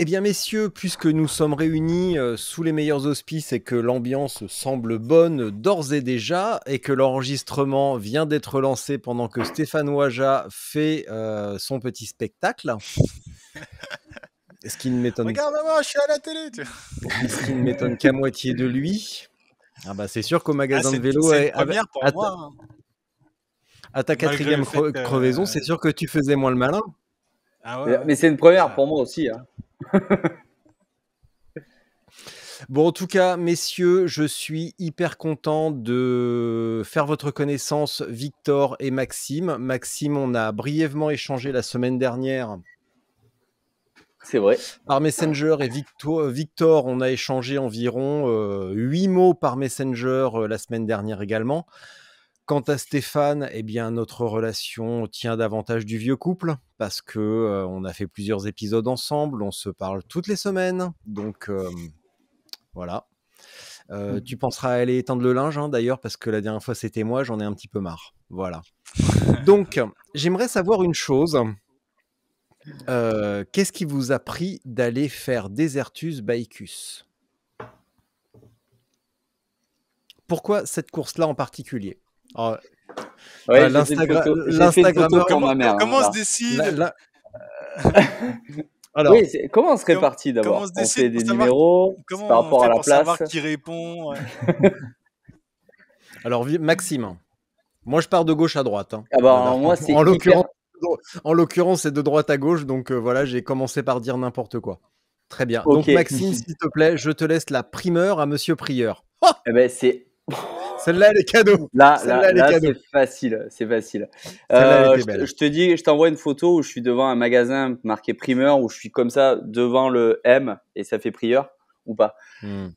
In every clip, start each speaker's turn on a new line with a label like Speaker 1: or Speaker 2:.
Speaker 1: Eh bien messieurs, puisque nous sommes réunis euh, sous les meilleurs auspices et que l'ambiance semble bonne d'ores et déjà, et que l'enregistrement vient d'être lancé pendant que Stéphane Ouaja fait euh, son petit spectacle, ce qui ne m'étonne
Speaker 2: Regarde-moi, je suis à la télé tu vois. Ce qui ne m'étonne qu'à
Speaker 1: moitié de lui. Ah bah c'est sûr qu'au ah, magasin de vélo... C'est eh, ah bah, première pour à, moi. Hein. À ta quatrième crevaison, c'est euh, sûr que tu faisais moins le malin.
Speaker 3: Ah Mais c'est une première pour moi aussi. Hein.
Speaker 1: Bon, en tout cas, messieurs, je suis hyper content de faire votre connaissance, Victor et Maxime. Maxime, on a brièvement échangé la semaine dernière. C'est vrai. Par Messenger et Victor, euh, Victor on a échangé environ 8 euh, mots par Messenger euh, la semaine dernière également. Quant à Stéphane, eh bien notre relation tient davantage du vieux couple parce que on a fait plusieurs épisodes ensemble, on se parle toutes les semaines, donc voilà. Mmh. tu penseras à aller étendre le linge hein, d'ailleurs parce que la dernière fois c'était moi, j'en ai un petit peu marre. Voilà. Donc j'aimerais savoir une chose. Qu'est-ce qui vous a pris d'aller faire Desertus Baicus Pourquoi cette course-là en particulier Oh.
Speaker 3: Ouais, Comment, mère, comment on se décide Alors, comment on se répartit d'abord on, fait des numéros par
Speaker 1: rapport à la pour Savoir qui
Speaker 2: répond.
Speaker 1: Alors Maxime, moi je pars de gauche à droite. en, l'occurrence, c'est de droite à gauche, donc euh, voilà, j'ai commencé par dire n'importe quoi. Très bien. Donc Maxime, s'il te plaît, je te laisse la primeur à Monsieur Prieur.
Speaker 3: eh ben, c'est celle-là, elle est cadeau. Là, c'est facile. C'est facile. Euh, je, te dis, je t'envoie une photo où je suis devant un magasin marqué primeur, où je suis comme ça devant le M et ça fait prieur ou pas. Hmm.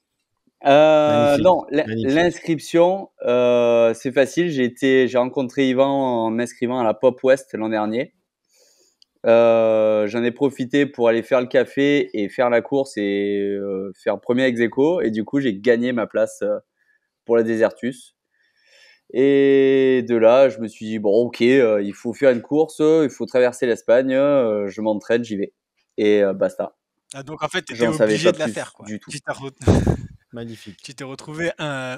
Speaker 3: Euh, non, l'inscription, euh, c'est facile. J'ai j'ai rencontré Yvan en m'inscrivant à la Pop West l'an dernier. j'en ai profité pour aller faire le café et faire la course et faire premier ex Et du coup, j'ai gagné ma place pour la désertus Et de là, je me suis dit, bon, ok, euh, il faut faire une course, euh, il faut traverser l'Espagne, euh, je m'entraîne, j'y vais. Et basta. Ah, donc en fait, tu étais obligé de la faire, quoi. Du
Speaker 2: tout. Magnifique. Tu t'es retrouvé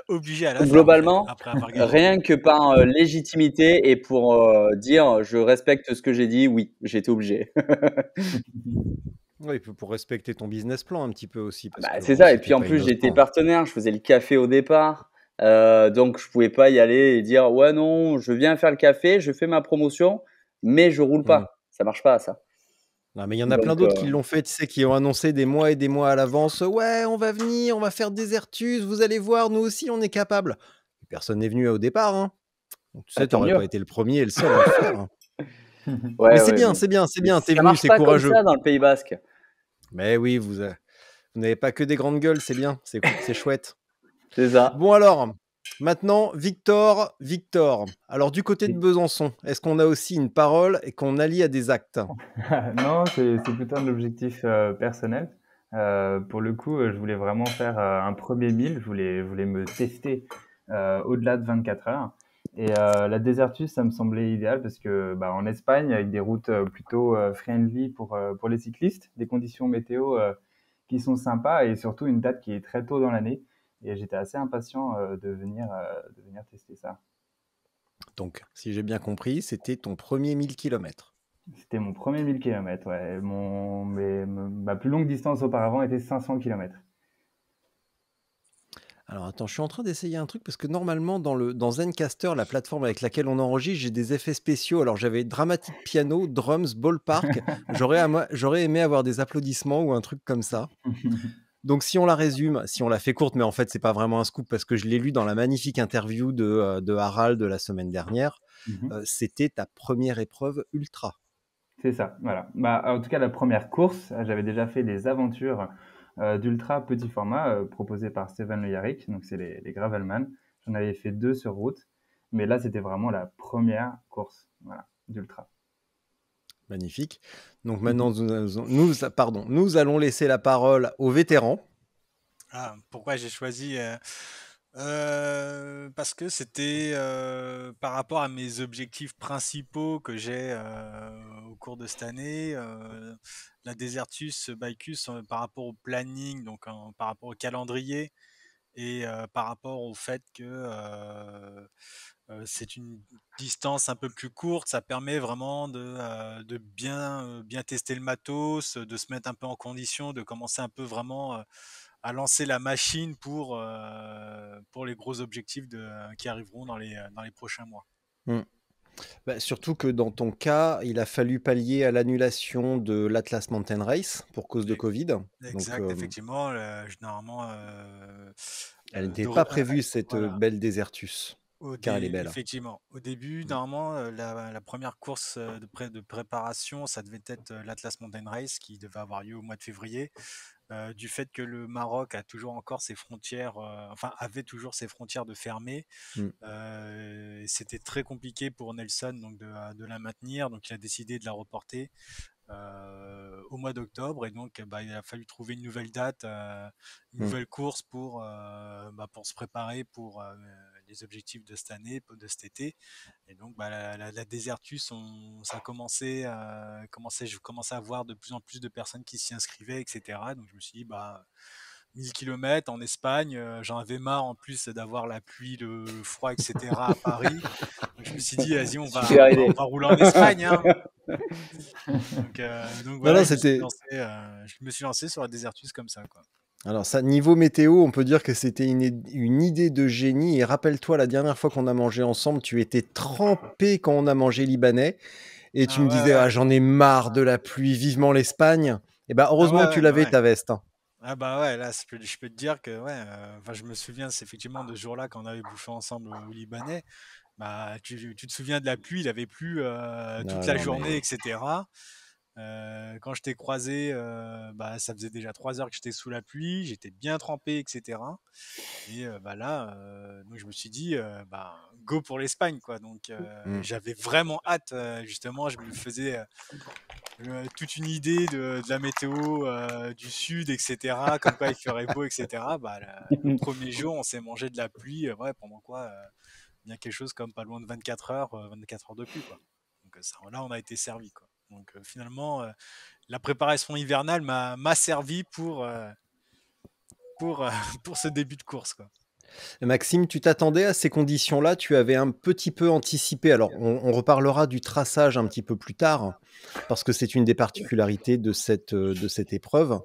Speaker 2: obligé à la Globalement,
Speaker 3: rien que par légitimité et pour dire, je respecte ce que j'ai dit, oui, j'étais obligé.
Speaker 1: Oui, pour respecter ton business plan un petit peu aussi. Bah, c'est ça, et puis en plus j'étais
Speaker 3: partenaire, je faisais le café au départ, euh, donc je pouvais pas y aller et dire ouais non, je viens faire le café, je fais ma promotion, mais je roule pas. Hmm. Ça marche pas ça. mais il y en a plein d'autres euh, qui l'ont
Speaker 1: fait, tu sais, qui ont annoncé des mois et des mois à l'avance. Ouais, on va venir, on va faire des Ertus, vous allez voir, nous aussi, on est capable. Personne n'est venu au départ. Hein. tu sais, ah, t'aurais pas été le premier et le seul à le faire. Hein. mais c'est bien, c'est bien, c'est bien, c'est venu, c'est courageux. Comme ça dans le Pays Basque. Mais oui, euh, vous n'avez pas que des grandes gueules, c'est bien, c'est chouette. C'est ça. Bon alors, maintenant, Victor, Victor.
Speaker 4: Alors du côté de Besançon, est-ce qu'on a aussi une parole et qu'on allie à des actes Non, c'est plutôt un objectif euh, personnel. Euh, pour le coup, euh, je voulais vraiment faire un premier mille. Je voulais, voulais me tester au-delà de 24 heures. Et la désertus, ça me semblait idéal parce que bah, en Espagne, avec des routes plutôt friendly pour, pour les cyclistes, des conditions météo qui sont sympas et surtout une date qui est très tôt dans l'année. Et j'étais assez impatient euh, de, venir, euh, de venir tester ça. Donc, si j'ai bien compris, c'était ton premier 1000 km. C'était mon premier 1000 km, ouais. Mon, mais, ma plus longue distance auparavant était 500 km.
Speaker 1: Alors attends, je suis en train d'essayer un truc parce que normalement dans le dans Zencaster, la plateforme avec laquelle on enregistre, j'ai des effets spéciaux. Alors j'avais dramatique piano, drums, ballpark. j'aurais aimé avoir des applaudissements ou un truc comme ça. Donc si on la résume, si on la fait courte, mais en fait c'est pas vraiment un scoop parce que je l'ai lu dans la magnifique interview de, euh, de Harald de la semaine dernière, mmh euh, c'était ta première épreuve ultra. C'est ça,
Speaker 4: voilà. Bah, en tout cas, la première course, euh, j'avais déjà fait des aventures d'ultra petit format proposées par Steven Le Yarrick, donc c'est les, les Gravelman. J'en avais fait deux sur route, mais là, c'était vraiment la première course d'ultra. Magnifique.
Speaker 1: Donc mhm. maintenant, nous, pardon, nous allons laisser la parole aux vétérans.
Speaker 4: Ah,
Speaker 2: pourquoi j'ai choisi euh, euh, Parce que c'était euh, par rapport à mes objectifs principaux que j'ai au cours de cette année. la Desertus Baikus par rapport au planning, donc par rapport au calendrier et par rapport au fait que c'est une distance un peu plus courte, ça permet vraiment de, bien, tester le matos, de se mettre un peu en condition, de commencer un peu vraiment à lancer la machine pour, les gros objectifs qui arriveront dans les, prochains mois.
Speaker 1: Mmh. Bah, surtout que dans ton cas, il a fallu pallier à l'annulation de l'Atlas Mountain Race pour cause de Covid. Exact,
Speaker 2: effectivement. elle n'était pas prévue, cette
Speaker 1: belle désertus. Au hein. effectivement,
Speaker 2: au début, mmh. normalement, la, première course de, préparation, ça devait être l'Atlas Mountain Race qui devait avoir lieu au mois de février. du fait que le Maroc a toujours encore ses frontières, enfin avait toujours ses frontières de fermées, mmh. c'était très compliqué pour Nelson donc de, la maintenir, donc il a décidé de la reporter au mois d'octobre et donc bah, il a fallu trouver une nouvelle date, une mmh. nouvelle course pour bah, pour se préparer pour les objectifs de cette année, de cet été. Et donc, bah, la, désertus, on, ça a commencé, à, euh, je commençais à voir de plus en plus de personnes qui s'y inscrivaient, etc. Donc, je me suis dit, bah, 1000 km en Espagne, euh, j'en avais marre en plus d'avoir la pluie, le froid, etc. à Paris. je me suis dit, vas-y, on va, rouler en Espagne. donc, voilà, je, me suis lancé sur la désertus comme ça, quoi. Alors
Speaker 1: ça, niveau météo, on peut dire que c'était une, idée de génie. Et rappelle-toi, la dernière fois qu'on a mangé ensemble, tu étais trempé quand on a mangé libanais. Et tu ah me disais, ah, j'en ai marre de la pluie, vivement l'Espagne. Et eh bah ben, heureusement tu l'avais, ta veste. Hein.
Speaker 2: Ah bah ouais, là, je peux te dire que ouais, euh, je me souviens, c'est effectivement de ce jour-là qu'on avait bouffé ensemble euh, au Libanais. Bah, tu, te souviens de la pluie, il avait plu euh, toute la journée, etc. Euh, quand je t'ai croisé, euh, bah, ça faisait déjà trois heures que j'étais sous la pluie, j'étais bien trempé, etc. Et euh, bah, là, je me suis dit, bah, go pour l'Espagne, quoi. Donc mm. j'avais vraiment hâte, justement, je me faisais toute une idée de, la météo du sud, etc. Comme quoi il ferait beau, etc. Bah, le, premier jour, on s'est mangé de la pluie, ouais, pendant quoi il y a quelque chose comme pas loin de 24 heures, 24 heures de pluie, quoi. Donc là, on a été servi, quoi. Donc euh, finalement, euh, la préparation hivernale m'a servi pour, euh, pour, ce début de course.
Speaker 1: Maxime, tu t'attendais à ces conditions-là Tu avais un petit peu anticipé. Alors, on, on, reparlera du traçage un petit peu plus tard, parce que c'est une des particularités de cette, de cette épreuve.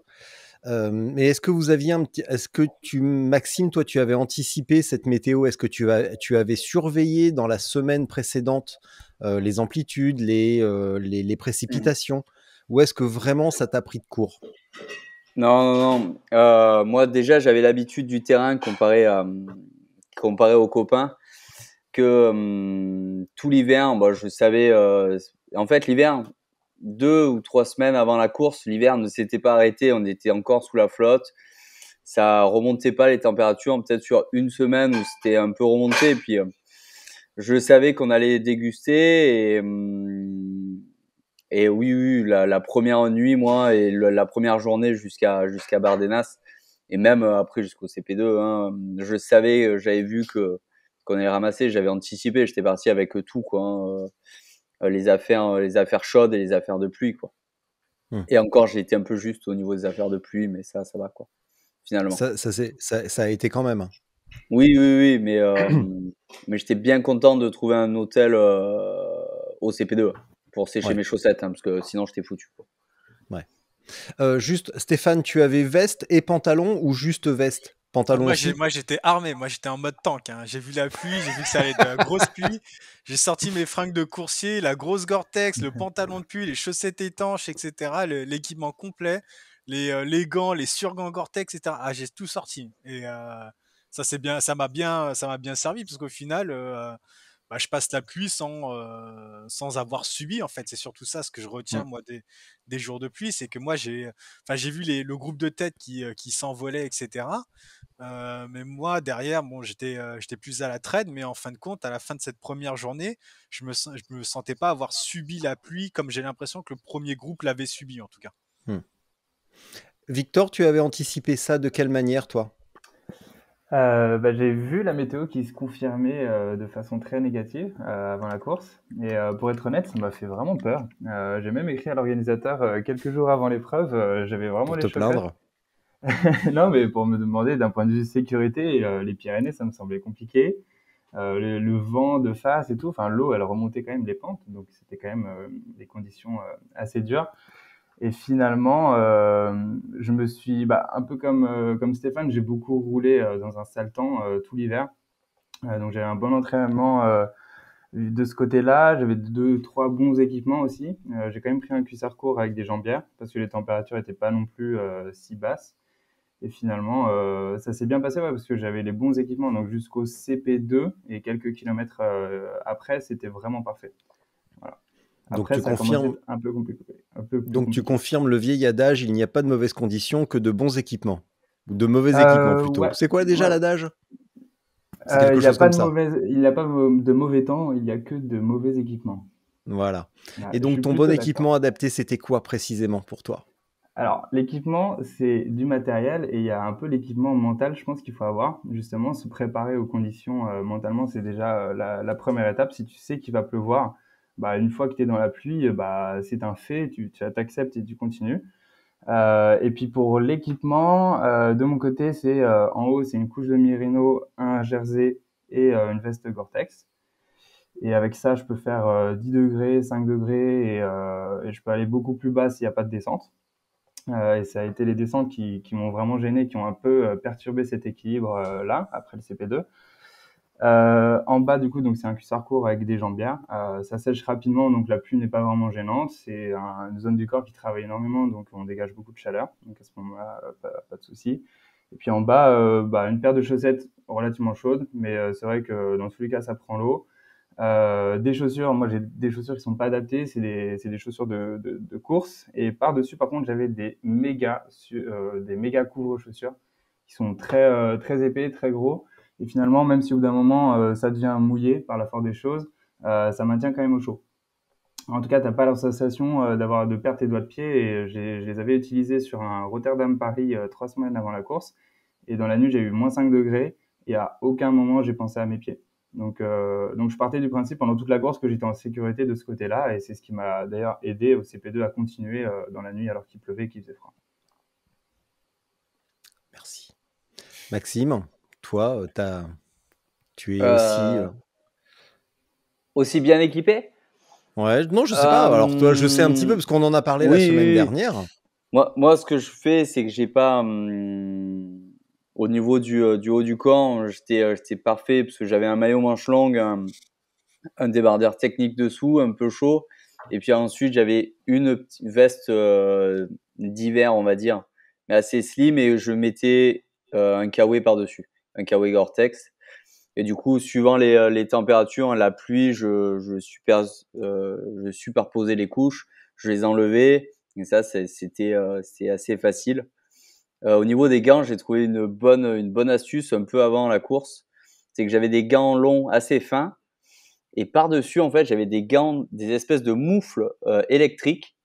Speaker 1: Euh, mais est-ce que vous aviez un petit, est-ce que tu, Maxime, toi, tu avais anticipé cette météo Est-ce que tu, as, tu avais surveillé dans la semaine précédente euh, les amplitudes, les, euh, les, mmh. précipitations Ou est-ce que vraiment ça t'a pris de court
Speaker 3: Non, non, non. moi, déjà, j'avais l'habitude du terrain comparé, à, comparé aux copains que mmh, tout l'hiver, bah, je savais. en fait, l'hiver, deux ou trois semaines avant la course, l'hiver ne s'était pas arrêté, on était encore sous la flotte. Ça remontait pas les températures, peut-être sur une semaine où c'était un peu remonté. puis, euh, je savais qu'on allait déguster. Et, mm, et oui, oui la, première nuit, moi, et la première journée jusqu'à jusqu'à Bardenas, et même euh, après jusqu'au CP2, hein, je savais, euh, j'avais vu que qu'on allait ramasser, j'avais anticipé, j'étais parti avec tout, quoi. Hein, euh, les affaires, euh, les affaires chaudes et les affaires de pluie, quoi. Hmm. Et encore, j'ai été un peu juste au niveau des affaires de pluie, mais ça, ça va, quoi. Finalement. Ça,
Speaker 1: ça, ça, a été quand même. Hein.
Speaker 3: Oui, oui, oui, mais, euh, mais j'étais bien content de trouver un hôtel au CP2 pour sécher mes chaussettes, hein, parce que sinon, j'étais foutu, Ouais.
Speaker 1: juste, Stéphane, tu avais veste et pantalon ou juste veste Pantalon
Speaker 2: moi, j'étais armé, moi j'étais en mode tank. Hein. J'ai vu la pluie, j'ai vu que ça allait être la grosse pluie. J'ai sorti mes fringues de coursier, la grosse Gore-Tex, le pantalon de pluie, les chaussettes étanches, etc. L'équipement complet, les, euh, les, gants, les surgants Gore-Tex, etc. Ah, j'ai tout sorti. Et euh, ça c'est bien, ça m'a bien, ça m'a bien servi parce qu'au final, euh, bah, je passe la pluie sans, sans avoir subi en fait. C'est surtout ça ce que je retiens mmh. moi des, jours de pluie, c'est que moi j'ai enfin j'ai vu le groupe de tête qui, s'envolait etc. mais moi derrière bon j'étais plus à la traîne, mais en fin de compte à la fin de cette première journée, je me me sentais pas avoir subi la pluie comme j'ai l'impression que le premier groupe l'avait subi en tout cas.
Speaker 1: Mmh. Victor, tu avais anticipé ça de quelle manière toi
Speaker 4: euh, bah, j'ai vu la météo qui se confirmait euh, de façon très négative euh, avant la course. Et pour être honnête, ça m'a fait vraiment peur. j'ai même écrit à l'organisateur quelques jours avant l'épreuve. j'avais vraiment pour les te plaindre Non, mais pour me demander d'un point de vue sécurité, les Pyrénées, ça me semblait compliqué. Le, le, vent de face et tout, enfin l'eau, elle remontait quand même les pentes, donc c'était quand même des conditions assez dures. Et finalement, euh, je me suis, bah, un peu comme, euh, comme Stéphane, j'ai beaucoup roulé euh, dans un sale temps tout l'hiver. donc j'avais un bon entraînement de ce côté-là. J'avais deux, trois bons équipements aussi. j'ai quand même pris un cuissard court avec des jambières parce que les températures n'étaient pas non plus si basses. Et finalement, ça s'est bien passé parce que j'avais les bons équipements. Donc jusqu'au CP2 et quelques kilomètres après, c'était vraiment parfait donc tu confirmes un peu donc tu
Speaker 1: confirmes le vieil adage il n'y a pas de mauvaises conditions que de bons équipements ou de mauvais euh, équipements plutôt. C'est quoi déjà l'adage euh, il n'y a, pas de
Speaker 4: mauvais, temps, il n'y a que de mauvais équipements.
Speaker 1: Voilà. Et donc ton bon équipement adapté, c'était quoi précisément
Speaker 4: pour toi alors, l'équipement, c'est du matériel et il y a un peu l'équipement mental, je pense qu'il faut avoir. Justement, se préparer aux conditions euh, mentalement, c'est déjà la, première étape. Si tu sais qu'il va pleuvoir, bah, une fois que tu es dans la pluie, bah, c'est un fait, tu t'acceptes et tu continues. Euh, et puis pour l'équipement, euh, de mon côté, c'est euh, en haut, c'est une couche de Mirino, un jersey et euh, une veste Gore-Tex. Et avec ça, je peux faire 10 euh, degrés, 5 degrés et, et, je peux aller beaucoup plus bas s'il n'y a pas de descente. et ça a été les descentes qui, qui m'ont vraiment gêné, qui ont un peu perturbé cet équilibre là après le CP2. Euh, en bas, du coup, donc c'est un cuissard court avec des jambières. Euh, ça sèche rapidement, donc la pluie n'est pas vraiment gênante. C'est une zone du corps qui travaille énormément, donc on dégage beaucoup de chaleur. Donc à ce moment-là, euh, pas, de souci. Et puis en bas, bah, une paire de chaussettes relativement chaudes, mais c'est vrai que dans tous les cas, ça prend l'eau. des chaussures, moi j'ai des chaussures qui sont pas adaptées, c'est des, chaussures de, course. Et par-dessus, par contre, j'avais des méga, des méga couvre-chaussures qui sont très épais, très gros. Et finalement, même si au bout d'un moment, euh, ça devient mouillé par la force des choses, euh, ça maintient quand même au chaud. En tout cas, tu n'as pas la sensation euh, d'avoir de perdre tes doigts de pied. Et je les avais utilisés sur un Rotterdam-Paris trois semaines avant la course. Et dans la nuit, j'ai eu moins 5 degrés. Et à aucun moment, j'ai pensé à mes pieds. Donc, donc, je partais du principe pendant toute la course que j'étais en sécurité de ce côté-là. Et c'est ce qui m'a d'ailleurs aidé au CP2 à continuer dans la nuit alors qu'il pleuvait et qu'il faisait froid.
Speaker 1: Merci. Maxime toi, euh, tu es aussi. Euh, euh,
Speaker 3: aussi bien équipé Ouais, non, je sais pas. Alors, toi, je sais un petit peu parce qu'on
Speaker 1: en a parlé la semaine dernière.
Speaker 3: Moi, moi, ce que je fais, c'est que j'ai pas. Hum, au niveau du, du, haut du camp, j'étais, j'étais parfait parce que j'avais un maillot manche longue, un, débardeur technique dessous, un peu chaud. Et puis ensuite, j'avais une veste d'hiver, on va dire, mais assez slim et je mettais un kawaii par-dessus un Kawaii Gore-Tex. Et du coup, suivant les, euh, températures, la pluie, je, super, euh, je superposais les couches, je les enlevais. Et ça, c'était euh, assez facile. au niveau des gants, j'ai trouvé une bonne, une bonne astuce un peu avant la course. C'est que j'avais des gants longs assez fins. Et par-dessus, en fait, j'avais des gants, des espèces de moufles électriques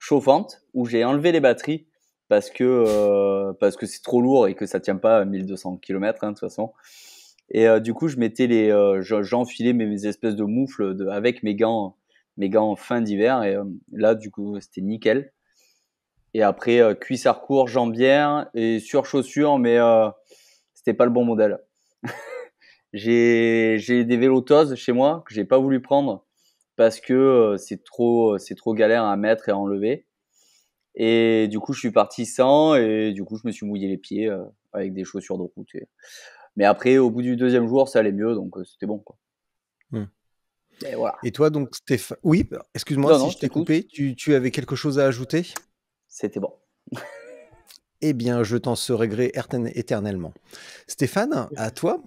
Speaker 3: chauffantes où j'ai enlevé les batteries parce que euh, parce que c'est trop lourd et que ça tient pas à 1200 km hein, de toute façon. Et euh, du coup, je mettais les euh, j'enfilais mes, espèces de moufles avec mes gants mes gants fin d'hiver et là du coup, c'était nickel. Et après à court, jambière et sur chaussures mais c'était pas le bon modèle. j'ai j'ai des vélotoses chez moi que j'ai pas voulu prendre parce que c'est trop c'est trop galère à mettre et à enlever. Et du coup, je suis parti sans et du coup, je me suis mouillé les pieds euh, avec des chaussures de route. Mais après, au bout du deuxième jour, ça allait mieux, donc euh, c'était bon. Mmh. Et, et toi,
Speaker 1: donc, Stéphane. Oui, excuse-moi si je t'ai coupé. Tu, tu, avais quelque chose à ajouter C'était bon. eh bien, je t'en serai gré éternellement. Stéphane, à toi.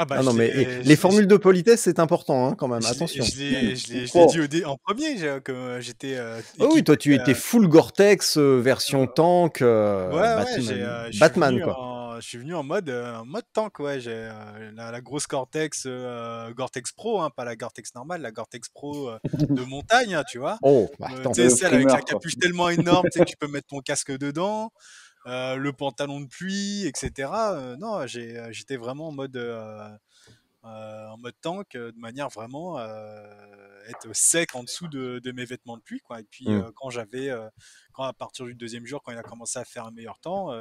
Speaker 1: Ah, bah, ah, non, mais les formules de politesse, c'est important hein, quand même. Attention. Je l'ai
Speaker 2: dit en premier, euh, j'étais. Euh, ah oui, toi, tu étais euh,
Speaker 1: full Gore-Tex, version tank, Batman,
Speaker 2: je suis venu en mode, en mode tank, J'ai la, grosse Cortex, tex Gore-Tex Pro, hein, pas la Gore-Tex normale, la Gore-Tex Pro de montagne, hein, tu vois. Oh, bah, celle avec la capuche tellement énorme, que tu peux mettre ton casque dedans. Euh, le pantalon de pluie, etc. Euh, non, euh, j'étais vraiment en mode, en mode tank, de manière vraiment être sec en dessous de, mes vêtements de pluie. Et puis mmh. quand j'avais, quand à partir du deuxième jour, quand il a commencé à faire un meilleur temps,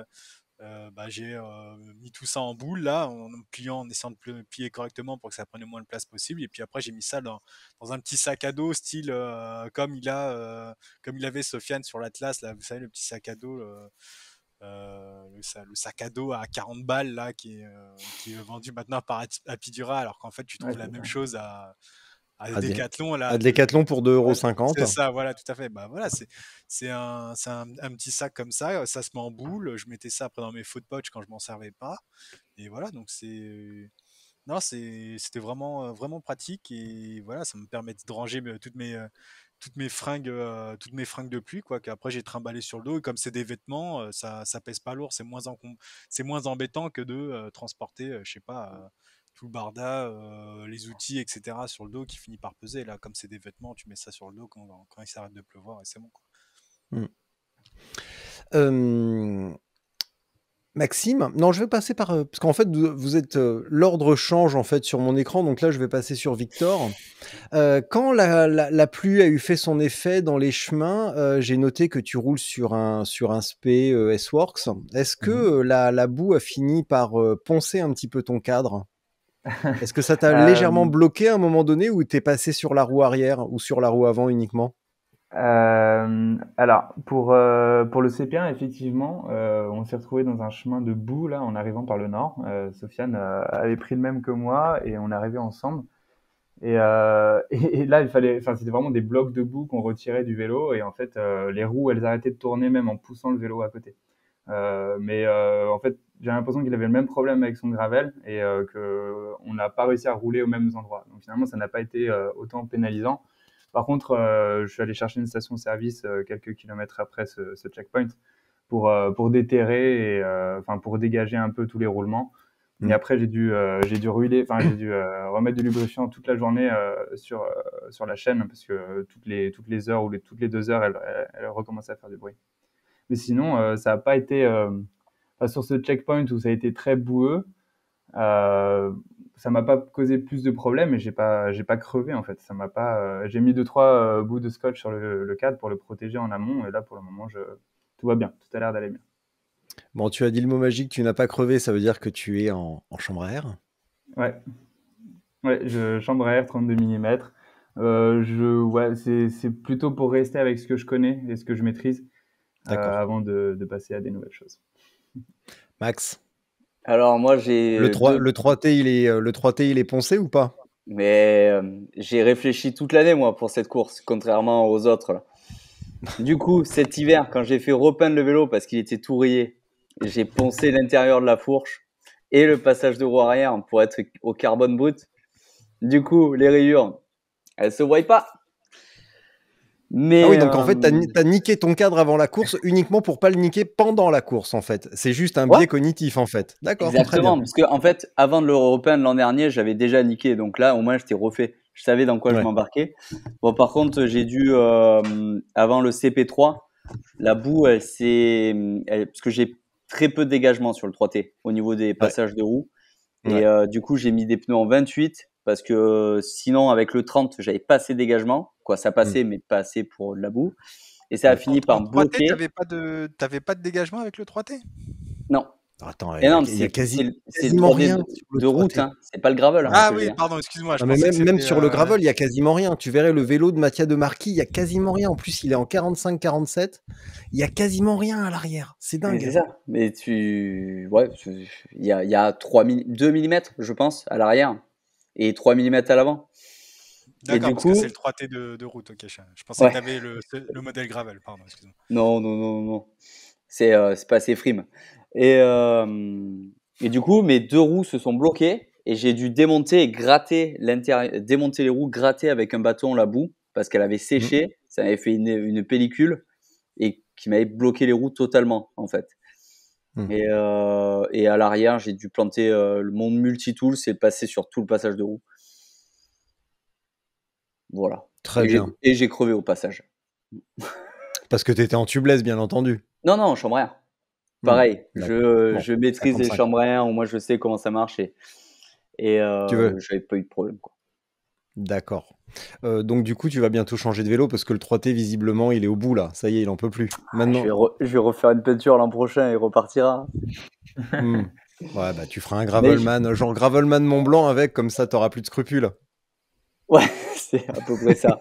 Speaker 2: bah, j'ai mis tout ça en boule là, en pliant, en essayant de plier correctement pour que ça prenne le moins de place possible. Et puis après, j'ai mis ça dans, un petit sac à dos, style comme il a, comme il avait Sofiane sur l'Atlas, là, vous savez, le petit sac à dos. Euh, le, le, sac à dos à 40 balles là euh, qui est, vendu maintenant par Apidura alors qu'en fait tu trouves la même chose à, à, Decathlon là à Decathlon
Speaker 1: pour 2,50€ c'est ça
Speaker 2: voilà tout à fait bah voilà c'est c'est un, un, petit sac comme ça euh, ça se met en boule je mettais ça après dans mes de poche quand je m'en servais pas et voilà donc c'est non c'était vraiment vraiment pratique et voilà ça me permet de ranger toutes mes toutes mes fringues, euh, toutes mes fringues de pluie, quoi. Qu'après j'ai trimballé sur le dos. Et comme c'est des vêtements, euh, ça, ça pèse pas lourd. C'est moins c'est moins embêtant que de euh, transporter, je sais pas, tout le barda, les outils, etc. sur le dos qui finit par peser. Là, comme c'est des vêtements, tu mets ça sur le dos quand, quand il s'arrête de pleuvoir et c'est bon,
Speaker 1: quoi. Mmh. Maxime, non, je vais passer par euh, parce qu'en fait vous, êtes euh, l'ordre change en fait sur mon écran, donc là je vais passer sur Victor. Euh, quand la, pluie a eu fait son effet dans les chemins, j'ai noté que tu roules sur un sur un SP S-Works. Est-ce que mhm. la, boue a fini par poncer un petit peu ton cadre Est-ce que ça t'a légèrement bloqué à un moment donné
Speaker 4: ou es passé sur la roue arrière ou sur la roue avant uniquement euh, alors, pour, euh, pour le CP1, effectivement, euh, on s'est retrouvé dans un chemin de boue, là, en arrivant par le nord. Sofiane avait pris le même que moi et on arrivait ensemble. Et, là, il fallait, enfin, c'était vraiment des blocs de boue qu'on retirait du vélo et en fait, les roues, elles arrêtaient de tourner même en poussant le vélo à côté. mais en fait, j'ai l'impression qu'il avait le même problème avec son gravel et qu'on n'a pas réussi à rouler aux mêmes endroits. Donc finalement, ça n'a pas été autant pénalisant. Par contre, euh, je suis allé chercher une station-service euh, quelques kilomètres après ce, checkpoint pour, euh, pour déterrer et enfin pour dégager un peu tous les roulements. Mais Et mm. après, j'ai dû, j'ai dû enfin, j'ai dû remettre du lubrifiant toute la journée sur, sur la chaîne parce que toutes, les, toutes les heures ou les, toutes les deux heures, elle, elle, à faire du bruit. Mais sinon, ça n'a pas été. sur ce checkpoint où ça a été très boueux, ça m'a pas causé plus de problèmes et j'ai pas j'ai pas crevé en fait. Ça m'a pas euh, j'ai mis deux trois euh, bouts de scotch sur le, cadre pour le protéger en amont et là pour le moment je tout va bien, tout a l'air d'aller bien.
Speaker 1: Bon, tu as dit le mot magique, tu n'as pas crevé, ça veut dire que tu es en, chambre à air.
Speaker 4: Ouais. Ouais, je chambre à air 32 mm. Euh, je ouais, c'est plutôt pour rester avec ce que je connais et ce que je maîtrise avant de, de passer à des nouvelles choses. Max, alors moi j'ai le 3 euh, le
Speaker 1: 3T il est euh, le 3T il est poncé ou pas
Speaker 4: Mais euh,
Speaker 3: j'ai réfléchi toute l'année moi pour cette course contrairement aux autres. Du coup, cet hiver quand j'ai fait repeindre le vélo parce qu'il était tout rayé, j'ai poncé l'intérieur de la fourche et le passage de roue arrière pour être au carbone brut. Du coup, les rayures elles se voient pas
Speaker 1: ah oui, donc en fait, tu as euh, niqué ton cadre avant la course uniquement pour pas le niquer pendant la course, en fait. C'est juste un biais cognitif, en fait. D'accord. Exactement,
Speaker 3: parce que en fait, avant de l'Européen de l'an dernier, j'avais déjà niqué, donc là, au moins, j'étais refait. Je savais dans quoi je m'embarquais. Bon, par contre, j'ai dû euh, avant le CP3, la boue, elle s'est, parce que j'ai très peu de dégagement sur le 3T au niveau des passages de roues, et euh, du coup, j'ai mis des pneus en 28 parce que sinon, avec le 30, j'avais pas assez de dégagement. Ça passait, mmh. mais pas assez pour de la boue. Et ça a fini par bloquer. T'avais pas de, pas de dégagement avec le 3T Non. Attends, il y, a quasiment rien de, route, hein. c'est pas le gravel. Hein, ah oui, hein. pardon, excuse-moi. Même, sur le euh, gravel,
Speaker 1: il y a quasiment rien. Tu verrais le vélo de Mathias de Marquis, il y a quasiment rien. En plus, il est en 45-47, il y a quasiment rien à l'arrière. C'est dingue.
Speaker 3: Mais tu. Ouais, il y a, 2 mm, je pense, à l'arrière et 3 mm à l'avant. D'accord, parce coup... c'est le
Speaker 2: 3T de, route, ok. Je pensais que tu le, modèle gravel, pardon,
Speaker 3: Non, non, non, non. C'est euh, pas assez frime. Et, euh, et du coup, mes deux roues se sont bloquées et j'ai dû démonter et gratter l'intérieur, démonter les roues, gratter avec un bâton la boue parce qu'elle avait mmh séché, ça avait fait une, pellicule et qui m'avait bloqué les roues totalement, en fait. Mmh. Et, euh, et, à l'arrière, j'ai dû planter le mon multi-tool, c'est passé sur tout le passage de roue. Voilà. Très et bien. Et j'ai crevé au passage.
Speaker 1: Parce que tu étais en tubeless, bien entendu.
Speaker 3: Non, non, en chambre air. Pareil, je, maîtrise les chambres air, moi je sais comment ça marche et, et euh, j'avais pas eu de problème.
Speaker 1: D'accord. Euh, donc du coup, tu vas bientôt changer de vélo parce que le 3T, visiblement, il est au bout là. Ça y est, il en peut plus.
Speaker 3: Maintenant, je vais, refaire une peinture l'an prochain et repartira. Hmm. Ouais, bah tu
Speaker 1: feras un Gravelman, genre Gravelman Mont Blanc avec, comme ça, t'auras plus de scrupules. Ouais,
Speaker 3: c'est à peu près ça.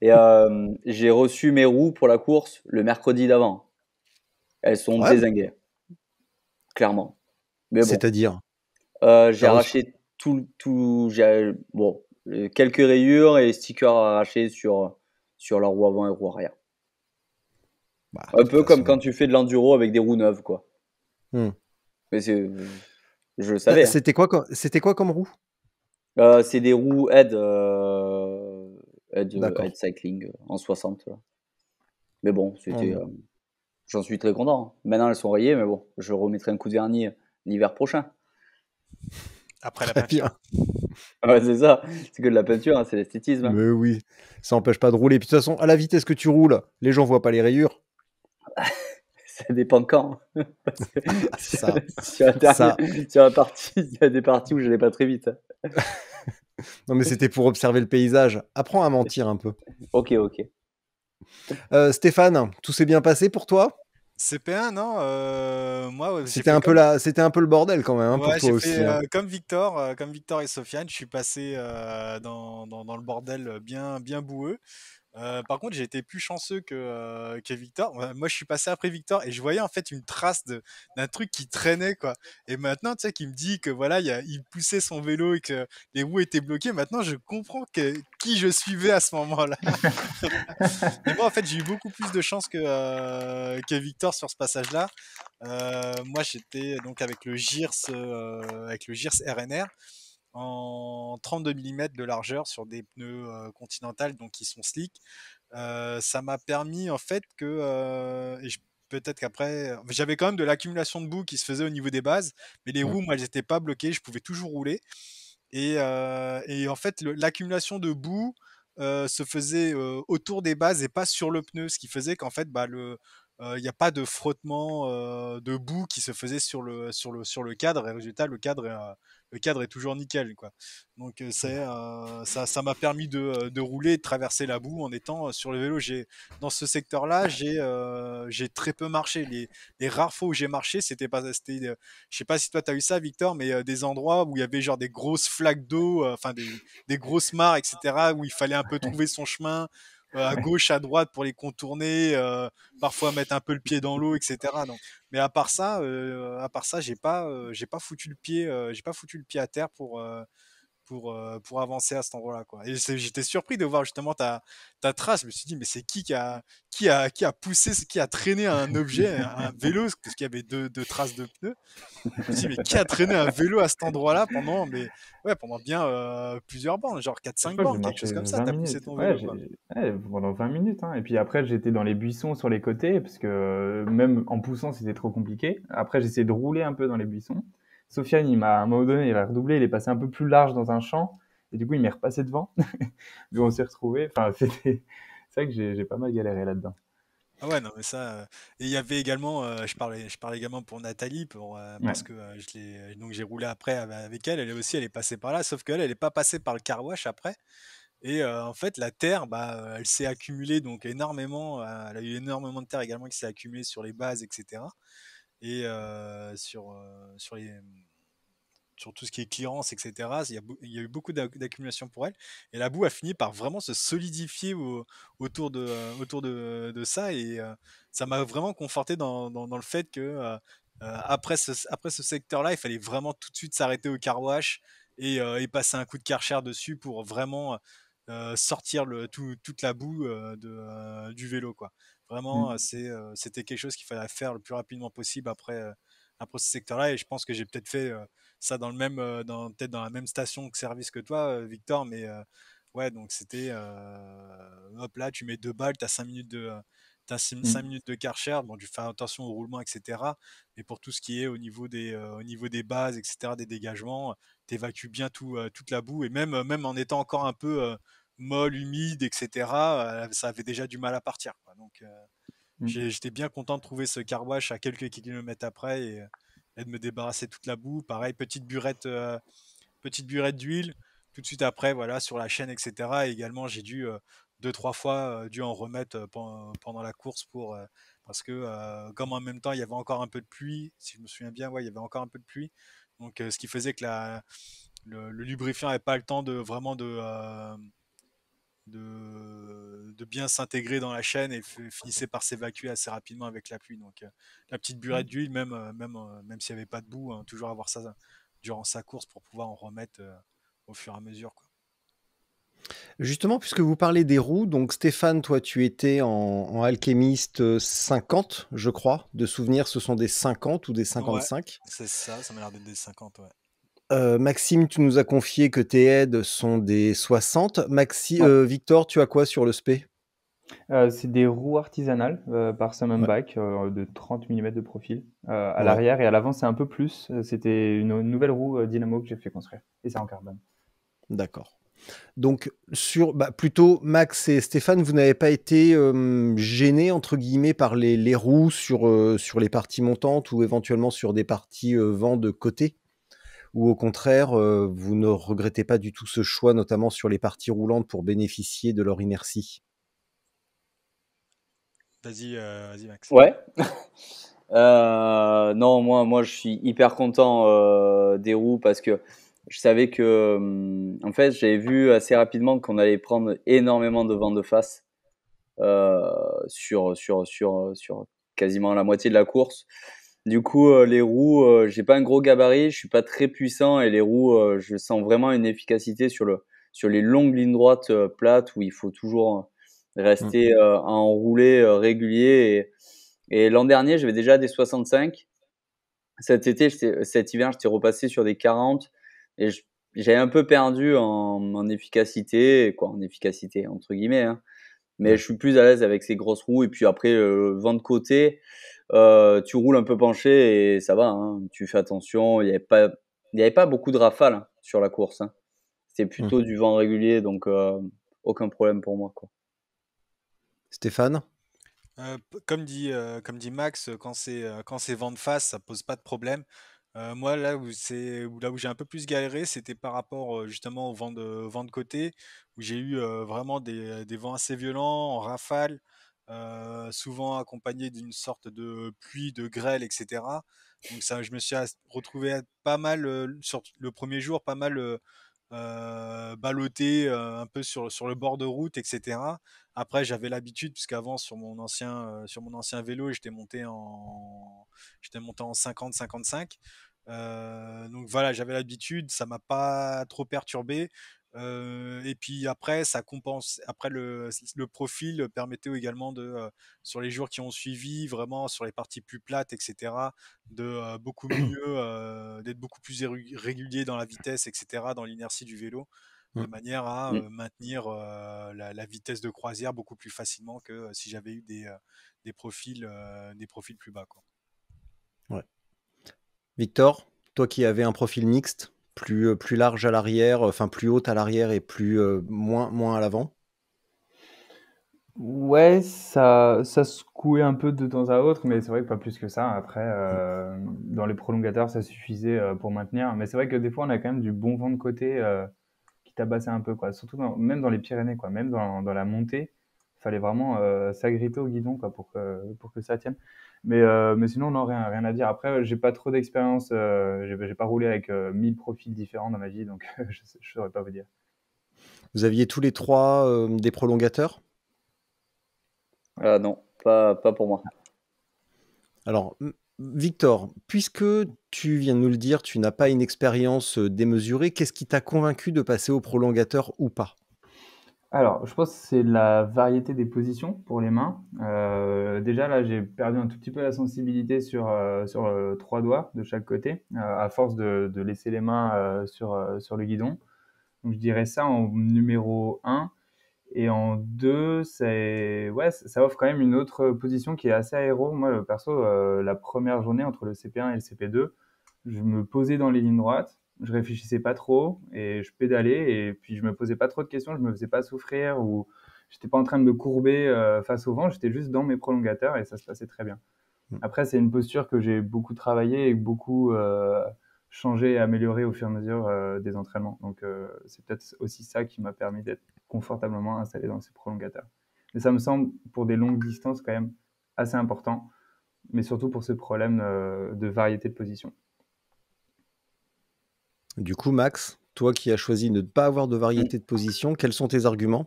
Speaker 3: Et euh, j'ai reçu mes roues pour la course le mercredi d'avant. Elles sont désinguées, clairement. Bon. C'est-à-dire euh, J'ai arraché tout, tout bon, euh, quelques rayures et stickers arrachés sur, sur la roue avant et roue arrière. Bah, un peu comme quand tu fais de l'enduro avec des roues neuves, quoi. Hmm. Mais c'est, je savais. Hein. C'était
Speaker 1: quoi, c'était quoi comme roue
Speaker 3: euh, c'est des roues Ed euh, euh, Cycling en 60. Mais bon, c'était. Ah, j'en suis très content. Hein. Maintenant, elles sont rayées, mais bon, je remettrai un coup de vernis l'hiver prochain.
Speaker 1: Après la peinture.
Speaker 3: c'est ça. C'est que de la peinture, hein, c'est l'esthétisme. Hein.
Speaker 1: Mais oui, ça n'empêche pas de rouler. de toute façon, à la vitesse que tu roules, les gens voient pas les rayures.
Speaker 3: ça dépend quand. ça, ça. sur la partie, il y a des parties où je n'allais pas très vite.
Speaker 1: non, mais c'était pour observer le paysage. Apprends à mentir un peu. Ok, ok. Euh, Stéphane, tout s'est bien passé pour toi
Speaker 2: CP1, non euh,
Speaker 1: Moi, c'était un peu c'était un peu le bordel quand même hein, pour toi aussi. Hein. Euh,
Speaker 2: comme Victor, comme Victor et Sofiane, je suis passé dans, dans, dans, le bordel bien bien boueux. Euh, par contre, j'ai été plus chanceux que, euh, que Victor. Moi, je suis passé après Victor et je voyais en fait une trace de d'un truc qui traînait quoi. Et maintenant, tu sais, qui me dit que voilà, il, poussait son vélo et que les roues étaient bloquées. Maintenant, je comprends qui je suivais à ce moment-là. Mais moi, en fait, j'ai eu beaucoup plus de chance que, euh, que Victor sur ce passage-là. moi, j'étais donc avec le GIRS, avec le GIRS RNR en 32 mm de largeur sur des pneus euh, Continental donc qui sont slick. Euh, ça m'a permis en fait que euh, peut-être qu'après j'avais quand même de l'accumulation de boue qui se faisait au niveau des bases, mais les roues moi elles n'étaient pas bloquées, je pouvais toujours rouler et, en fait l'accumulation de boue se faisait autour des bases et pas sur le pneu, ce qui faisait qu'en fait bah, le, il n'y a pas de frottement de boue qui se faisait sur le, sur le, sur le cadre et résultat le cadre est, le cadre est toujours nickel quoi. donc mmh. ça ça m'a permis de, rouler de traverser la boue en étant sur le vélo j'ai dans ce secteur là j'ai très peu marché les, les rares fois où j'ai marché c'était pas c'était je sais pas si toi tu as eu ça Victor mais des endroits où il y avait genre des grosses flaques d'eau enfin des, des grosses mares etc où il fallait un peu trouver son chemin à gauche, à droite pour les contourner, euh, parfois mettre un peu le pied dans l'eau, etc. mais à part ça, euh, à part ça, j'ai pas, euh, j'ai pas foutu le pied, j'ai pas foutu le pied à terre pour pour, euh, pour avancer à cet endroit-là. Quoi. Et j'étais surpris de voir justement ta, ta trace. Je me suis dit, mais c'est qui qui a, qui a, qui a poussé, qui a traîné un objet, un vélo, parce qu'il y avait deux, traces de pneus. Je mais qui a traîné un vélo à cet endroit-là pendant, mais, ouais, pendant bien euh, plusieurs bandes, genre 4-5 bandes, quelque chose comme ça. poussé ton
Speaker 4: pendant 20 minutes. Hein. Et puis après, j'étais dans les buissons sur les côtés, parce que euh, même en poussant, c'était trop compliqué. Après, j'essayais de rouler un peu dans les buissons. Sofiane, il m'a, à un moment donné, il a redoublé, il est passé un peu plus large dans un champ, et du coup, il m'est repassé devant. Donc, on s'est retrouvé Enfin, c'est vrai que j'ai, pas mal galéré là-dedans.
Speaker 2: Ah ouais, non, mais ça. Euh, et il y avait également, euh, je, parlais, je parlais également pour Nathalie, pour, euh, parce que je donc j'ai roulé après avec elle. Elle aussi, elle est passée par là, sauf qu'elle, elle n'est pas passée par le carwash après. Et en fait, la terre, bah, elle s'est accumulée donc énormément. elle a eu énormément de terre également qui s'est accumulée sur les bases, etc et euh, sur, euh, sur les sur tout ce qui est clearance, etc. Il y a, eu beaucoup d'accumulation pour elle. Et la boue a fini par vraiment se solidifier autour, de, euh, autour de, ça. Et ça m'a vraiment conforté dans, dans, le fait que après ce, après ce secteur-là, il fallait vraiment tout de suite s'arrêter au carwash et, passer un coup de karcher dessus pour vraiment sortir le, toute la boue du vélo. Quoi. Vraiment, mmh. c'était quelque chose qu'il fallait faire le plus rapidement possible après, après ce secteur-là. Et je pense que j'ai peut-être fait ça dans le même, dans, peut dans la même station de service que toi, Victor. Mais ouais, donc c'était hop là, tu mets deux balles, tu as cinq minutes de. T'as mmh. minutes de Karcher, bon, tu fais attention au roulement, etc. Mais pour tout ce qui est au niveau des, niveau des bases, etc., des dégagements, tu évacues bien tout, toute la boue. Et même, même en étant encore un peu molle, humide, etc., euh, ça avait déjà du mal à partir. Donc, euh, mmh. j'étais bien content de trouver ce carwash à quelques kilomètres après et, euh, de me débarrasser toute la boue. Pareil, petite burette, petite burette d'huile tout de suite après, voilà, sur la chaîne, etc. également, j'ai dû deux, trois fois dû en remettre pendant, la course pour parce que comme en même temps il y avait encore un peu de pluie, si je me souviens bien, ouais, il y avait encore un peu de pluie. Donc ce qui faisait que le, lubrifiant n'avait pas le temps de vraiment de de, de bien s'intégrer dans la chaîne et finissait par s'évacuer assez rapidement avec la pluie. Donc euh, la petite mmh. burette d'huile, même, euh, même, euh, même s'il n'y avait pas de boue, hein, toujours avoir ça durant sa course pour pouvoir en remettre au fur et à mesure.
Speaker 1: Justement, puisque vous parlez des roues, donc Stéphane, toi tu étais en, en alchimiste 50, je crois, de souvenir, ce sont des 50 ou des 55
Speaker 2: C'est ça, ça m'a l'air d'être des 50, ouais.
Speaker 1: Euh, Maxime, tu nous as confié que tes aides sont des 60. Maxi, euh, Victor, tu as quoi sur le SP
Speaker 4: euh, C'est des roues artisanales par Summon de 30 mm de profil à l'arrière et à l'avant, c'est un peu plus. C'était une nouvelle roue dynamo que j'ai fait construire et c'est en carbone. D'accord.
Speaker 1: Donc, sur, bah, plutôt Max et Stéphane, vous n'avez pas été gênés, entre guillemets, par les, roues sur, sur les parties montantes ou éventuellement sur des parties vent de côté ou au contraire, euh, vous ne regrettez pas du tout ce choix, notamment sur les parties roulantes pour bénéficier de leur inertie
Speaker 2: Vas-y, euh,
Speaker 3: Max. Ouais. Euh, non, moi, moi, je suis hyper content des roues parce que je savais que, hum, en fait, j'avais vu assez rapidement qu'on allait prendre énormément de vent de face sur, sur, sur, sur quasiment la moitié de la course. Du coup, euh, les roues, euh, j'ai pas un gros gabarit, je suis pas très puissant et les roues, euh, je sens vraiment une efficacité sur le sur les longues lignes droites euh, plates où il faut toujours rester mm. enroulé régulier. Et, et l'an dernier, j'avais déjà des 65. Cet été, cet hiver, j'étais repassé sur des 40 et j'ai un peu perdu en, en, efficacité, quoi, en efficacité entre guillemets. Hein. Mais je suis plus à l'aise avec ces grosses roues et puis après le vent de côté. Euh, tu roules un peu penché et ça va. Hein. tu fais attention. Il n'y avait pas, beaucoup de rafales sur la course. c'est hein. C'était plutôt mhm. du vent régulier, donc euh, aucun problème pour moi. Stéphane.
Speaker 2: Euh, comme, dit, Max, quand c'est vent de face, ça pose pas de problème. moi, là où, j'ai un peu plus galéré, c'était par rapport justement au vent de, vent de côté, où j'ai eu vraiment des, des, vents assez violents, en rafale, euh, souvent accompagné d'une sorte de pluie, de grêle, etc. Donc ça, je me suis retrouvé pas mal euh, sur le premier jour, pas mal euh, euh ballotté un peu sur, sur le bord de route, etc. Après, j'avais l'habitude puisqu'avant sur mon ancien sur mon ancien vélo, j'étais monté en j'étais monté en 50-55. donc voilà, j'avais l'habitude, ça m'a pas trop perturbé. Euh, et puis après, ça compense. Après, le, profil permettait également de, sur les jours qui ont suivi, vraiment sur les parties plus plates, etc., de beaucoup mmh mieux, d'être beaucoup plus régulier dans la vitesse, etc., dans l'inertie du vélo, de manière à mmh. maintenir la, vitesse de croisière beaucoup plus facilement que si j'avais eu des, des profils, des profils plus bas.
Speaker 1: Victor, toi qui avais un profil mixte, plus, euh, plus large à l'arrière, euh, enfin plus haute à l'arrière et plus euh, moins, moins à l'avant
Speaker 4: Ouais, ça, ça secouait un peu de temps à autre, mais c'est vrai que pas plus que ça. Après, dans les prolongateurs, ça suffisait pour maintenir. Mais c'est vrai que des fois, on a quand même du bon vent de côté qui tabassait un peu, quoi. Surtout même dans les Pyrénées, quoi. Même dans, dans la montée, il fallait vraiment s'agripper au guidon, quoi, pour que, pour que ça tienne. Mais, euh, mais sinon, non, rien, rien à dire. Après, euh, j'ai pas trop d'expérience, euh, j'ai pas roulé avec 1000 profils différents dans ma vie, donc je, ne saurais pas vous dire. Vous aviez tous les
Speaker 1: trois des prolongateurs
Speaker 4: Non, pas pour moi.
Speaker 1: Alors, Victor, puisque tu viens de nous le dire, tu n'as pas une expérience démesurée, qu'est-ce qui t'a convaincu de passer au prolongateur ou pas
Speaker 4: alors, je pense que c'est la variété des positions pour les mains. Euh, déjà, là, j'ai perdu un tout petit peu la sensibilité sur, euh, sur euh, trois doigts de chaque côté, à force de, laisser les mains sur, sur le guidon. Donc, je dirais ça en numéro 1. Et en 2, ouais, ça offre quand même une autre position qui est assez aéro. Moi, perso, la première journée entre le CP1 et le CP2, je me posais dans les lignes droites je réfléchissais pas trop et je pédalais et puis je me posais pas trop de questions, je me faisais pas souffrir ou j'étais pas en train de me courber euh, face au vent, j'étais juste dans mes prolongateurs et ça se passait très bien. Mm. Après, c'est une posture que j'ai beaucoup travaillée et beaucoup euh, changée et améliorée au fur et à mesure euh, des entraînements. Donc, c'est peut-être aussi ça qui m'a permis d'être confortablement installé dans ces prolongateurs. Mais ça me semble, pour des longues distances, quand même assez important, mais surtout pour ce problème de variété de position.
Speaker 1: Du coup, Max, toi qui as choisi de ne pas avoir de variété de position, quels sont tes arguments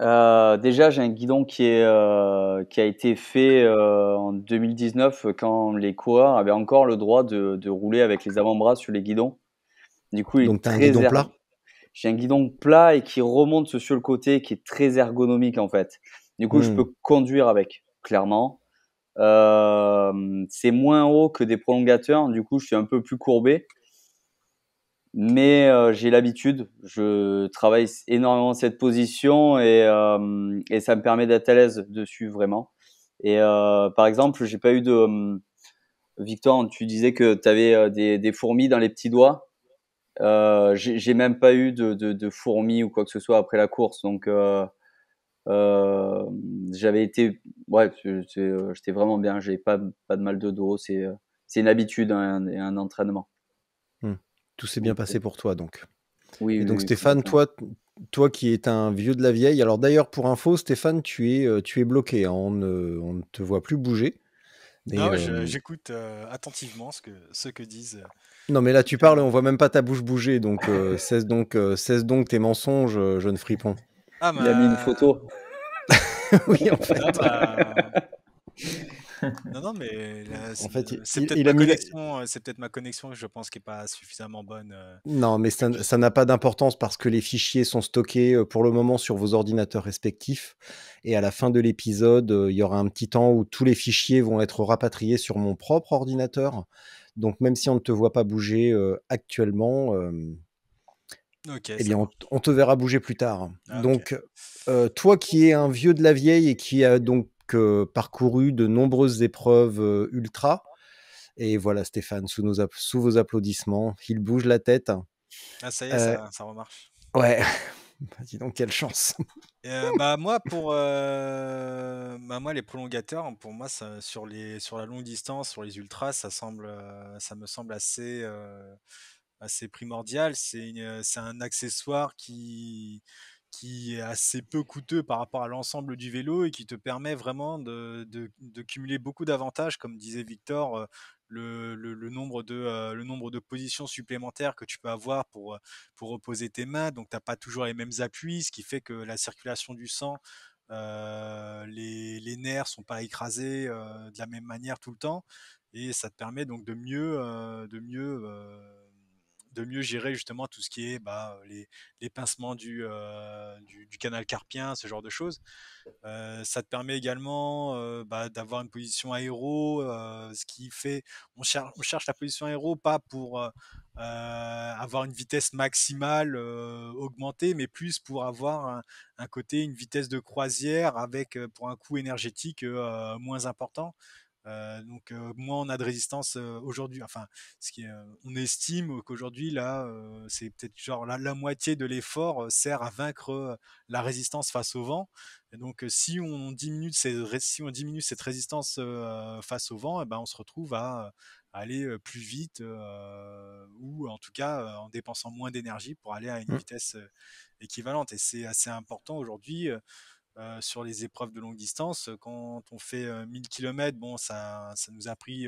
Speaker 3: euh, déjà, j'ai un guidon qui, euh, a été fait euh, en 2019 quand les coureurs avaient encore le droit de, rouler avec les avant-bras sur les guidons. Du coup, Donc, tu as er- plat J'ai un guidon plat et qui remonte sur le côté qui est très ergonomique en fait. Du coup, je hmm. peux conduire avec, clairement. c'est moins haut que des prolongateurs, du coup, je suis un peu plus courbé mais euh, j'ai l'habitude. Je travaille énormément cette position et, euh, et ça me permet d'être à l'aise dessus vraiment. Et euh, par exemple, j'ai pas eu de hum, Victor. Tu disais que tu avais euh, des, des, fourmis dans les petits doigts. j'ai même pas eu de, de, de, fourmis ou quoi que ce soit après la course. Donc j'avais été, ouais, j'étais vraiment bien. J'ai pas pas de mal de dos. C'est une habitude hein, et un entraînement.
Speaker 1: Tout s'est bien passé pour toi, donc. Oui. Et donc, Stéphane, toi, toi qui es un vieux de la vieille, alors d'ailleurs, pour info, Stéphane, tu es, euh, tu es bloqué. Hein, on, ne, te voit plus bouger. non, euh,
Speaker 2: j'écoute euh, attentivement ce que, ce que disent.
Speaker 1: Non, mais là, tu parles, on voit même pas ta bouche bouger. Donc, cesse, donc cesse donc tes mensonges, jeune fripon. Ah, Il a mis une bah. photo. oui, en ah, fait. Bah
Speaker 3: non, non, mais c'est peut-être
Speaker 2: ma connexion, c'est je pense, qui n'est pas suffisamment bonne.
Speaker 1: Euh, non, mais ça n'a pas d'importance parce que les fichiers sont stockés euh, pour le moment sur vos ordinateurs respectifs. Et à la fin de l'épisode, euh, il y aura un petit temps où tous les fichiers vont être rapatriés sur mon propre ordinateur. Donc, même si on ne te voit pas bouger actuellement, eh on, te verra bouger plus tard. Ah, donc, toi qui es un vieux de la vieille et qui a donc parcouru de nombreuses épreuves euh, ultra. Et voilà, Stéphane, sous, nos, sous vos applaudissements, il bouge la tête. Ah, ça y est, euh, ça, remarche. Ouais. Bah, dis donc, quelle chance.
Speaker 2: Euh, bah, moi, pour bah, moi, les prolongateurs, pour moi, ça, sur, les, sur la longue distance, sur les ultras, ça, semble, ça me semble assez, assez primordial. C'est un accessoire qui qui est assez peu coûteux par rapport à l'ensemble du vélo et qui te permet vraiment de, cumuler beaucoup d'avantages, comme disait Victor, euh, le, nombre de, euh, le nombre de positions supplémentaires que tu peux avoir pour, euh, pour reposer tes mains. Donc, tu n'as pas toujours les mêmes appuis, ce qui fait que la circulation du sang, les, les, nerfs sont pas écrasés de la même manière tout le temps. Et ça te permet donc de mieux, de mieux de mieux gérer justement tout ce qui est bah, euh, les, pincements euh, du, canal carpien, ce genre de choses. Euh, ça te permet également bah, d'avoir une position aéro, ce qui fait on, cherche la position aéro pas pour avoir une vitesse maximale augmentée, mais plus pour avoir un, un, côté, une vitesse de croisière avec pour un coût énergétique moins important. Euh, donc euh, moins on a de résistance euh, aujourd'hui. Enfin, ce qui on estime qu'aujourd'hui là, c'est peut-être genre la, moitié de l'effort sert à vaincre la résistance face au vent. Et donc si on diminue on diminue cette résistance face au vent, eh ben on se retrouve à aller plus vite ou en tout cas en dépensant moins d'énergie pour aller à une mmh. vitesse équivalente. Et c'est assez important aujourd'hui. Euh, sur les épreuves de longue distance. Euh, quand on fait 1000 euh, km, bon, ça, ça nous a pris,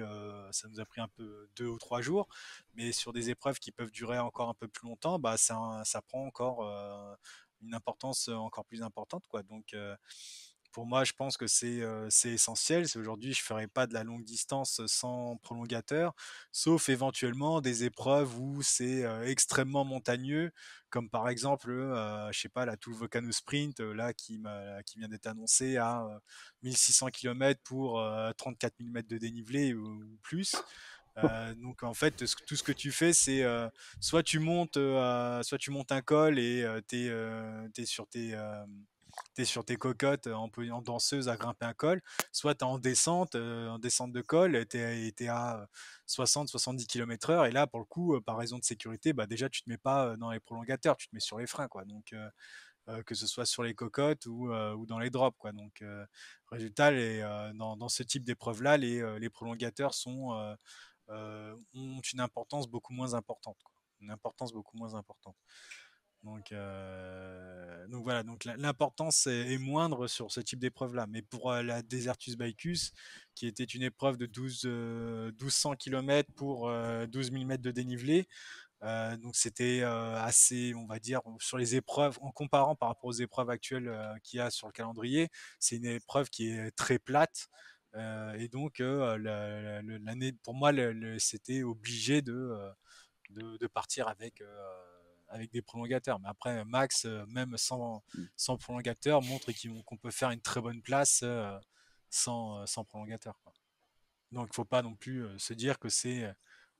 Speaker 2: ça nous a pris un peu deux ou trois jours. Mais sur des épreuves qui peuvent durer encore un peu plus longtemps, bah, ça, prend encore une importance encore plus importante, quoi. Donc, pour moi, je pense que c'est essentiel. aujourd'hui, je ne ferai pas de la longue distance sans prolongateur, sauf éventuellement des épreuves où c'est extrêmement montagneux, comme par exemple, je sais pas, la Tour Volcano Sprint, là, qui, vient d'être annoncé à 1600 km pour 34 000 mètres de dénivelé ou, plus. donc en fait, tout ce que tu fais, c'est soit tu montes, soit tu montes un col et tu es, sur tes tu es sur tes cocottes en, en, danseuse à grimper un col, soit tu es en descente, euh, en descente de col, tu es, à 60-70 euh, km heure, et là, pour le coup, euh, par raison de sécurité, bah, déjà, tu te mets pas dans les prolongateurs, tu te mets sur les freins, quoi. Donc, que ce soit sur les cocottes ou, dans les drops. Quoi. Donc, résultat, dans, ce type d'épreuve-là, les, prolongateurs sont, ont une importance beaucoup moins importante. Une importance beaucoup moins importante. Donc, euh, donc voilà, donc l'importance est, moindre sur ce type d'épreuve-là. Mais pour euh, la Desertus Bacus, qui était une épreuve de 12, 1200 km pour 12 euh, 000 mètres de dénivelé, donc c'était assez, on va dire, sur les épreuves, en comparant par rapport aux épreuves actuelles qu'il y a sur le calendrier, c'est une épreuve qui est très plate. et donc, l'année, pour moi, c'était obligé de, de, partir avec avec des prolongateurs. Mais après, Max, euh, même mmh. sans, prolongateur, montre qu'on peut faire une très bonne place euh, euh, sans, prolongateur. Donc, il ne faut pas non plus se dire que c'est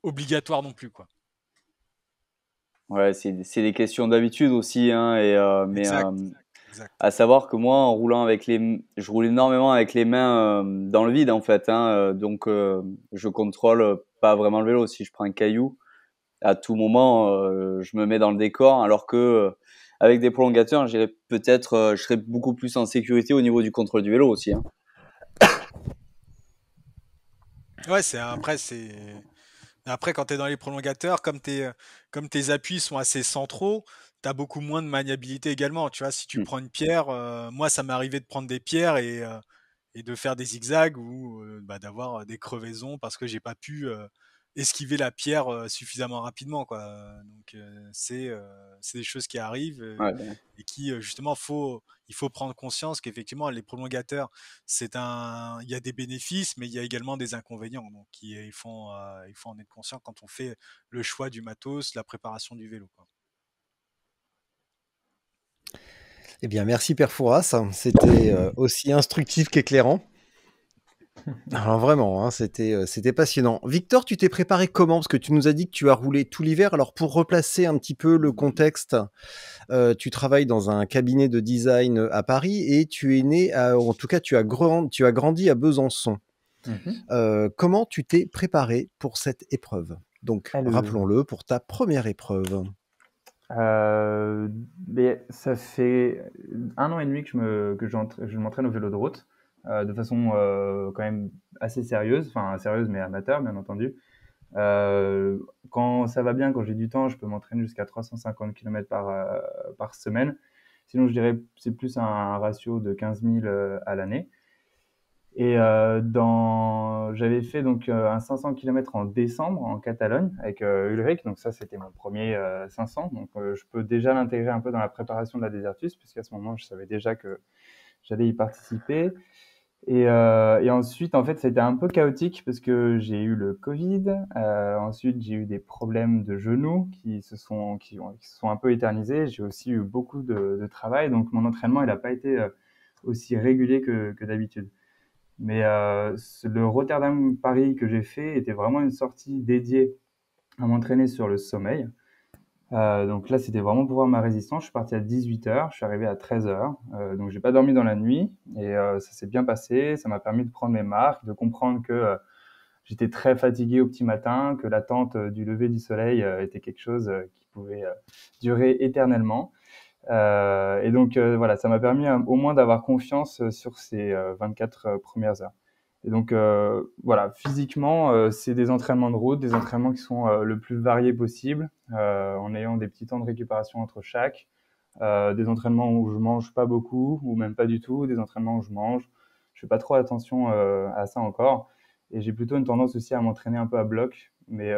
Speaker 2: obligatoire non plus. Quoi.
Speaker 3: Ouais, c'est des questions d'habitude aussi. Hein, et, mais, À savoir que moi, en roulant avec les, je roule énormément avec les mains dans le vide en fait. Hein, donc, je contrôle pas vraiment le vélo. Si je prends un caillou, à tout moment, euh, je me mets dans le décor, alors que euh, avec des prolongateurs, j'ai peut-être, euh, je serais beaucoup plus en sécurité au niveau du contrôle du vélo aussi. Hein.
Speaker 2: Ouais, c'est après c'est après quand tu es dans les prolongateurs, comme tes comme tes appuis sont assez centraux, tu as beaucoup moins de maniabilité également. Tu vois, si tu hmm. prends une pierre, moi ça m'est arrivé de prendre des pierres et de faire des zigzags ou bah, d'avoir des crevaisons parce que j'ai pas pu esquiver la pierre suffisamment rapidement quoi donc c'est des choses qui arrivent ben. et qui justement faut il faut prendre conscience qu'effectivement les prolongateurs c'est un il y a des bénéfices mais il y a également des inconvénients donc il faut il faut en être conscient quand on fait le choix du matos la préparation du vélo quoi.
Speaker 1: Eh bien, merci Père Fouras. C'était aussi instructif qu'éclairant. Alors vraiment, hein, c'était, euh, c'était passionnant. Victor, tu t'es préparé comment Parce que tu nous as dit que tu as roulé tout l'hiver. Alors pour replacer un petit peu le contexte, euh, tu travailles dans un cabinet de design euh, à Paris et tu es né, en tout cas tu as, tu as grandi à Besançon. Mhm. comment tu t'es préparé pour cette épreuve Donc rappelons-le, pour ta première
Speaker 4: épreuve. Ben, ça fait un an et demi que je, me, que je m'entraîne au vélo de route. Euh, de façon euh, quand même assez sérieuse, enfin sérieuse mais amateur bien entendu. Euh, quand ça va bien, quand j'ai du temps, je peux m'entraîner jusqu'à 350 km par, par semaine. Sinon, je dirais c'est plus un, ratio de 15 000 à l'année. Et dans... j'avais fait donc un 500 km en décembre en Catalogne avec Ulrich. Donc ça, c'était mon premier 500. Donc je peux déjà l'intégrer un peu dans la préparation de la Désertus, puisqu'à ce moment, je savais déjà que j'allais y participer. Euh, et, ensuite, en fait, c'était un peu chaotique parce que j'ai eu le Covid. Euh, ensuite, j'ai eu des problèmes de genoux qui se sont, qui sont un peu éternisés. J'ai aussi eu beaucoup de, travail. Donc, mon entraînement, n'a pas été euh, aussi régulier que, d'habitude. Mais le Rotterdam-Paris que j'ai fait était vraiment une sortie dédiée à m'entraîner sur le sommeil. Euh, donc là, c'était vraiment pour voir ma résistance. Je suis parti à 18h, je suis arrivé à 13h. Euh, donc, j'ai pas dormi dans la nuit et euh, ça s'est bien passé. Ça m'a permis de prendre mes marques, de comprendre que euh, j'étais très fatigué au petit matin, que l'attente du lever du soleil était quelque chose qui pouvait durer éternellement. et donc, voilà, ça m'a permis au moins d'avoir confiance sur ces 24 premières heures. Et donc euh, voilà, physiquement, euh, c'est des entraînements de route, des entraînements qui sont euh, le plus variés possible, en ayant des petits temps de récupération entre chaque, des entraînements où je mange pas beaucoup ou même pas du tout, des entraînements où je mange. Je fais pas trop attention à ça encore. Et j'ai plutôt une tendance aussi à m'entraîner un peu à bloc, mais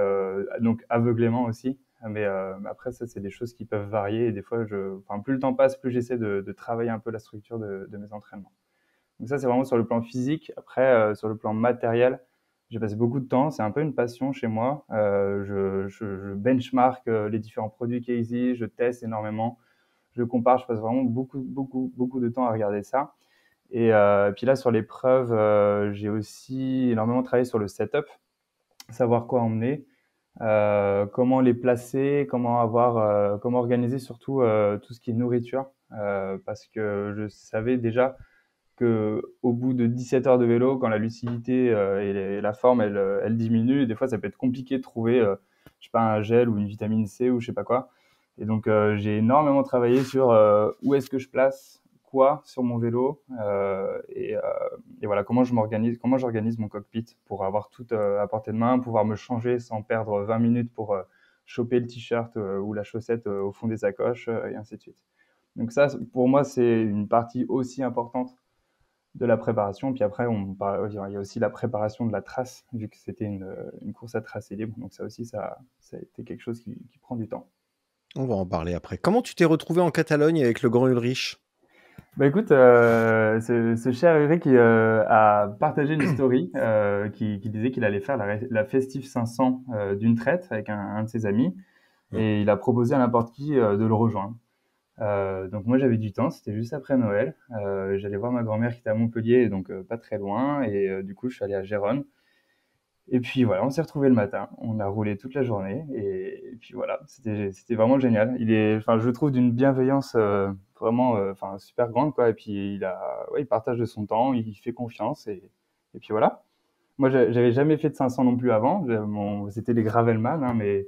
Speaker 4: donc aveuglément aussi, mais après, ça, c'est des choses qui peuvent varier. Et des fois, je... enfin, plus le temps passe, plus j'essaie de, travailler un peu la structure de mes entraînements. Donc ça, c'est vraiment sur le plan physique. Après, euh, sur le plan matériel, j'ai passé beaucoup de temps. C'est un peu une passion chez moi. Euh, je, je, benchmark euh, les différents produits Casey, je teste énormément, je compare. Je passe vraiment beaucoup, beaucoup, beaucoup de temps à regarder ça. Et puis là, sur l'épreuve, j'ai aussi énormément travaillé sur le setup, savoir quoi emmener. comment les placer, comment avoir, comment organiser surtout tout ce qui est nourriture, parce que je savais déjà qu'au bout de 17 heures de vélo, quand la lucidité euh, et, la forme, euh, elle, diminue, des fois, ça peut être compliqué de trouver, euh, je sais pas, un gel ou une vitamine C ou je sais pas quoi. Et donc, j'ai énormément travaillé sur où est-ce que je place quoi sur mon vélo et, voilà comment je m'organise, comment j'organise mon cockpit pour avoir tout à portée de main, pouvoir me changer sans perdre 20 minutes pour choper le t-shirt ou la chaussette au fond des sacoches et ainsi de suite. Donc ça, pour moi, c'est une partie aussi importante de la préparation. Puis après, on parle, euh, il y a aussi la préparation de la trace, vu que c'était une, euh, course à tracer. libre. Donc ça aussi, ça, a été quelque chose qui, prend du temps. On va en parler après. Comment tu t'es retrouvé en Catalogne avec le grand Ulrich bah écoute, euh, ce, cher Ulrich a partagé une story qui, disait qu'il allait faire la, Festive 500 d'une traite avec un, de ses amis et il a proposé à n'importe qui de le rejoindre. Euh, donc moi j'avais du temps, c'était juste après Noël. Euh, j'allais voir ma grand-mère qui était à Montpellier, donc euh, pas très loin, et du coup je suis allé à Gérone. Et puis voilà, on s'est retrouvé le matin, on a roulé toute la journée, et, puis voilà, c'était vraiment génial. Il est, enfin je trouve d'une bienveillance vraiment, enfin super grande quoi. Et puis il a, il partage de son temps, il fait confiance, et, puis voilà. Moi j'avais jamais fait de 500 non plus avant, c'était les Gravelman, hein, mais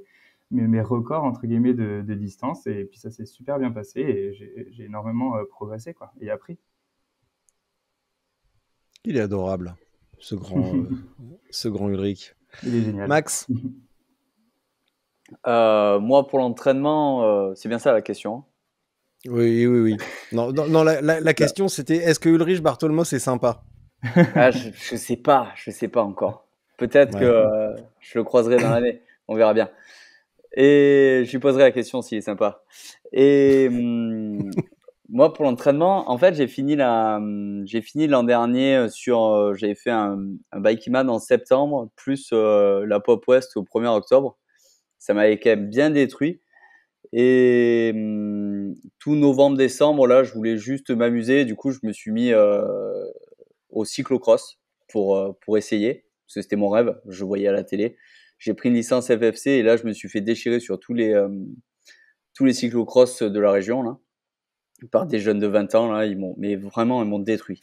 Speaker 4: mes, records entre guillemets de, distance et puis ça s'est super bien passé et j'ai énormément euh, progressé quoi et appris. Il est adorable, ce grand,
Speaker 1: euh, Ulrich. Max
Speaker 3: euh, Moi, pour l'entraînement, c'est bien ça la question. Hein. Oui, oui, oui. Non, non, la, bah. question
Speaker 1: c'était est-ce que Ulrich Bartholomew c'est sympa
Speaker 3: ah, Je ne sais pas, je sais pas encore. Peut-être que je le croiserai dans l'année, on verra bien. Et je lui poserai la question s'il est sympa. Et hmm, moi, pour l'entraînement, en fait, j'ai fini la, hmm, j'ai fini l'an dernier euh, sur, euh, j'avais fait un, un Bikeman en septembre, plus euh, la Pop West au 1er octobre. Ça m'avait quand même bien détruit. Et hmm, tout novembre, décembre, là, je voulais juste m'amuser. Du coup, je me suis mis au cyclocross pour, pour essayer. Parce que c'était mon rêve. Je voyais à la télé j'ai pris une licence FFC et là, je me suis fait déchirer sur tous les, euh, tous les cyclocross de la région, là, par des jeunes de 20 ans, là, ils m'ont, mais vraiment, ils m'ont détruit.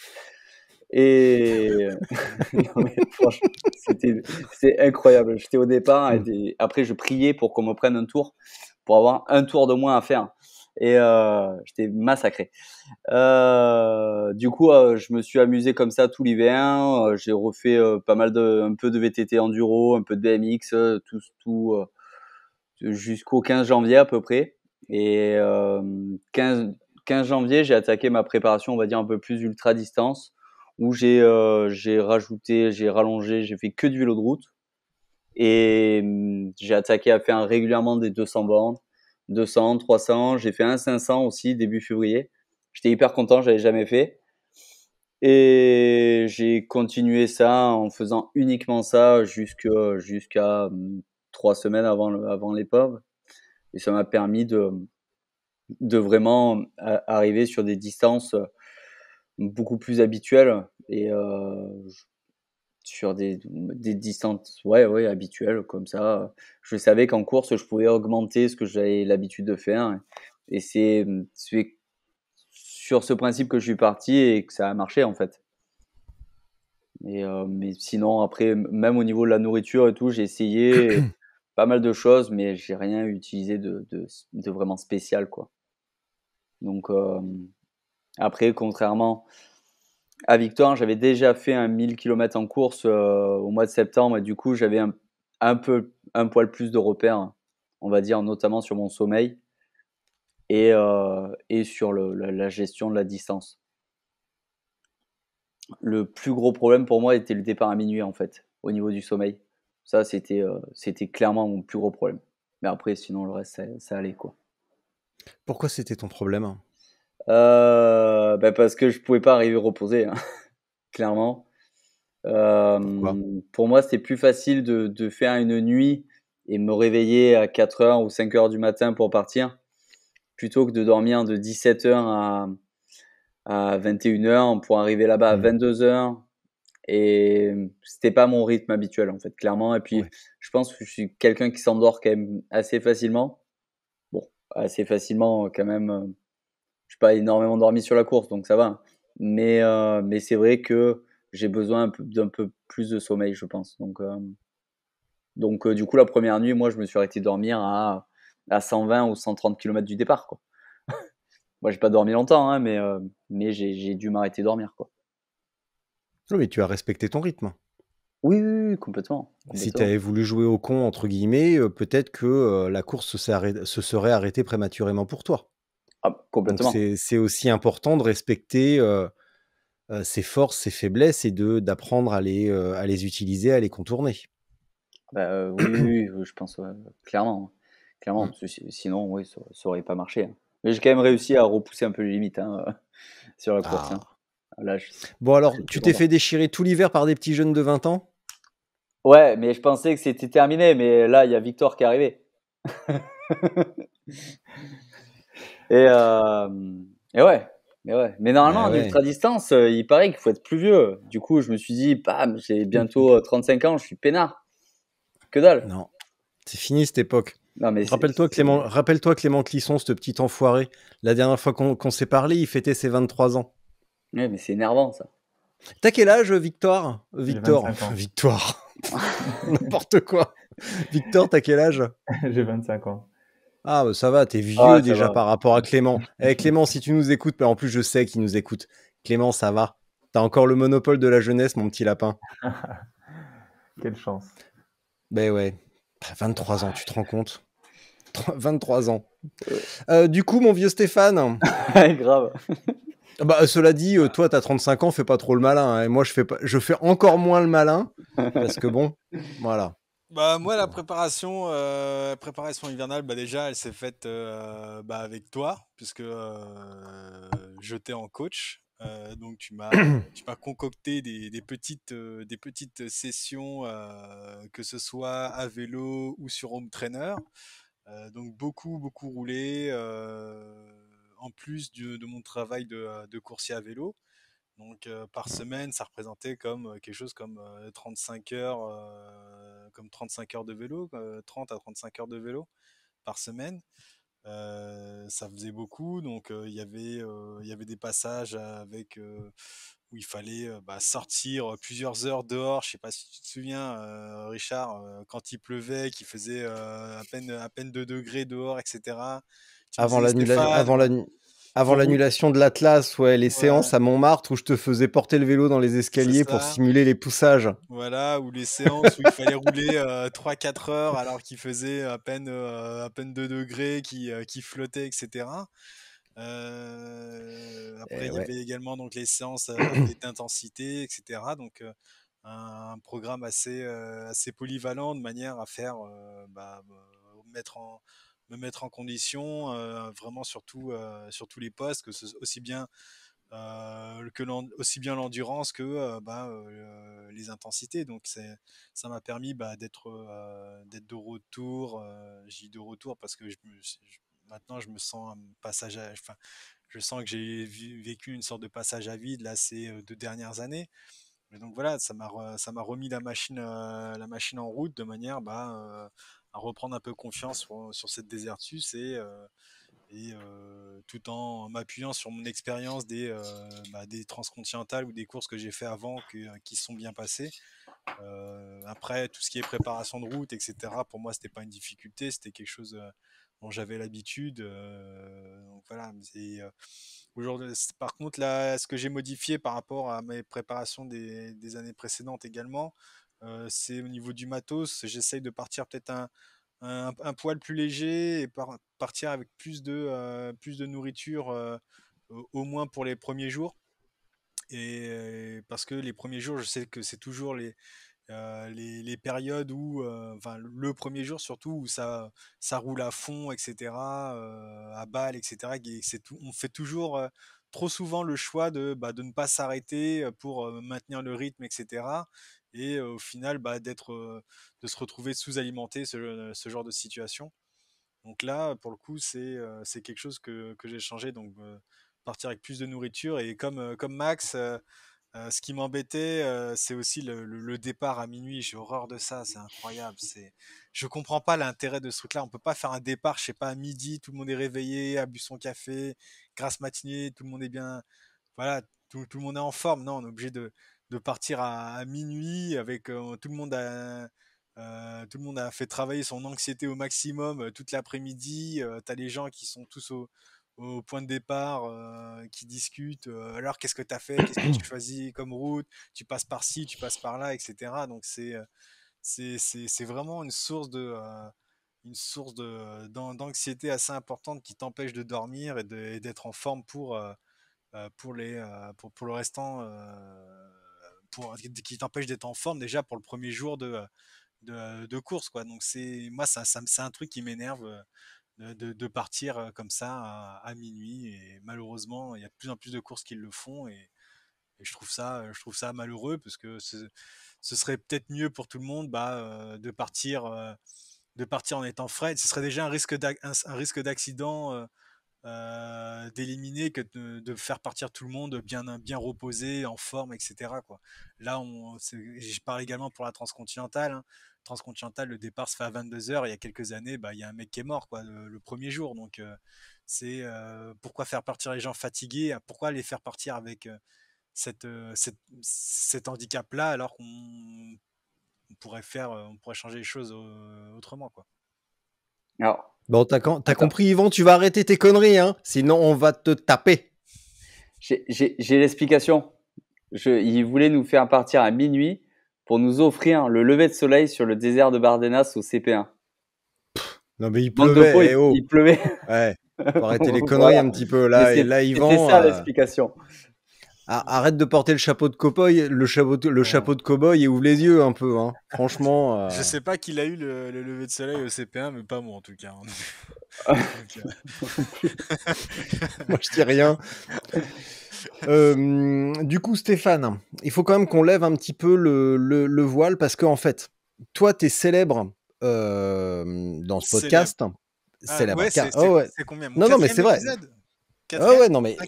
Speaker 3: Et c'est incroyable. J'étais au départ, et mmh. après, je priais pour qu'on me prenne un tour, pour avoir un tour de moins à faire et euh, j'étais massacré. Euh, du coup, euh, je me suis amusé comme ça tout l'hiver. J'ai refait pas mal de, un peu de VTT enduro, un peu de BMX, tout, tout jusqu'au 15 janvier à peu près. Et 15, 15 janvier, j'ai attaqué ma préparation, on va dire un peu plus ultra distance, où j'ai j'ai rajouté, j'ai rallongé, j'ai fait que du vélo de route. Et hum, j'ai attaqué à faire régulièrement des 200 bornes, 200, 300. J'ai fait un 500 aussi début février. J'étais hyper content, j'avais jamais fait. Et j'ai continué ça en faisant uniquement ça jusqu'à hum, trois semaines avant l'épreuve. Et ça m'a permis de, de vraiment euh, arriver sur des distances euh, beaucoup plus habituelles. Et euh, sur des, des distances ouais, ouais, habituelles comme ça. Je savais qu'en course, je pouvais augmenter ce que j'avais l'habitude de faire. Et c'est sur ce principe que je suis parti et que ça a marché en fait. Euh, mais sinon, après, même au niveau de la nourriture et tout, j'ai essayé pas mal de choses, mais j'ai rien utilisé de, vraiment spécial quoi. Donc euh, après, contrairement à Victoire, j'avais déjà fait un 1000 km en course euh, au mois de septembre du coup, j'avais un, peu, un poil plus de repères, on va dire, notamment sur mon sommeil et, euh, sur la, gestion de la distance. Le plus gros problème pour moi était le départ à minuit en fait, au niveau du sommeil. Ça, c'était euh, clairement mon plus gros problème. Mais après, sinon, le reste, ça, ça allait quoi.
Speaker 1: Pourquoi c'était ton problème
Speaker 3: euh, bah Parce que je pouvais pas arriver reposé, reposer hein, clairement. Euh, pour moi, c'était plus facile de, faire une nuit et me réveiller à 4h ou 5h du matin pour partir, plutôt que de dormir de 17h à, à 21h pour arriver là-bas à 22h. Mmh. Et c'était pas mon rythme habituel, en fait, clairement. Et puis, je pense que je suis quelqu'un qui s'endort quand même assez facilement. Bon, assez facilement, quand même, euh, je n'ai pas énormément dormi sur la course, donc ça va. Mais, euh, mais c'est vrai que j'ai besoin d'un peu, plus de sommeil, je pense. Donc, euh, donc euh, du coup, la première nuit, moi, je me suis arrêté de dormir à, à 120 ou 130 km du départ. Quoi. moi, j'ai pas dormi longtemps, hein, mais, mais j'ai dû m'arrêter dormir. Quoi.
Speaker 1: mais ah tu as respecté ton rythme.
Speaker 3: Oui, oui, complètement. Si tu avais
Speaker 1: voulu jouer au con, entre guillemets, peut-être que la course se, serait arrêtée prématurément pour toi. Ah, c'est aussi important de respecter euh, euh, ses forces, ses faiblesses et d'apprendre à, les, euh, à les utiliser, à les
Speaker 3: contourner. Ah bah, oui, je pense clairement. clairement mmh. Sinon, oui, ça n'aurait pas marché. Hein. Mais j'ai quand même réussi à repousser un peu les limites hein, sur le course. Hein. Ah. Bon, alors, tu t'es fait
Speaker 1: déchirer tout l'hiver par des petits jeunes de 20 ans
Speaker 3: Ouais, mais je pensais que c'était terminé. Mais là, il y a Victor qui est arrivé. Euh, et, ouais. Mais ouais. Mais normalement, en ultra distance, euh, il paraît qu'il faut être plus vieux. Du coup, je me suis dit, bam, j'ai bientôt 35 euh, ans, je suis peinard. Que dalle. Non.
Speaker 1: C'est fini cette époque. Rappelle-toi Clément, rappelle Clément Clisson, ce petit enfoiré. La dernière fois qu'on s'est parlé, il fêtait ses 23 ans.
Speaker 3: Ouais, mais c'est énervant ça.
Speaker 1: T'as quel âge, Victoire Victor. Victor.
Speaker 3: Victoire.
Speaker 1: N'importe quoi. Victor, t'as quel âge J'ai 25 ans. Ah, bah, ça va, t'es vieux déjà par rapport à Clément. Eh, Clément, si tu nous écoutes, mais bah, en plus, je sais qu'il nous écoute. Clément, ça va. T'as encore le monopole de la jeunesse, mon petit lapin. Quelle chance. Ben ouais. 23 ans, tu te rends compte 23 ans. Euh. Euh, du coup, mon vieux Stéphane. grave. Bah, cela dit, euh, toi, t'as 35 ans, fais pas trop le malin. Hein, et moi, je fais, je fais encore moins le malin. Parce que bon, voilà.
Speaker 2: Bah moi la préparation euh, préparation hivernale bah déjà elle s'est faite euh, bah, avec toi puisque euh, je t'ai en coach donc tu m'as concocté des, petites des petites sessions que ce soit à vélo ou sur home trainer donc beaucoup beaucoup roulé en plus de mon travail de coursier à vélo donc euh, par semaine, ça représentait comme euh, quelque chose comme 35 euh, heures, comme 35 heures de vélo, 30 à 35 heures de vélo par semaine. ça faisait beaucoup, donc il y avait y avait des passages avec où il fallait bah, sortir plusieurs heures dehors. Je sais pas si tu te souviens, Richard, quand il pleuvait, qu'il faisait à peine à peine 2 degrés dehors, etc. avant la avant la nuit,
Speaker 1: avant mmh. l'annulation de l'Atlas, ouais, les séances à Montmartre où je te faisais porter le vélo dans les escaliers pour simuler les poussages.
Speaker 2: Voilà, ou les séances où il fallait rouler 3-4 euh, heures alors qu'il faisait à peine, euh, à peine 2 degrés, qui, euh, qui flottait, etc. après, eh il y avait également donc, les séances d'intensité, etc. Donc, un, programme assez, assez polyvalent de manière à faire bah, mettre en me mettre en condition, euh, vraiment surtout euh, sur tous les postes, que aussi bien euh, que aussi bien l'endurance que euh, bah, les intensités. Donc c'est ça m'a permis bah, d'être d'être de retour, j'y de retour parce que je, maintenant je me sens un passage, enfin je sens que j'ai vécu une sorte de passage à vide là ces deux dernières années. donc voilà, ça m'a ça m'a remis la machine la machine en route de manière bah à reprendre un peu confiance sur, cette désertus euh, et, euh, tout en m'appuyant sur mon expérience des, euh, bah, des transcontinentales ou des courses que j'ai fait avant qui se sont bien passées. après, tout ce qui est préparation de route, etc., pour moi, ce c'était pas une difficulté, c'était quelque chose dont j'avais l'habitude. voilà, c'est. Par contre, là, ce que j'ai modifié par rapport à mes préparations des années précédentes également, c'est au niveau du matos, j'essaye de partir peut-être un, poil plus léger et partir avec plus de, nourriture au moins pour les premiers jours. Et parce que les premiers jours, je sais que c'est toujours les, périodes où, le premier jour surtout, où ça, roule à fond, etc., à balle, etc. on fait toujours trop souvent le choix de, bah, de ne pas s'arrêter pour maintenir le rythme, etc et au final bah, d'être, de se retrouver sous-alimenté ce, genre de situation. Donc là, pour le coup, c'est, c'est quelque chose que, que j'ai changé. Donc partir avec plus de nourriture et comme, comme Max. ce qui m'embêtait, c'est aussi le, départ à minuit. J'ai horreur de ça, c'est incroyable. C'est, je comprends pas l'intérêt de ce truc-là. On peut pas faire un départ, je sais pas, à midi, tout le monde est réveillé, a bu son café, grâce matinée, tout le monde est bien, voilà, tout, tout le monde est en forme. Non, on est obligé de, de partir à, minuit avec tout le monde a tout le monde a fait travailler son anxiété au maximum toute l'après-midi. tu as les gens qui sont tous au, point de départ, qui discutent. alors qu'est-ce que tu as fait Qu'est-ce que tu choisis comme route Tu passes par ci, tu passes par là, etc. Donc c'est c'est vraiment une source de une source de d'anxiété assez importante qui t'empêche de dormir et d'être en forme pour pour les pour, pour le restant qui t'empêche d'être en forme déjà pour le premier jour de, euh, euh, de, course. Quoi. Donc c'est moi, ça, c'est un truc qui m'énerve. Euh, de, partir comme ça à, minuit. Et malheureusement, il y a de plus en plus de courses qui le font. Et, je, trouve ça, je trouve ça malheureux parce que ce, serait peut-être mieux pour tout le monde bah, de, partir, de partir en étant frais. Ce serait déjà un risque d'accident euh, d'éliminer que de, faire partir tout le monde bien, bien reposé, en forme, etc. Quoi. Là, on, je parle également pour la transcontinentale. Hein. Transcontinentale, le départ se fait à 22h. Il y a quelques années, bah, il y a un mec qui est mort quoi, le, premier jour. Donc, euh, c'est euh, pourquoi faire partir les gens fatigués Pourquoi les faire partir avec cette, cet handicap-là alors qu'on on pourrait, faire, on pourrait changer les choses autrement quoi.
Speaker 1: Alors, Bon, t'as compris, Yvan, tu vas arrêter tes conneries, hein sinon on
Speaker 3: va te taper. J'ai l'explication. Il voulait nous faire partir à minuit pour nous offrir le lever de soleil sur le désert de Bardenas au CP1.
Speaker 1: non, mais il pleuvait. Eh, oh. il, Ouais, arrêter les conneries un petit peu. Là, C'est ça euh,
Speaker 3: l'explication.
Speaker 1: Ah, arrête de porter le chapeau de cowboy, le chapeau de, le chapeau cowboy et ouvre les yeux un peu. Hein. Franchement. Euh. Je sais
Speaker 2: pas qu'il a eu le, lever de soleil au CP1, mais pas moi en tout cas. Hein.
Speaker 1: moi je dis rien. Euh, du coup, Stéphane, il faut quand même qu'on lève un petit peu le, voile parce qu'en en fait, toi, tu es célèbre euh, dans ce podcast. Ah,
Speaker 2: c'est la oh, combien Non, non, mais c'est vrai. Ah ouais, non, mais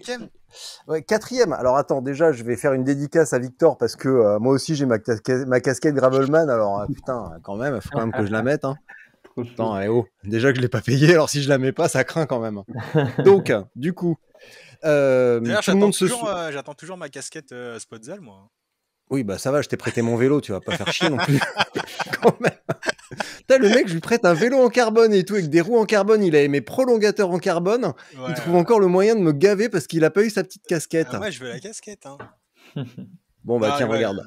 Speaker 1: quatrième. Alors attends, déjà, je vais faire une dédicace à Victor parce que euh, moi aussi j'ai ma, casquette, Gravelman. Alors euh, putain, quand même, faut quand même que je la mette. Hein. Eh oh, déjà que je l'ai pas payé, alors si je la mets pas, ça craint quand même. Donc, du coup, euh,
Speaker 2: j'attends toujours ma casquette Spotzel, moi. Hein.
Speaker 1: Oui, bah ça va, je t'ai prêté mon vélo, tu vas pas faire chier non plus. Quand le mec, je lui prête un vélo en carbone et tout, avec des roues en carbone, il a aimé prolongateurs en carbone. il trouve encore le moyen de me gaver parce qu'il a pas eu sa petite casquette. Ah ouais,
Speaker 2: je veux la casquette. Hein.
Speaker 1: Bon, bah ah, tiens, eh, regarde.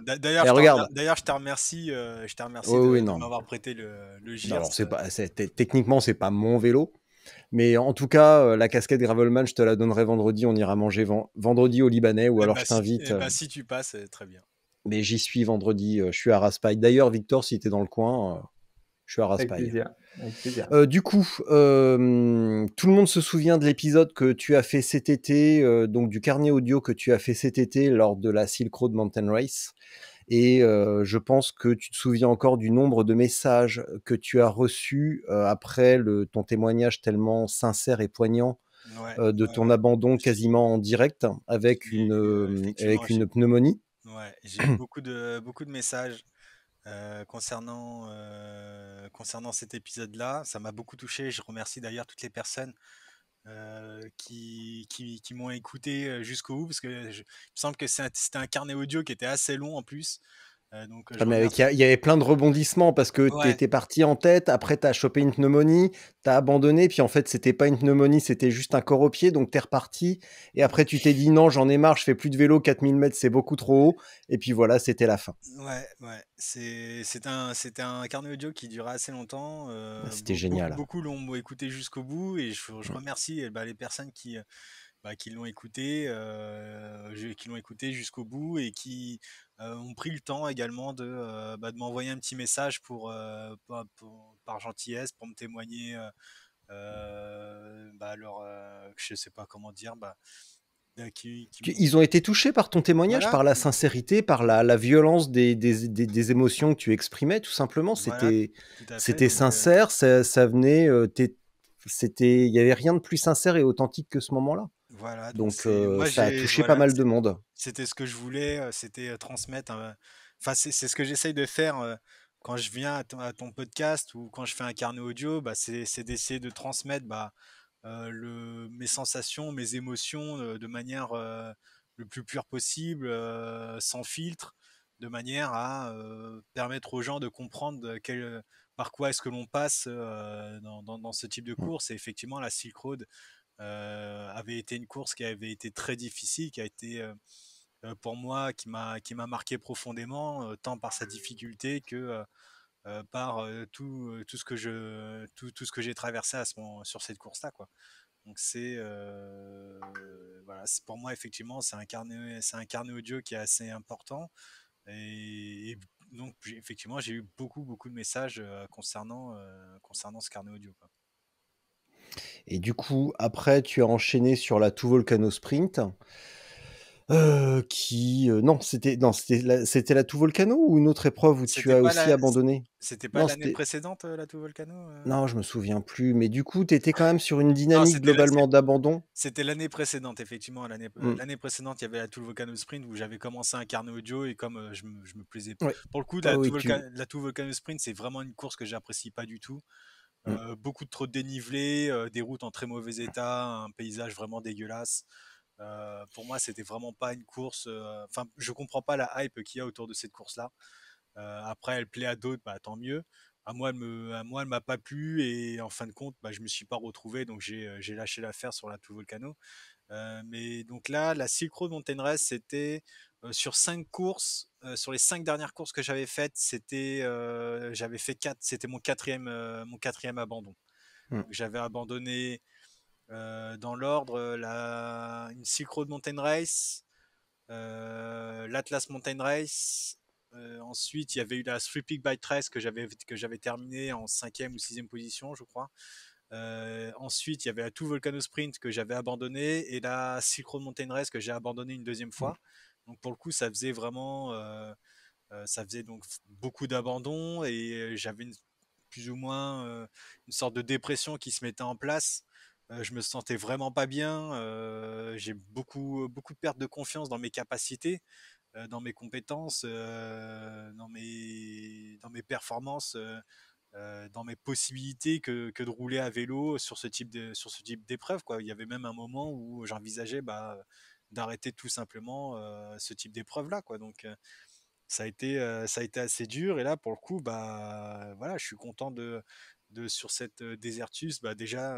Speaker 2: D'ailleurs, je, te remercie, euh, je te remercie de, m'avoir prêté le, le alors,
Speaker 1: pas, techniquement, c'est pas mon vélo. Mais en tout cas, euh, la casquette Gravelman, je te la donnerai vendredi. On ira manger vendredi au Libanais ou eh alors bah je t'invite. Si, eh bah euh. si
Speaker 2: tu passes, très bien
Speaker 1: mais j'y suis vendredi. Euh, je suis à Raspail. D'ailleurs, Victor, si tu es dans le coin, euh, je suis à Raspail. Avec euh, du coup, tout le monde se souvient de l'épisode que tu as fait cet été, donc du carnet audio que tu as fait cet été lors de la Silk Road Mountain Race. Et je pense que tu te souviens encore du nombre de messages que tu as reçus après ton témoignage tellement sincère et poignant de ton abandon quasiment en direct avec une, avec une pneumonie.
Speaker 2: Ouais, j'ai eu beaucoup de, beaucoup de messages euh, concernant, euh, concernant cet épisode-là. Ça m'a beaucoup touché. Je remercie d'ailleurs toutes les personnes euh, qui, m'ont écouté jusqu'au bout, parce que il me semble que c'était un carnet audio qui était assez long en plus. Euh, euh,
Speaker 1: ah, il y, avait plein de rebondissements parce que tu étais parti en tête, après tu as chopé une pneumonie, tu as abandonné, puis en fait c'était pas une pneumonie, c'était juste un corps au pied, donc tu es reparti. Et après tu t'es dit non, j'en ai marre, je fais plus de vélo, 4000 mètres c'est beaucoup trop haut. Et puis voilà, c'était la fin.
Speaker 2: Ouais, ouais. C'était un, un carnet audio qui dura assez longtemps. Euh, ah, c'était génial. Beaucoup l'ont écouté jusqu'au bout et je, mmh. remercie eh ben, les personnes qui. Bah, qui l'ont écouté, euh, qui l'ont écouté jusqu'au bout et qui euh, ont pris le temps également de, euh, bah, m'envoyer un petit message pour, par gentillesse pour me témoigner alors bah, leur, je sais pas comment dire, Ils ont
Speaker 1: été touchés par ton témoignage, par la sincérité, par la, violence des, émotions que tu exprimais, tout simplement. C'était sincère, ça, venait, il n'y avait rien de plus sincère et authentique que ce moment-là. Voilà, donc, ça a touché pas mal de monde.
Speaker 3: C'était
Speaker 2: ce que je voulais, c'était transmettre. Enfin, c'est ce que j'essaye de faire quand je viens à ton, podcast ou quand je fais un carnet audio, bah, c'est d'essayer de transmettre bah, le, mes sensations, mes émotions de manière le plus pure possible, sans filtre, de manière à permettre aux gens de comprendre quel, par quoi est-ce que l'on passe dans, dans, ce type de mmh. course. Et effectivement, la Silk Road euh, avait été une course qui avait été très difficile, qui a été euh, euh, pour moi qui m'a qui m'a marqué profondément, tant par sa mmh. difficulté que par tout tout ce que je tout, tout ce que j'ai traversé à ce moment, sur cette course là quoi. Donc c'est pour moi effectivement c'est un carnet c'est un carnet audio qui est assez important et, donc effectivement j'ai eu beaucoup beaucoup de messages concernant concernant ce carnet audio. Quoi.
Speaker 1: Et du coup, après, tu as enchaîné sur la Two Volcano Sprint. Euh, qui euh, non c'était non c'était la, c'était Tout Volcano ou une autre épreuve où tu as aussi abandonné c'était pas l'année
Speaker 2: précédente euh, la Tout Volcano
Speaker 1: non je me souviens plus mais du coup tu étais quand même sur une dynamique globalement d'abandon
Speaker 2: c'était l'année précédente effectivement l'année mm. précédente il y avait la Tout Volcano Sprint où j'avais commencé un carnet audio et comme je me, me, plaisais pas pour le coup ah la, Touvolcano Volcano Sprint c'est vraiment une course que j'apprécie pas du tout Mm. Euh, beaucoup de trop de dénivelé, euh, des routes en très mauvais état, un paysage vraiment dégueulasse. Euh, pour moi, c'était vraiment pas une course. Enfin, je comprends pas la hype qu'il y a autour de cette course-là. après, elle plaît à d'autres, bah, tant mieux. À moi, elle me, m'a pas plu et en fin de compte, bah, je me suis pas retrouvé, donc j'ai lâché l'affaire sur la Tour Volcano. Euh, mais donc là, la Silk Road Mountain Race, c'était sur cinq courses, sur les cinq dernières courses que j'avais faites, c'était, j'avais fait quatre, c'était mon quatrième, mon quatrième abandon. Mmh. J'avais abandonné dans l'ordre la, une Silk Road Mountain Race, l'Atlas Mountain Race. ensuite, il y avait eu la Three Peak by 13 que j'avais que j'avais terminé en cinquième ou sixième position, je crois. Euh, ensuite, il y avait la tout Volcano Sprint que j'avais abandonné et la Silk Mountain Race que j'ai abandonné une deuxième fois. Mmh. Donc pour le coup, ça faisait vraiment, euh, euh, ça faisait donc beaucoup d'abandon et j'avais plus ou moins une sorte de dépression qui se mettait en place. je me sentais vraiment pas bien. j'ai beaucoup, beaucoup de perte de confiance dans mes capacités, dans mes compétences, dans mes, dans mes performances euh, dans mes possibilités que, que, de rouler à vélo sur ce type de, sur ce type d'épreuve quoi il y avait même un moment où j'envisageais bah, d'arrêter tout simplement euh, ce type d'épreuve là quoi donc euh, ça a été ça a été assez dur et là pour le coup bah voilà je suis content de, de sur cette désertus bah déjà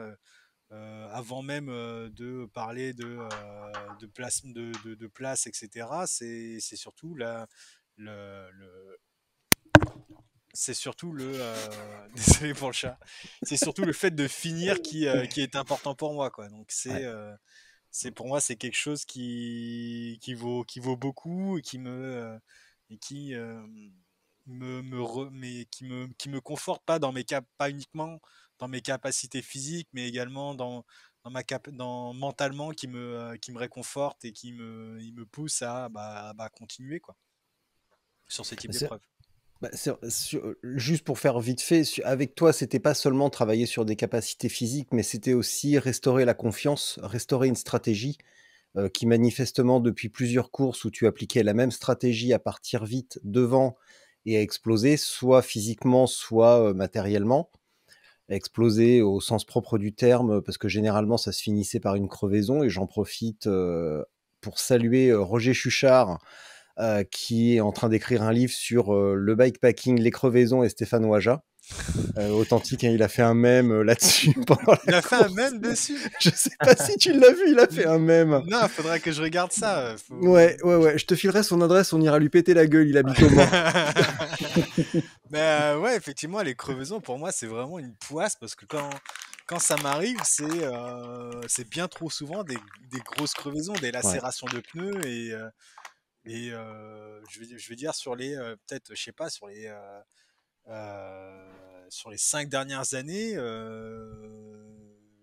Speaker 2: avant même de parler de de place de, place etc c'est surtout la le c'est surtout le. Euh, pour le chat. C'est surtout le fait de finir qui, euh, est important pour moi, quoi. Donc c'est. Euh, c'est pour moi, c'est quelque chose qui, vaut, qui vaut beaucoup et qui me, et qui, me, qui me, qui me conforte pas dans mes cap... pas uniquement dans mes capacités physiques, mais également dans, ma cap... dans mentalement qui me, qui me réconforte et qui me, me pousse à, bah, bah, continuer quoi, sur ce type d'épreuve.
Speaker 1: Bah, juste pour faire vite fait, avec toi, c'était pas seulement travailler sur des capacités physiques, mais c'était aussi restaurer la confiance, restaurer une stratégie euh, qui manifestement depuis plusieurs courses où tu appliquais la même stratégie à partir vite devant et à exploser, soit physiquement, soit euh, matériellement. Exploser au sens propre du terme, parce que généralement ça se finissait par une crevaison, et j'en profite euh, pour saluer Roger Chuchard euh, qui est en train d'écrire un livre sur euh, le bikepacking, les crevaisons et Stéphane Ouaja. Euh, authentique, hein, il a fait un mème là-dessus. il a fait un mème dessus Je sais pas si tu l'as vu, il a fait un mème. Non, faudra que je regarde ça. Ouais, ouais, ouais. Je te filerai son adresse, on ira lui péter la gueule, il habite au moins.
Speaker 2: Mais ouais, effectivement, les crevaisons, pour moi, c'est vraiment une poisse parce que quand, quand ça m'arrive, c'est euh, bien trop souvent des, des, grosses crevaisons, des lacérations de pneus et, et euh, je veux dire sur les, euh, peut-être, je sais pas, sur les, euh, cinq dernières années,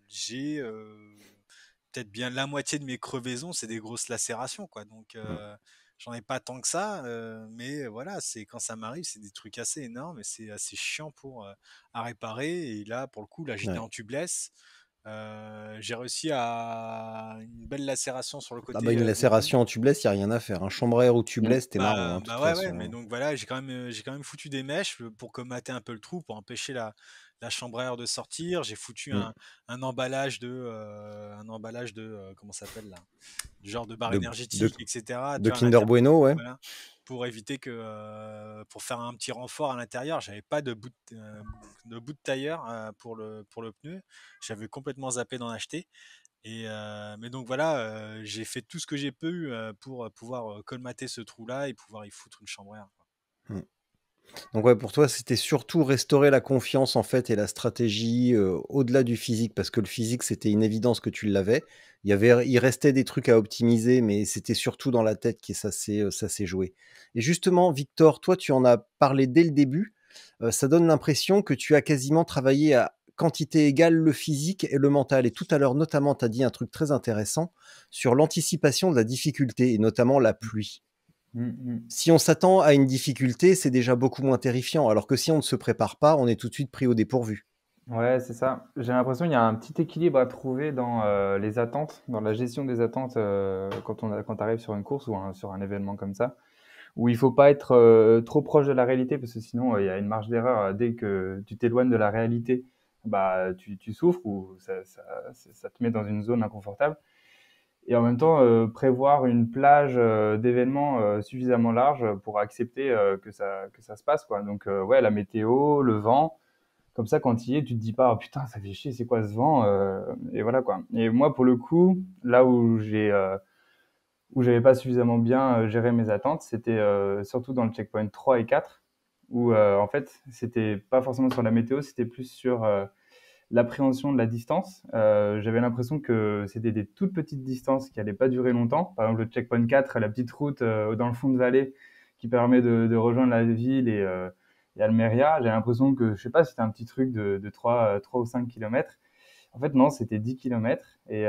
Speaker 2: j'ai peut-être bien la moitié de mes crevaisons, c'est des grosses lacérations, quoi. Donc, mmh. j'en ai pas tant que ça, mais voilà, c'est quand ça m'arrive, c'est des trucs assez énormes et c'est assez chiant pour à réparer. Et là, pour le coup, là, j'étais en tubeless. Euh, j'ai réussi à une belle lacération sur le ah bah, côté. bah une euh, lacération
Speaker 1: en tubeless, il n'y a rien à faire. Un chambre à air ou tubeless, mmh. t'es bah, marrant. Hein, bah mais
Speaker 2: donc voilà, j'ai quand, même, euh, j'ai quand même foutu des mèches pour commater un peu le trou, pour empêcher la, la chambre à air de sortir. J'ai foutu mmh. un, emballage de. un emballage de. comment ça s'appelle là du Genre de barre énergétique, etc. De Kinder Bueno, ouais pour éviter que pour faire un petit renfort à l'intérieur, j'avais pas de bout de, bout de tailleur pour le pour le pneu. J'avais complètement zappé d'en acheter. Et mais donc voilà, j'ai fait tout ce que j'ai pu pour pouvoir colmater ce trou là et pouvoir y foutre une chambre
Speaker 1: donc ouais, pour toi, c'était surtout restaurer la confiance en fait et la stratégie euh, au-delà du physique, parce que le physique, c'était une évidence que tu l'avais. Il, restait des trucs à optimiser, mais c'était surtout dans la tête que ça s'est, euh, joué. Et justement, Victor, toi, tu en as parlé dès le début. Euh, ça donne l'impression que tu as quasiment travaillé à quantité égale le physique et le mental. Et tout à l'heure, notamment, tu as dit un truc très intéressant sur l'anticipation de la difficulté, et notamment la pluie. Mm, mm. Si on s'attend à une difficulté, c'est déjà beaucoup moins terrifiant, alors que si on ne se prépare pas, on est tout de suite pris au dépourvu.
Speaker 4: Ouais, c'est ça. J'ai l'impression qu'il y a un petit équilibre à trouver dans euh, les attentes, dans la gestion des attentes euh, quand on quand arrive sur une course ou sur un événement comme ça, où il faut pas être euh, trop proche de la réalité parce que sinon il y a une marge d'erreur. Dès que tu t'éloignes de la réalité, bah tu, souffres ou ça, te met dans une zone inconfortable et en même temps euh, prévoir une plage euh, d'événements euh, suffisamment large pour accepter que, ça, que ça se passe. Quoi. Donc, ouais, la météo, le vent, comme ça, quand il y es, tu te dis pas, oh, putain, ça fait chier, c'est quoi ce vent Et voilà quoi. Et moi, pour le coup, là où j'ai. où j'avais pas suffisamment bien géré mes attentes, c'était surtout dans le checkpoint 3 et 4, où en fait, c'était pas forcément sur la météo, c'était plus sur l'appréhension de la distance. Euh, j'avais l'impression que c'était des toutes petites distances qui n'allaient pas durer longtemps. Par exemple, le checkpoint 4, la petite route euh, dans le fond de vallée qui permet de, rejoindre la ville euh, et, Almeria. J'avais l'impression que, je sais pas, c'était un petit truc de, 3, 3, ou 5 km. En fait, non, c'était 10 km. Et,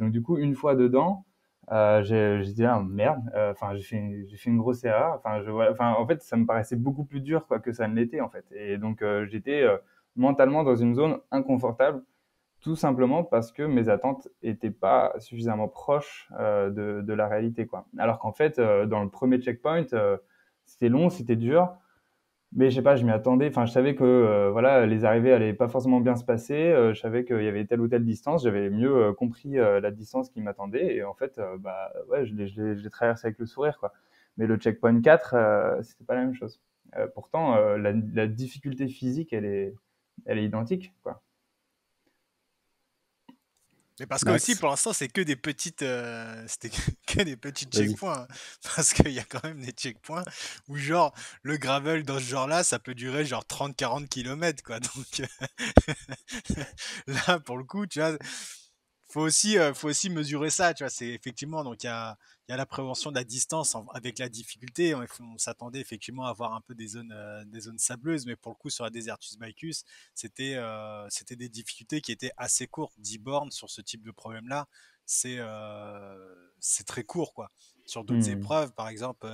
Speaker 4: donc, du coup, une fois dedans, j'ai dit, ah, merde, enfin, j'ai fait, fait, une grosse erreur. Enfin, en fait, ça me paraissait beaucoup plus dur quoi, que ça ne l'était, en fait. Et donc, j'étais mentalement dans une zone inconfortable, tout simplement parce que mes attentes n'étaient pas suffisamment proches euh, de, la réalité. Quoi. Alors qu'en fait, euh, dans le premier checkpoint, euh, c'était long, c'était dur, mais je sais pas, je m'y attendais. Enfin, je savais que voilà, les arrivées allaient pas forcément bien se passer. je savais qu'il y avait telle ou telle distance. J'avais mieux compris la distance qui m'attendait. Et en fait, bah ouais, je l'ai traversé avec le sourire, Mais le checkpoint 4, ce c'était pas la même chose. pourtant, la, difficulté physique, elle est, elle est identique. Quoi.
Speaker 2: Mais parce que bah, aussi, pour l'instant, c'est que des petites, euh, c'était que des petites checkpoints. Hein. Parce qu'il y a quand même des checkpoints où, genre, le gravel dans ce genre-là, ça peut durer genre 30-40 km, quoi. Donc, euh, là, pour le coup, tu vois, faut aussi, faut aussi mesurer ça, tu vois. C'est effectivement, donc il y a, la prévention de la distance avec la difficulté. On, s'attendait effectivement à avoir un peu des zones, des zones sableuses, mais pour le coup, sur la Desertus Bicus, c'était, c'était des difficultés qui étaient assez courtes. 10 bornes sur ce type de problème-là, c'est, c'est très court, quoi. Sur d'autres mmh. épreuves, par exemple,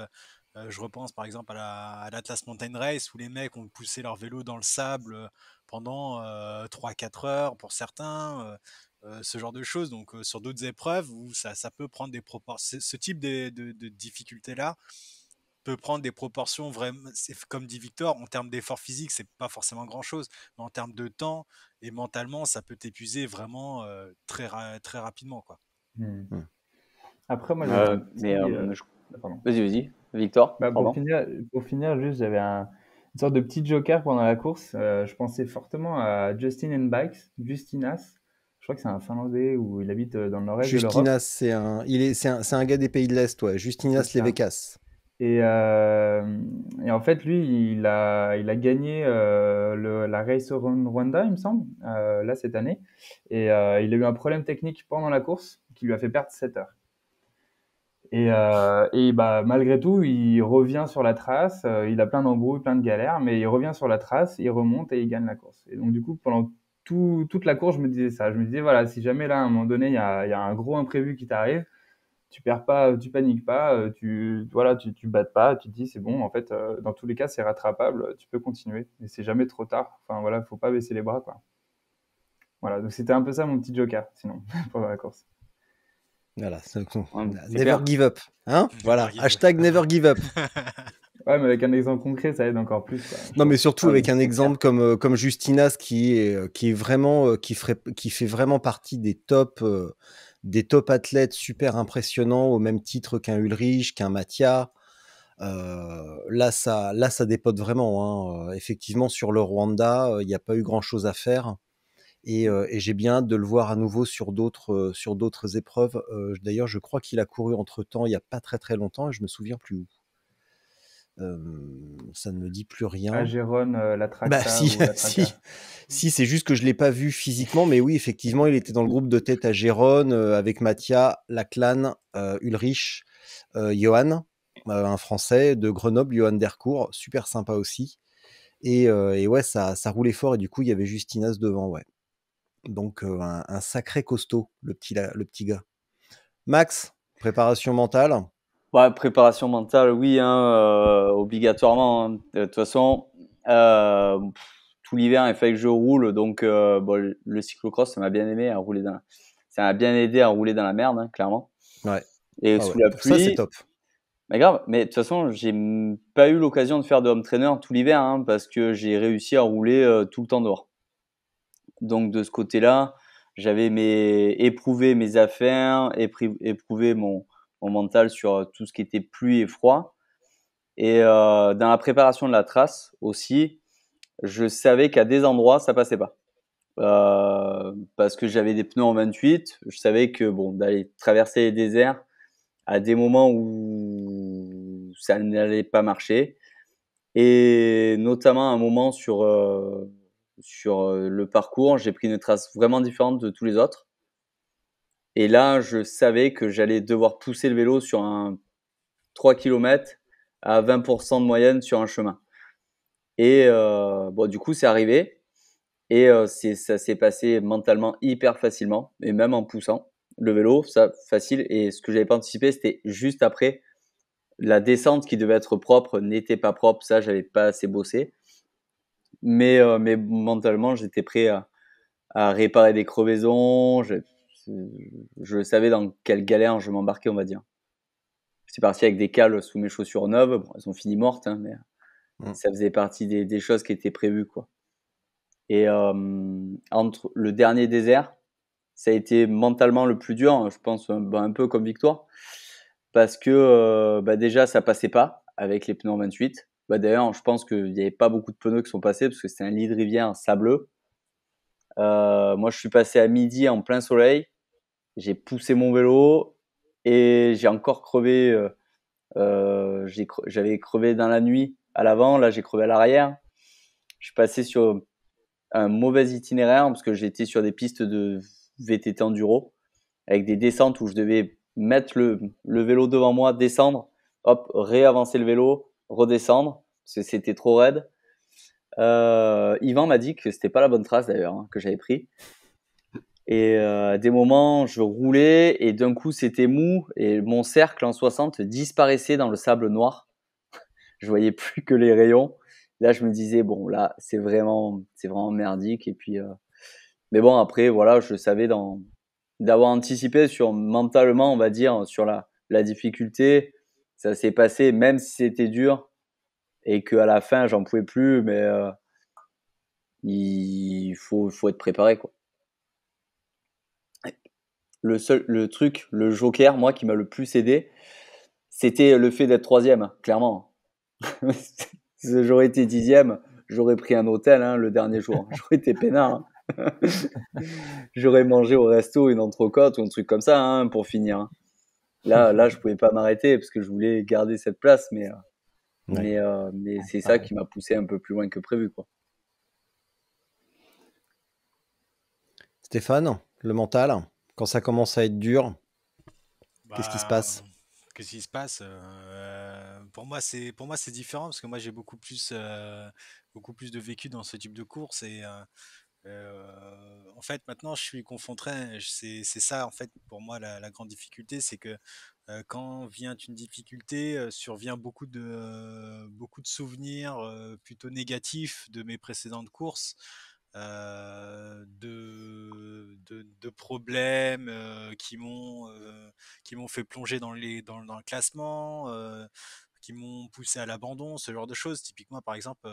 Speaker 2: je repense par exemple à l'Atlas Mountain Race où les mecs ont poussé leur vélo dans le sable pendant 3-4 heures pour certains. Euh, ce genre de choses. Donc euh, sur d'autres épreuves où ça, ça peut prendre des proportions, ce type de, difficulté là peut prendre des proportions vraiment, comme dit Victor, en termes d'effort physique, c'est pas forcément grand-chose, mais en termes de temps et mentalement, ça peut t'épuiser vraiment euh, très, très
Speaker 3: rapidement. Quoi.
Speaker 4: Mmh. Mmh. Après, moi, mais, je... Ah,
Speaker 3: vas-y, vas-y, Victor. Bah, pour,
Speaker 4: finir, juste, j'avais un une sorte de petit joker pendant la course. je pensais fortement à Justin and Bikes, Justinas, je crois que c'est un Finlandais ou il habite euh, dans le nord-est Justinas,
Speaker 1: c'est un, il est, c'est un, gars des pays de l'Est, ouais. Justinas Levekas.
Speaker 4: Et, euh, et, en fait, lui, il a, il a gagné euh, le, la Race around Rwanda, il me semble, là cette année. Et il a eu un problème technique pendant la course qui lui a fait perdre 7 heures. Et, et bah, malgré tout, il revient sur la trace. il a plein d'embrouilles, plein de galères, mais il revient sur la trace, il remonte et il gagne la course. Et donc, du coup, pendant toute la course, je me disais ça. Je me disais, voilà, si jamais là, à un moment donné, il y a, un gros imprévu qui t'arrive, tu perds pas, tu paniques pas, euh, tu voilà, tu, tu battes pas, tu te dis c'est bon, en fait, euh, dans tous les cas, c'est rattrapable, tu peux continuer, et c'est jamais trop tard. Enfin voilà, faut pas baisser les bras, quoi. Voilà, donc c'était un peu ça mon petit joker, sinon, pour la course. Voilà, never
Speaker 3: give up, hein Voilà, hashtag never give up.
Speaker 4: Ouais, mais avec un exemple concret, ça aide encore plus.
Speaker 1: Non, mais surtout ah, avec un exemple comme, euh, comme Justinas qui euh, qui est vraiment, euh, qui, ferait, qui fait vraiment partie des top, des top athlètes super impressionnants au même titre qu'un Ulrich, qu'un Mathia. là, ça, là, ça dépote vraiment. Hein. Effectivement, sur le Rwanda, il n'y a pas eu grand chose à faire. Et, j'ai bien hâte de le voir à nouveau sur d'autres, sur d'autres épreuves. D'ailleurs, je crois qu'il a couru entre temps il n'y a pas très très longtemps et je me souviens plus où ça ne me dit plus ah, rien. à euh, la bah, Traxa, si, c'est juste que je ne l'ai pas vu physiquement, mais oui, effectivement, il était dans le groupe de tête à Gérone euh, avec Mathia, Laclan, euh, Ulrich, Johan, un Français de Grenoble, Johan Dercourt, super sympa aussi. Et, ouais, ça, ça, roulait fort et du coup, il y avait Justinas devant, ouais. Donc un, sacré costaud, le petit, le petit gars. Max, préparation mentale
Speaker 3: préparation mentale, oui, hein, euh, obligatoirement. Hein. De toute façon, euh, tout l'hiver, il fallait que je roule. Donc, euh, le cyclocross, ça m'a bien aimé à rouler dans Ça m'a bien aidé à rouler dans la merde, hein, clairement. Ouais. Et ah sous la ça, c'est top. Mais grave, mais de toute façon, j'ai pas eu l'occasion de faire de home trainer tout l'hiver parce que j'ai réussi à rouler tout le temps dehors. Donc de ce côté-là, j'avais mes éprouvé mes affaires, éprouvé mon mental sur euh, tout ce qui était pluie et froid. Et euh, dans la préparation de la trace aussi, je savais qu'à des endroits, ça passait pas. Euh, parce que j'avais des pneus en 28, je savais que bon, d'aller traverser les déserts à des moments où ça n'allait pas marcher. Et notamment un moment sur, sur le parcours, j'ai pris une trace vraiment différente de tous les autres. Et là, je savais que j'allais devoir pousser le vélo sur un 3 km à 20% de moyenne sur un chemin. Et euh, bon, du coup, c'est arrivé. Et euh, ça s'est passé mentalement hyper facilement, et même en poussant le vélo, ça facile. Et ce que j'avais pas anticipé, c'était juste après la descente qui devait être propre n'était pas propre. Ça, j'avais pas assez bossé. Mais, euh, mais mentalement, j'étais prêt à, à, réparer des crevaisons je savais dans quelle galère je m'embarquais, on va dire. C'est parti avec des cales sous mes chaussures neuves. Bon, elles ont fini mortes, hein, mais mm. ça faisait partie des, choses qui étaient prévues, quoi. Et euh, entre le dernier désert, ça a été mentalement le plus dur, je pense, un, bah, peu comme Victoire, parce que euh, bah, déjà ça passait pas avec les pneus en 28. Bah, d'ailleurs, je pense qu'il n'y avait pas beaucoup de pneus qui sont passés parce que c'était un lit de rivière sableux. Euh, moi, je suis passé à midi en plein soleil j'ai poussé mon vélo et j'ai encore crevé. Euh, euh, j'avais crevé dans la nuit à l'avant, là j'ai crevé à l'arrière. Je suis passé sur un mauvais itinéraire parce que j'étais sur des pistes de VTT enduro avec des descentes où je devais mettre le, vélo devant moi, descendre, hop, réavancer le vélo, redescendre parce que c'était trop raide. Euh, Yvan m'a dit que c'était pas la bonne trace d'ailleurs hein, que j'avais pris et euh, à des moments, je roulais et d'un coup, c'était mou et mon cercle en 60 disparaissait dans le sable noir. je voyais plus que les rayons. Là, je me disais bon, là, c'est vraiment, c'est vraiment merdique. Et puis, euh... mais bon, après, voilà, je savais dans d'avoir anticipé sur mentalement, on va dire, sur la la difficulté. Ça s'est passé, même si c'était dur et qu'à la fin, j'en pouvais plus. Mais euh, il faut faut être préparé, quoi le truc, le joker, moi, qui m'a le plus aidé, c'était le fait d'être troisième, clairement. si j'aurais été dixième, j'aurais pris un hôtel hein, le dernier jour. J'aurais été peinard. Hein. j'aurais mangé au resto une entrecôte ou un truc comme ça hein, pour finir. Là, là, je pouvais pas m'arrêter parce que je voulais garder cette place, mais, euh, mais, euh, mais c'est ça qui m'a poussé un peu plus loin que prévu, quoi.
Speaker 1: Stéphane, le mental. Quand ça commence à être dur, qu'est-ce qui se bah, passe
Speaker 2: Qu'est-ce qui se passe euh, Pour moi, c'est pour moi c'est différent parce que moi j'ai beaucoup plus euh, beaucoup plus de vécu dans ce type de course et euh, en fait maintenant je suis confronté. C'est ça en fait pour moi la, la grande difficulté, c'est que quand vient une difficulté, survient beaucoup de beaucoup de souvenirs plutôt négatifs de mes précédentes courses. Euh, de, problèmes euh, qui m'ont euh, qui m'ont fait plonger dans les dans le classement qui m'ont poussé à l'abandon ce genre de choses typiquement par exemple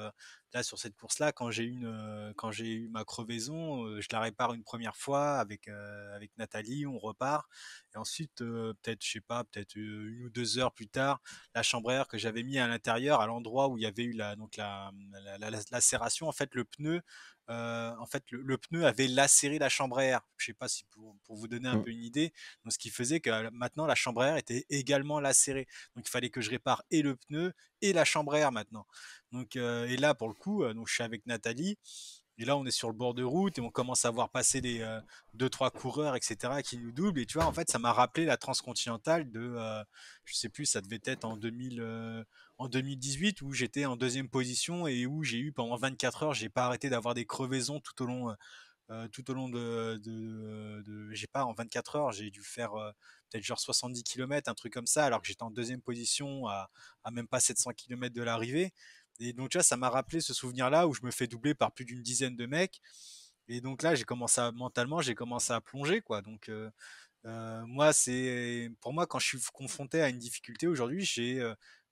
Speaker 2: là sur cette course-là, quand j'ai eu ma crevaison, je la répare une première fois avec Nathalie, on repart, et ensuite peut-être, je sais pas, peut-être une ou deux heures plus tard, la chambre air que j'avais mis à l'intérieur, à l'endroit où il y avait eu la donc la, mmh, la, lacération, en fait le pneu, en fait, le, pneu avait lacéré la chambre à air. Je sais pas si pour, vous donner un mmh. peu une idée. Donc, ce qui faisait que maintenant la chambre air était également lacérée. Donc, il fallait que je répare et le pneu et la chambre maintenant. Donc, euh, et là, pour le coup, euh, donc, je suis avec Nathalie. Et là, on est sur le bord de route et on commence à voir passer les euh, deux trois coureurs, etc., qui nous doublent. Et tu vois, en fait, ça m'a rappelé la transcontinentale de, je sais plus, ça devait être en 2000, en 2018 où j'étais en deuxième position et où j'ai eu pendant 24 heures, j'ai pas arrêté d'avoir des crevaisons tout au long euh, tout au long de, j'ai pas en 24 heures, j'ai dû faire euh, peut-être genre 70 km, un truc comme ça, alors que j'étais en deuxième position à, même pas 700 km de l'arrivée. Et donc tu vois, ça m'a rappelé ce souvenir-là où je me fais doubler par plus d'une dizaine de mecs. Et donc là, j'ai commencé mentalement, j'ai commencé à plonger quoi. Donc euh, moi, c'est pour moi quand je suis confronté à une difficulté aujourd'hui, j'ai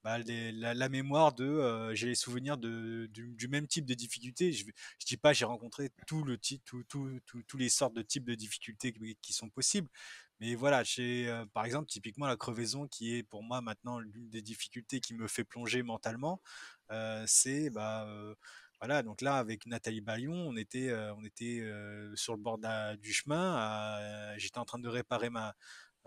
Speaker 2: bah, la, mémoire de euh, j'ai les souvenirs du, même type de difficultés. Je, je dis pas j'ai rencontré tout le tous les sortes de types de difficultés qui, sont possibles, mais voilà, j'ai euh, par exemple typiquement la crevaison qui est pour moi maintenant l'une des difficultés qui me fait plonger mentalement. Euh, c'est bah, voilà, donc là avec Nathalie Bayon, on était on était sur le bord du chemin, j'étais en train de réparer ma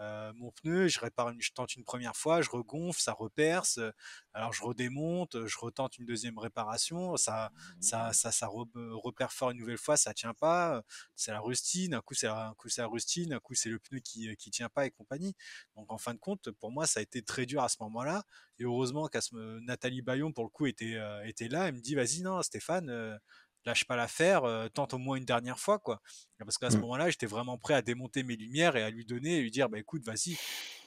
Speaker 2: euh, mon pneu, je répare, je tente une première fois, je regonfle, ça reperce, euh, alors je redémonte, je retente une deuxième réparation, ça, mmh ça, ça, ça reperfore une nouvelle fois, ça tient pas, euh, c'est la rustine, un coup c'est la, un coup c'est la rustine, un coup c'est le pneu qui, qui tient pas et compagnie. Donc en fin de compte, pour moi, ça a été très dur à ce moment-là, et heureusement qu'à Nathalie Bayon pour le coup était, était là, elle me dit vas-y non Stéphane, lâche pas l'affaire, faire, tente au moins une dernière fois, quoi. Ah, parce qu'à ce mmh. moment-là, j'étais vraiment prêt à démonter mes lumières et à lui donner, et lui dire, «Bah, écoute, vas-y,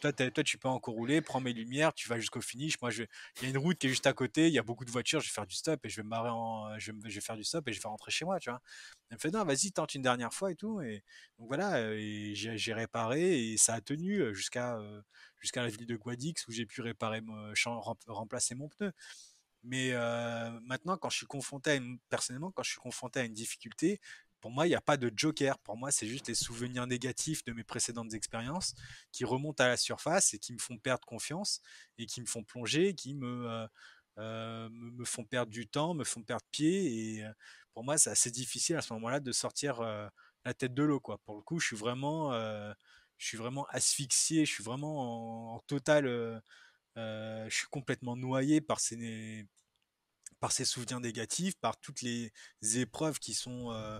Speaker 2: toi, toi, tu peux encore rouler, prends mes lumières, tu vas jusqu'au finish. Moi, il y a une route qui est juste à côté, il y a beaucoup de voitures, je vais faire du stop et je vais en, je vais, faire du stop et je vais rentrer chez moi, tu vois. Elle me fait, non, vas-y, tente une dernière fois et tout. Et donc voilà, j'ai réparé et ça a tenu jusqu'à la ville de Guadix où j'ai pu réparer, mon... remplacer mon pneu. Mais euh, maintenant, quand je suis confronté personnellement, quand je suis confronté à une difficulté, pour moi, il n'y a pas de joker. Pour moi, c'est juste les souvenirs négatifs de mes précédentes expériences qui remontent à la surface et qui me font perdre confiance et qui me font plonger, qui me, euh, euh, me font perdre du temps, me font perdre pied. Et pour moi, c'est assez difficile à ce moment-là de sortir la tête de l'eau. Quoi. Pour le coup, je suis vraiment, je suis vraiment asphyxié, je suis vraiment en, total… Euh, je suis complètement noyé par ces par ces souvenirs négatifs, par toutes les épreuves qui sont euh,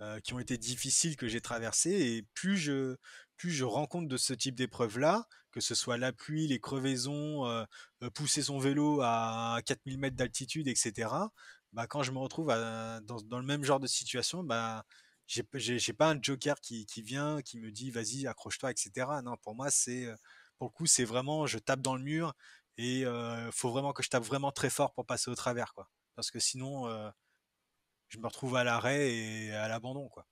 Speaker 2: euh, qui ont été difficiles que j'ai traversées. Et plus je, plus je rencontre de ce type d'épreuves-là, que ce soit la pluie, les crevaisons, pousser son vélo à 4000 mètres d'altitude, etc., bah, quand je me retrouve dans, dans, le même genre de situation, bah, j'ai pas un joker qui, qui vient, qui me dit vas-y, accroche-toi, etc. Non, pour moi, c'est coup, c'est vraiment, je tape dans le mur et euh, faut vraiment que je tape vraiment très fort pour passer au travers, quoi. Parce que sinon, euh, je me retrouve à l'arrêt et à l'abandon, quoi.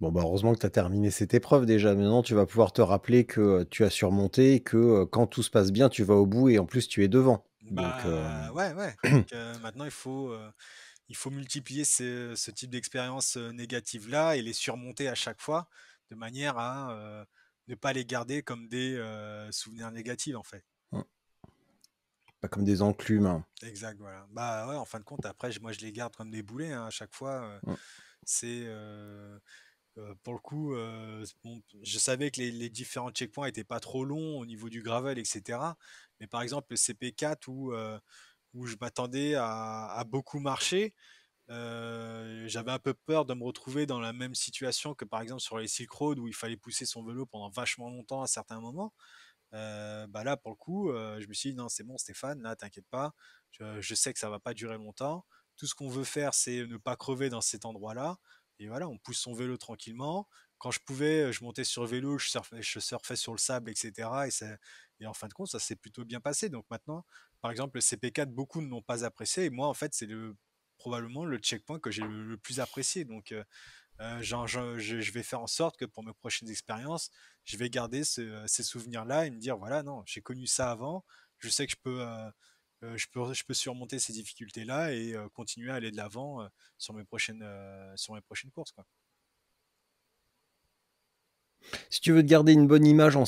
Speaker 1: Bon, bah heureusement que tu as terminé cette épreuve déjà. Maintenant, tu vas pouvoir te rappeler que euh, tu as surmonté, que quand tout se passe bien, tu vas au bout et en plus, tu es devant.
Speaker 2: Bah, Donc, Ouais, ouais. maintenant, il faut, il faut multiplier ce, ce type d'expérience négative là et les surmonter à chaque fois de manière à ne pas les garder comme des euh, souvenirs négatifs en fait. Mmh.
Speaker 1: Pas comme des enclumes. Hein.
Speaker 2: Exact, voilà. Bah en fin de compte, après, moi je les garde comme des boulets hein, à chaque fois. Euh, mmh. C'est euh, pour le coup, je savais que les, différents checkpoints n'étaient pas trop longs au niveau du gravel, etc. Mais par exemple, le CP4 où, où je m'attendais à, à, beaucoup marcher, j'avais un peu peur de me retrouver dans la même situation que par exemple sur les Silk Road où il fallait pousser son vélo pendant vachement longtemps à certains moments. bah là, pour le coup, je me suis dit non, c'est bon, Stéphane, là, t'inquiète pas, je, sais que ça va pas durer longtemps. Tout ce qu'on veut faire, c'est ne pas crever dans cet endroit-là. Et voilà, on pousse son vélo tranquillement. Quand je pouvais, je montais sur vélo, je surfais, je sur le sable, etc. Et, et en fin de compte, ça s'est plutôt bien passé. Donc maintenant, par exemple, le CP4, beaucoup ne l'ont pas apprécié. Et moi, en fait, c'est le probablement le checkpoint que j'ai le, plus apprécié. Donc, euh, euh, je, vais faire en sorte que pour mes prochaines expériences, je vais garder ces souvenirs-là et me dire voilà, non, j'ai connu ça avant, je sais que je peux, euh, je peux, je peux surmonter ces difficultés-là et continuer à aller de l'avant sur, mes prochaines, sur mes prochaines courses. Quoi
Speaker 1: si tu veux te garder une bonne image en,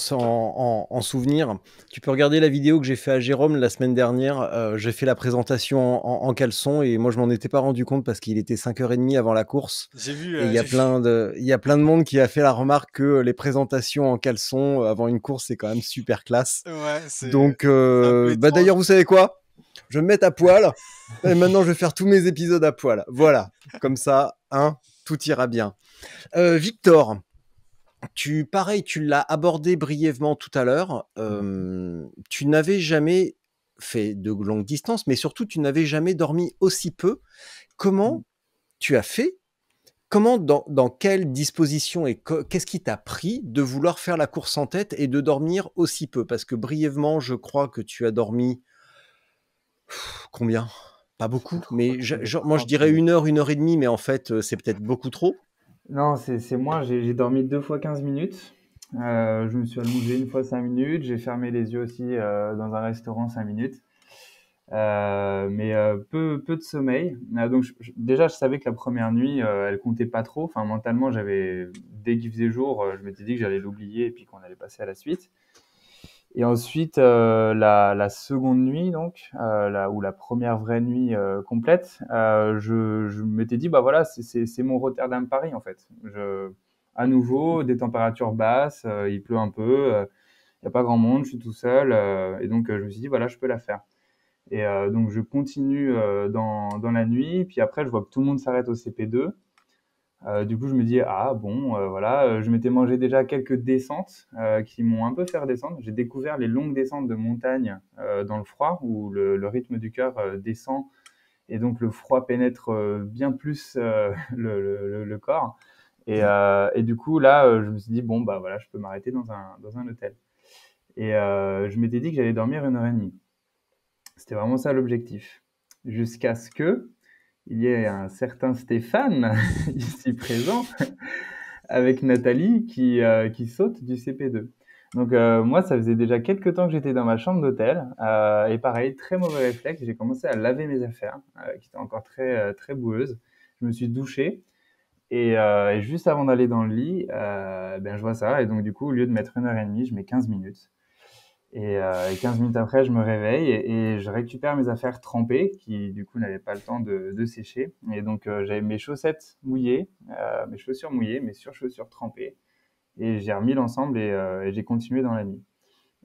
Speaker 1: souvenir, tu peux regarder la vidéo que j'ai fait à Jérôme la semaine dernière. Euh, j'ai fait la présentation en, caleçon et moi je m'en étais pas rendu compte parce qu'il était 5h30 avant la course. J'ai vu. Euh, il y, a plein de, monde qui a fait la remarque que les présentations en caleçon euh, avant une course, c'est quand même super classe. Donc, bah, d'ailleurs, vous savez quoi Je vais me mettre à poil et maintenant je vais faire tous mes épisodes à poil. Voilà, comme ça, hein, tout ira bien. Victor, tu, pareil, tu l'as abordé brièvement tout à l'heure. Mmh. tu n'avais jamais fait de longue distance, mais surtout, tu n'avais jamais dormi aussi peu. Comment mmh. tu as fait Comment, dans, quelle disposition et qu'est-ce qui t'a pris de vouloir faire la course en tête et de dormir aussi peu Parce que brièvement, je crois que tu as dormi combien Pas beaucoup, mais moi je dirais une heure, une heure et demie, mais en fait, c'est peut-être beaucoup trop. Non,
Speaker 4: c'est moi. J'ai dormi deux fois 15 minutes. Euh, je me suis allongé une fois 5 minutes. J'ai fermé les yeux aussi euh, dans un restaurant 5 minutes. Euh, mais peu, peu de sommeil. donc déjà, je savais que la première nuit, elle comptait pas trop. Enfin, mentalement, j'avais dès qu'il faisait jour, je me dit que j'allais l'oublier et puis qu'on allait passer à la suite. Et ensuite, euh, la, la, seconde nuit, donc, euh, la, ou la première vraie nuit euh, complète, euh, je, je m'étais dit, bah voilà, c'est mon Rotterdam-Paris, en fait. Je, à nouveau, des températures basses, euh, il pleut un peu, il n'y a pas grand monde, je suis tout seul. et donc, je me suis dit, voilà, je peux la faire. Et donc, je continue dans, dans, la nuit. Puis après, je vois que tout le monde s'arrête au CP2. Euh, du coup, je me dis, ah bon, euh, voilà, euh, je m'étais mangé déjà quelques descentes qui m'ont un peu fait redescendre. J'ai découvert les longues descentes de montagne dans le froid, où le, rythme du cœur descend et donc le froid pénètre bien plus le, corps. Et, mmh. et, du coup, là, je me suis dit, bon, bah voilà, je peux m'arrêter dans un, dans un hôtel. Et je m'étais dit que j'allais dormir une heure et demie. C'était vraiment ça l'objectif. Jusqu'à ce que il y a un certain Stéphane ici présent avec Nathalie qui, euh, qui saute du CP2. Donc euh, moi, ça faisait déjà quelques temps que j'étais dans ma chambre d'hôtel euh, et pareil, très mauvais réflexe, j'ai commencé à laver mes affaires qui étaient encore très très boueuses. Je me suis douché et, juste avant d'aller dans le lit, ben je vois ça et donc du coup, au lieu de mettre une heure et demie, je mets 15 minutes. Et, 15 euh, minutes après, je me réveille et, je récupère mes affaires trempées qui, du coup, n'avaient pas le temps de, sécher. Et donc, euh, j'avais mes chaussettes mouillées, euh, mes chaussures mouillées, mes surchaussures trempées. Et j'ai remis l'ensemble et, j'ai continué dans la nuit.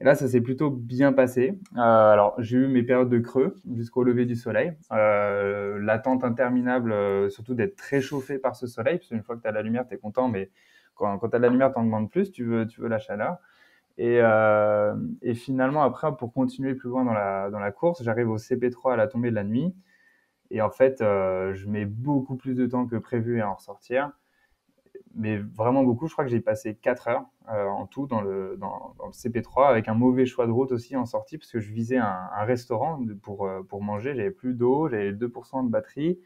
Speaker 4: Et là, ça s'est plutôt bien passé. alors, j'ai eu mes périodes de creux jusqu'au lever du soleil. L'attente interminable, surtout d'être très chauffé par ce soleil, parce qu'une fois que tu as la lumière, tu es content, mais quand, tu as la lumière, tu en demandes plus, tu veux, tu veux la chaleur. Et, euh, et, finalement, après, pour continuer plus loin dans la, dans la course, j'arrive au CP3 à la tombée de la nuit. Et en fait, euh, je mets beaucoup plus de temps que prévu à en ressortir. Mais vraiment beaucoup. Je crois que j'ai passé 4 heures euh, en tout dans le, dans, le, CP3 avec un mauvais choix de route aussi en sortie parce que je visais un, un restaurant pour, euh, pour manger. J'avais plus d'eau, j'avais 2% de batterie.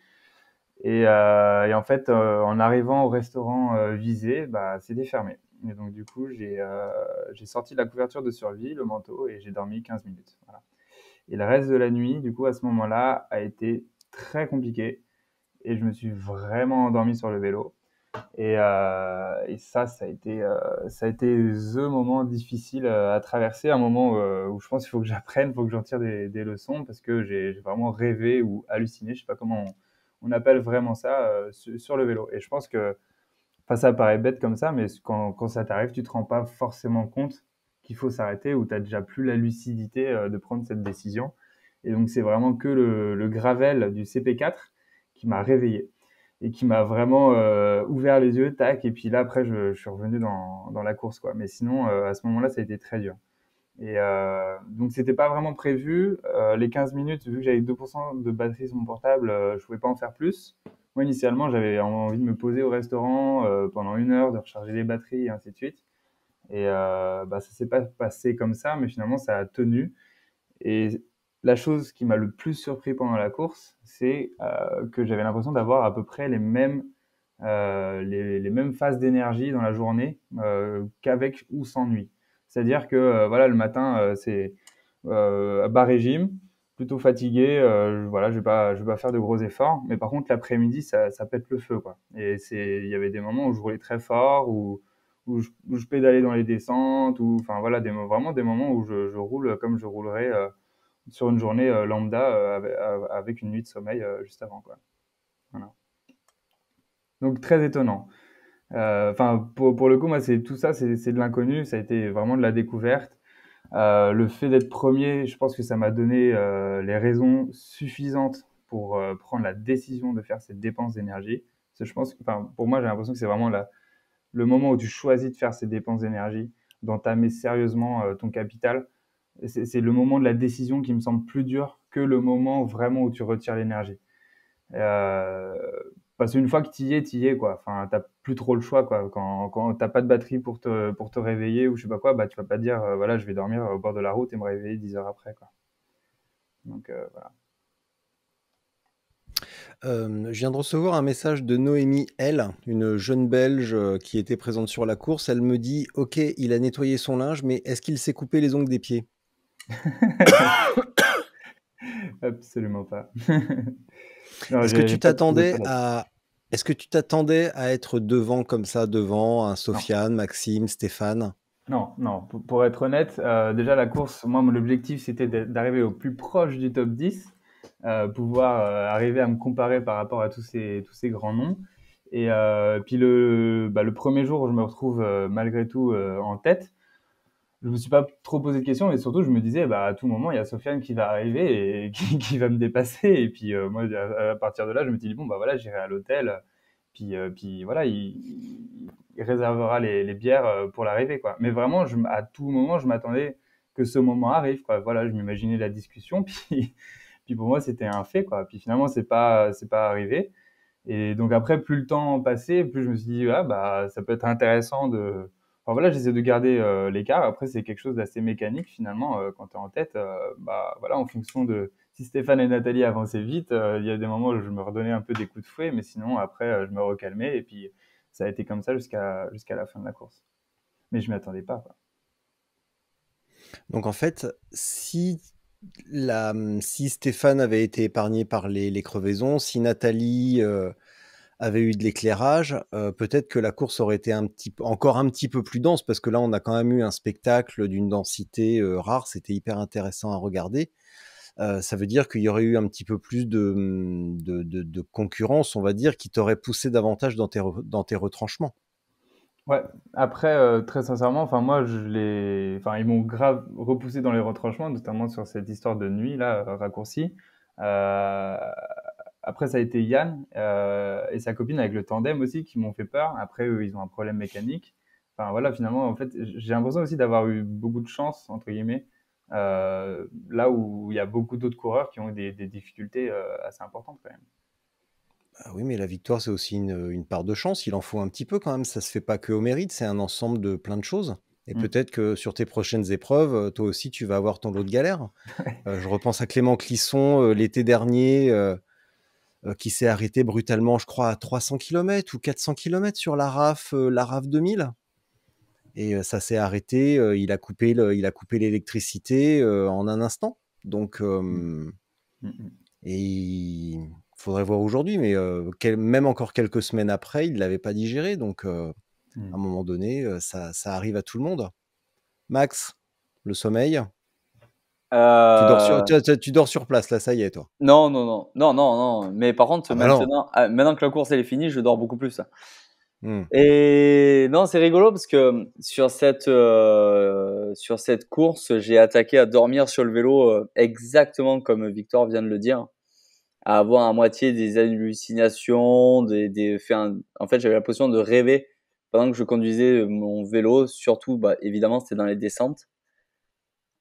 Speaker 4: Et, euh, et en fait, en arrivant au restaurant visé, bah, c'était fermé. Et donc, du coup, j'ai euh, sorti la couverture de survie, le manteau, et j'ai dormi 15 minutes. Et le reste de la nuit, du coup, à ce moment-là, a été très compliqué. Et je me suis vraiment endormi sur le vélo. Et, euh, et ça, ça a, été, euh, ça a été the moment difficile euh, à traverser, un moment où, je pense qu'il faut que j'apprenne, il faut que j'en tire des, des, leçons, parce que j'ai vraiment rêvé ou halluciné, je ne sais pas comment on, appelle vraiment ça, sur, le vélo. Et je pense que Enfin, ça paraît bête comme ça, mais quand, ça t'arrive, tu te rends pas forcément compte qu'il faut s'arrêter ou tu n'as déjà plus la lucidité euh, de prendre cette décision. Et donc, c'est vraiment que le, gravel du CP4 qui m'a réveillé et qui m'a vraiment euh, ouvert les yeux, tac. Et puis là, après, je, suis revenu dans, la course, quoi. Mais sinon, euh, à ce moment-là, ça a été très dur. Et donc, c'était pas vraiment prévu. les 15 minutes, vu que j'avais 2% de batterie sur mon portable, je pouvais pas en faire plus. Moi, initialement, j'avais envie de me poser au restaurant euh, pendant une heure, de recharger les batteries et ainsi de suite. Et euh, bah, ça s'est pas passé comme ça, mais finalement, ça a tenu. Et la chose qui m'a le plus surpris pendant la course, c'est euh, que j'avais l'impression d'avoir à peu près les mêmes, euh, les, mêmes phases d'énergie dans la journée qu'avec ou sans nuit. C'est-à-dire que voilà, le matin, c'est bas régime, plutôt fatigué. Euh, voilà, je vais pas, vais pas faire de gros efforts. Mais par contre, l'après-midi, ça, pète le feu, Et c'est, il y avait des moments où je roulais très fort, où, je, pédalais dans les descentes, ou enfin voilà, des, vraiment des moments où je, roule comme je roulerais euh, sur une journée euh, lambda avec une nuit de sommeil juste avant, quoi. Donc très étonnant. Enfin, pour, le coup, moi, c'est tout ça, c'est de l'inconnu. Ça a été vraiment de la découverte. Euh, le fait d'être premier, je pense que ça m'a donné euh, les raisons suffisantes pour euh, prendre la décision de faire cette dépenses d'énergie. Je pense pour moi, j'ai l'impression que c'est vraiment le moment où tu choisis de faire ces dépenses d'énergie, d'entamer sérieusement ton capital. C'est le moment de la décision qui me semble plus dur que le moment vraiment où tu retires l'énergie parce qu'une fois que tu y es, tu y es, quoi. Enfin, t'as plus trop le choix, quoi. Quand, t'as pas de batterie pour te, pour te réveiller ou je sais pas quoi, bah, tu vas pas dire, euh, voilà, je vais dormir au bord de la route et me réveiller 10 heures après, quoi. Donc, euh, voilà.
Speaker 1: Euh, je viens de recevoir un message de Noémie L, une jeune Belge qui était présente sur la course. Elle me dit Ok, il a nettoyé son linge, mais est-ce qu'il s'est coupé les ongles des pieds bah,
Speaker 4: Absolument pas. Est-ce que tu t'attendais
Speaker 1: à est-ce que tu t'attendais à être devant comme ça, devant un Sofiane, Maxime, Stéphane
Speaker 4: Non, non. pour, être honnête, euh, déjà la course, moi, l'objectif, c'était d'arriver au plus proche du top 10, euh, pouvoir euh, arriver à me comparer par rapport à tous ces, tous ces grands noms. Et puis le, bah, le premier jour, où je me retrouve malgré tout en tête je me suis pas trop posé de questions mais surtout je me disais bah à tout moment il y a Sofiane qui va arriver et qui, va me dépasser et puis euh, moi à, partir de là je me suis dit bon bah voilà j'irai à l'hôtel puis euh, puis voilà il, réservera les, bières euh, pour l'arrivée quoi mais vraiment je, à tout moment je m'attendais que ce moment arrive quoi voilà je m'imaginais la discussion puis puis pour moi c'était un fait quoi puis finalement c'est pas c'est pas arrivé et donc après plus le temps passait plus je me suis dit ah bah ça peut être intéressant de voilà, j'essaie de garder euh, l'écart. Après, c'est quelque chose d'assez mécanique finalement. Euh, quand tu es en tête, euh, bah, voilà, en fonction de si Stéphane et Nathalie avançaient vite, il y a des moments où je me redonnais un peu des coups de fouet, mais sinon après, je me recalmais et puis ça a été comme ça jusqu'à jusqu'à la fin de la course. Mais je m'y attendais pas.
Speaker 1: Donc en fait, si la, si Stéphane avait été épargné par les, les crevaisons, si Nathalie avait eu de l'éclairage, euh, peut-être que la course aurait été un petit, encore un petit peu plus dense, parce que là, on a quand même eu un spectacle d'une densité euh, rare, c'était hyper intéressant à regarder. Euh, ça veut dire qu'il y aurait eu un petit peu plus de, mm, de, concurrence, on va dire, qui t'aurait poussé davantage dans tes, dans tes retranchements.
Speaker 4: Ouais, après, très sincèrement, enfin, moi, je enfin, ils m'ont grave repoussé dans les retranchements, notamment sur cette histoire de nuit, là, raccourcie Euh, après, ça a été Yann euh, et sa copine avec le tandem aussi qui m'ont fait peur. Après, eux, ils ont un problème mécanique. Enfin, voilà, finalement, en fait, j'ai l'impression aussi d'avoir eu beaucoup de chance, entre guillemets, euh, là où il y a beaucoup d'autres coureurs qui ont eu des, difficultés euh, assez importantes quand même. Ah oui, mais
Speaker 1: la victoire, c'est aussi une, part de chance. Il en faut un petit peu quand même. Ça se fait pas que au mérite, c'est un ensemble de plein de choses. Et mm. peut-être que sur tes prochaines épreuves, toi aussi, tu vas avoir ton lot de galères. je repense à Clément Clisson l'été dernier euh, qui s'est arrêté brutalement, je crois, à 300 km ou 400 km sur la RAF, euh, la RAF 2000. Et euh, ça s'est arrêté, il a coupé, il a coupé l'électricité en un instant. Donc, mmh. Mmh, mmh. et il faudrait voir aujourd'hui, mais même encore quelques semaines après, il ne l'avait pas digéré. Donc, à un moment donné, ça,
Speaker 3: arrive à tout le monde. Max, le sommeil tu, dors sur,
Speaker 1: euh, tu, dors sur, place, là, ça y est, toi.
Speaker 3: Non, non, non, non, non, non. Mais par contre, ah bah maintenant, ah, maintenant que la course elle est finie, je dors beaucoup plus. Hmm. Et non, c'est rigolo parce que sur cette, euh, sur cette course, j'ai attaqué à dormir sur le vélo euh, exactement comme Victor vient de le dire, à avoir à moitié des hallucinations, des, des en fait, j'avais l'impression de rêver pendant que je conduisais mon vélo. Surtout, bah, évidemment, c'était dans les descentes.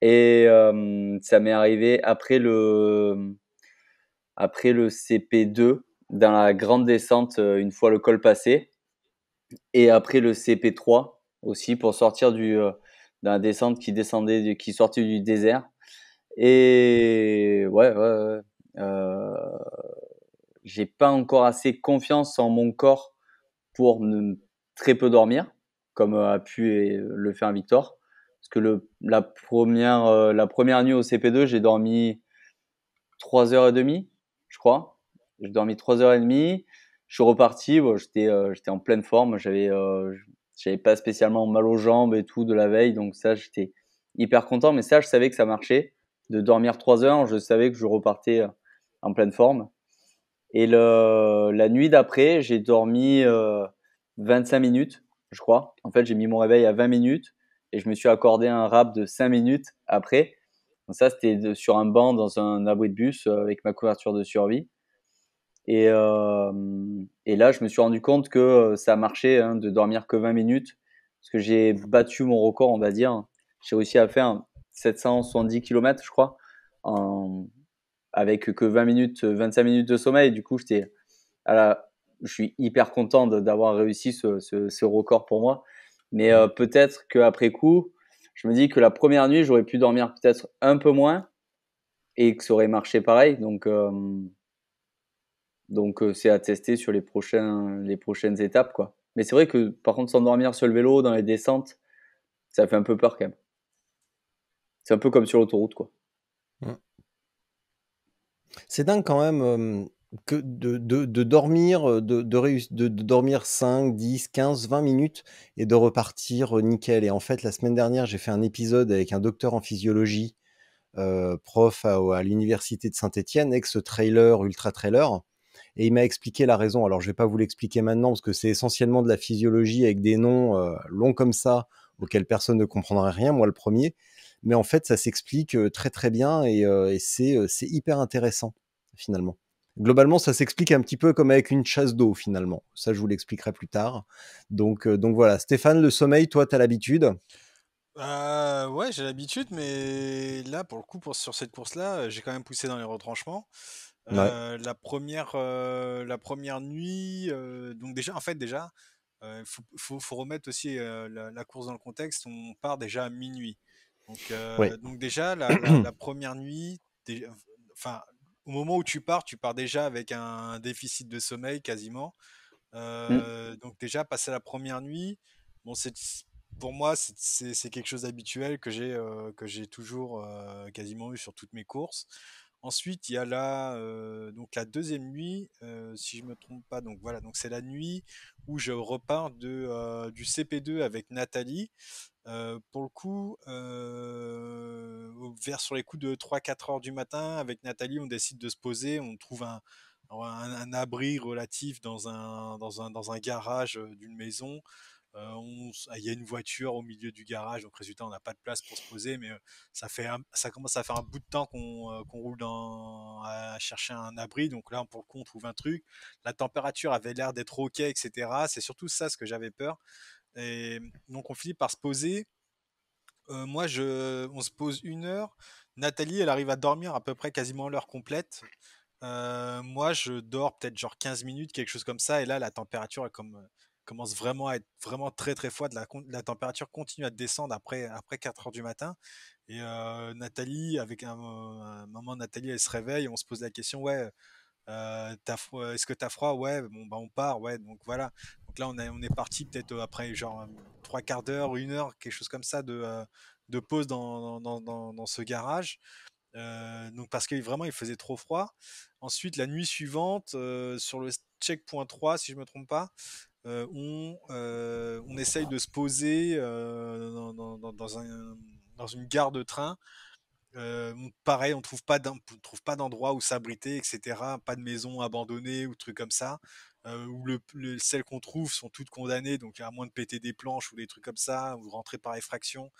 Speaker 3: Et ça m'est arrivé après le, après le CP2, dans la grande descente, euh, une fois le col passé. Et après le CP3 aussi, pour sortir du, euh, descente qui, descendait, qui sortait du désert. Et ouais, ouais, euh, j'ai pas encore assez confiance en mon corps pour ne, très peu dormir, comme a pu le faire Victor. Parce que le, la, première, euh, la première nuit au CP2, j'ai dormi 3h30, je crois. J'ai dormi 3h30. Je suis reparti. j'étais, euh, j'étais en pleine forme. Euh, j'avais, pas spécialement mal aux jambes et tout de la veille. Donc, ça, j'étais hyper content. Mais ça, je savais que ça marchait. De dormir 3 heures, je savais que je repartais en pleine forme. Et le, la nuit d'après, j'ai dormi 25 minutes, je crois. En fait, j'ai mis mon réveil à 20 minutes et je me suis accordé un rap de 5 minutes après. ça, c'était sur un banc dans un abri de bus euh, avec ma couverture de survie. Euh, et, là, je me suis rendu compte que euh, ça marchait hein, de dormir que 20 minutes, parce que j'ai battu mon record, on va dire. J'ai réussi à faire 770 km, je crois, avec que 20 minutes, 25 minutes de sommeil. Du coup, j'étais je suis hyper content d'avoir réussi ce, record pour moi. Mais euh, peut-être qu'après coup, je me dis que la première nuit, j'aurais pu dormir peut-être un peu moins et que ça aurait marché pareil. Donc, euh, donc euh, c'est à tester sur les, les prochaines étapes. Quoi. Mais c'est vrai que par contre, s'endormir sur le vélo dans les descentes, ça fait un peu peur quand même. C'est un peu comme sur l'autoroute. quoi.
Speaker 1: Mmh. C'est dingue quand même que de, de, dormir, euh, de, de, dormir 5, 10, 15, 20 minutes et de repartir euh, nickel. Et en fait, la semaine dernière, j'ai fait un épisode avec un docteur en physiologie, euh, prof à, l'université de Saint-Etienne, ex-trailer, ultra-trailer. Et il m'a expliqué la raison. Alors, je ne vais pas vous l'expliquer maintenant parce que c'est essentiellement de la physiologie avec des noms longs comme ça auxquels personne ne comprendrait rien, moi le premier. Mais en fait, ça s'explique très très bien et c'est hyper intéressant finalement globalement, ça s'explique un petit peu comme avec une chasse d'eau finalement. Ça, je vous l'expliquerai plus tard. Donc, euh, donc voilà, Stéphane, le sommeil, toi, tu as l'habitude
Speaker 2: euh, Ouais, j'ai l'habitude, mais là, pour le coup, pour, sur cette course-là, euh, j'ai quand même poussé dans les retranchements. Euh, la, première, la première nuit, donc déjà, en fait, déjà, il faut, remettre aussi la, course dans le contexte. On part déjà à minuit. Donc, déjà, la, première nuit, enfin, au moment où tu pars, tu pars déjà avec un déficit de sommeil quasiment. Mmh. Euh, donc déjà, passer la première nuit, bon, pour moi, c'est quelque chose d'habituel que j'ai euh, toujours euh, quasiment eu sur toutes mes courses. Ensuite, il y a la, euh, donc la deuxième nuit, euh, si je me trompe pas. Donc voilà, donc c'est la nuit où je repars de, euh, du CP2 avec Nathalie. pour le coup, vers sur les coups de 3-4 heures du matin, avec Nathalie, on décide de se poser, on trouve un, un, un abri relatif dans un, dans un, dans un garage d'une maison. Euh, il y a une voiture au milieu du garage, donc résultat, on n'a pas de place pour se poser, mais ça, fait ça commence à faire un bout de temps qu'on roule à chercher un abri. Donc là, pour le coup, on trouve un truc. La température avait l'air d'être OK, etc. C'est surtout ça ce que j'avais peur. Et donc, on finit par se poser. moi, je, on se pose une heure. Nathalie, elle arrive à dormir à peu près quasiment l'heure complète. moi, je dors peut-être genre 15 minutes, quelque chose comme ça. Et là, la température est comme commence vraiment à être vraiment très très froid. La, la température continue à descendre après, après 4 heures du matin. Et Nathalie, avec un, moment, Nathalie, elle se réveille on se pose la question, ouais, euh, est-ce que tu as froid Ouais, bon, bah on part, ouais, donc voilà. Donc là, on, on est parti peut-être après genre trois quarts d'heure, une heure, quelque chose comme ça de, de pause dans, dans, dans, ce garage. donc parce que vraiment il faisait trop froid. Ensuite la nuit suivante sur le checkpoint 3 si je me trompe pas, euh, euh, on, essaye de se poser euh, dans, une gare de train. pareil, on ne trouve pas d'endroit où s'abriter, etc. Pas de maison abandonnée ou trucs comme ça. ou celles qu'on trouve sont toutes condamnées, donc à moins de péter des planches ou des trucs comme ça, ou rentrer par effraction,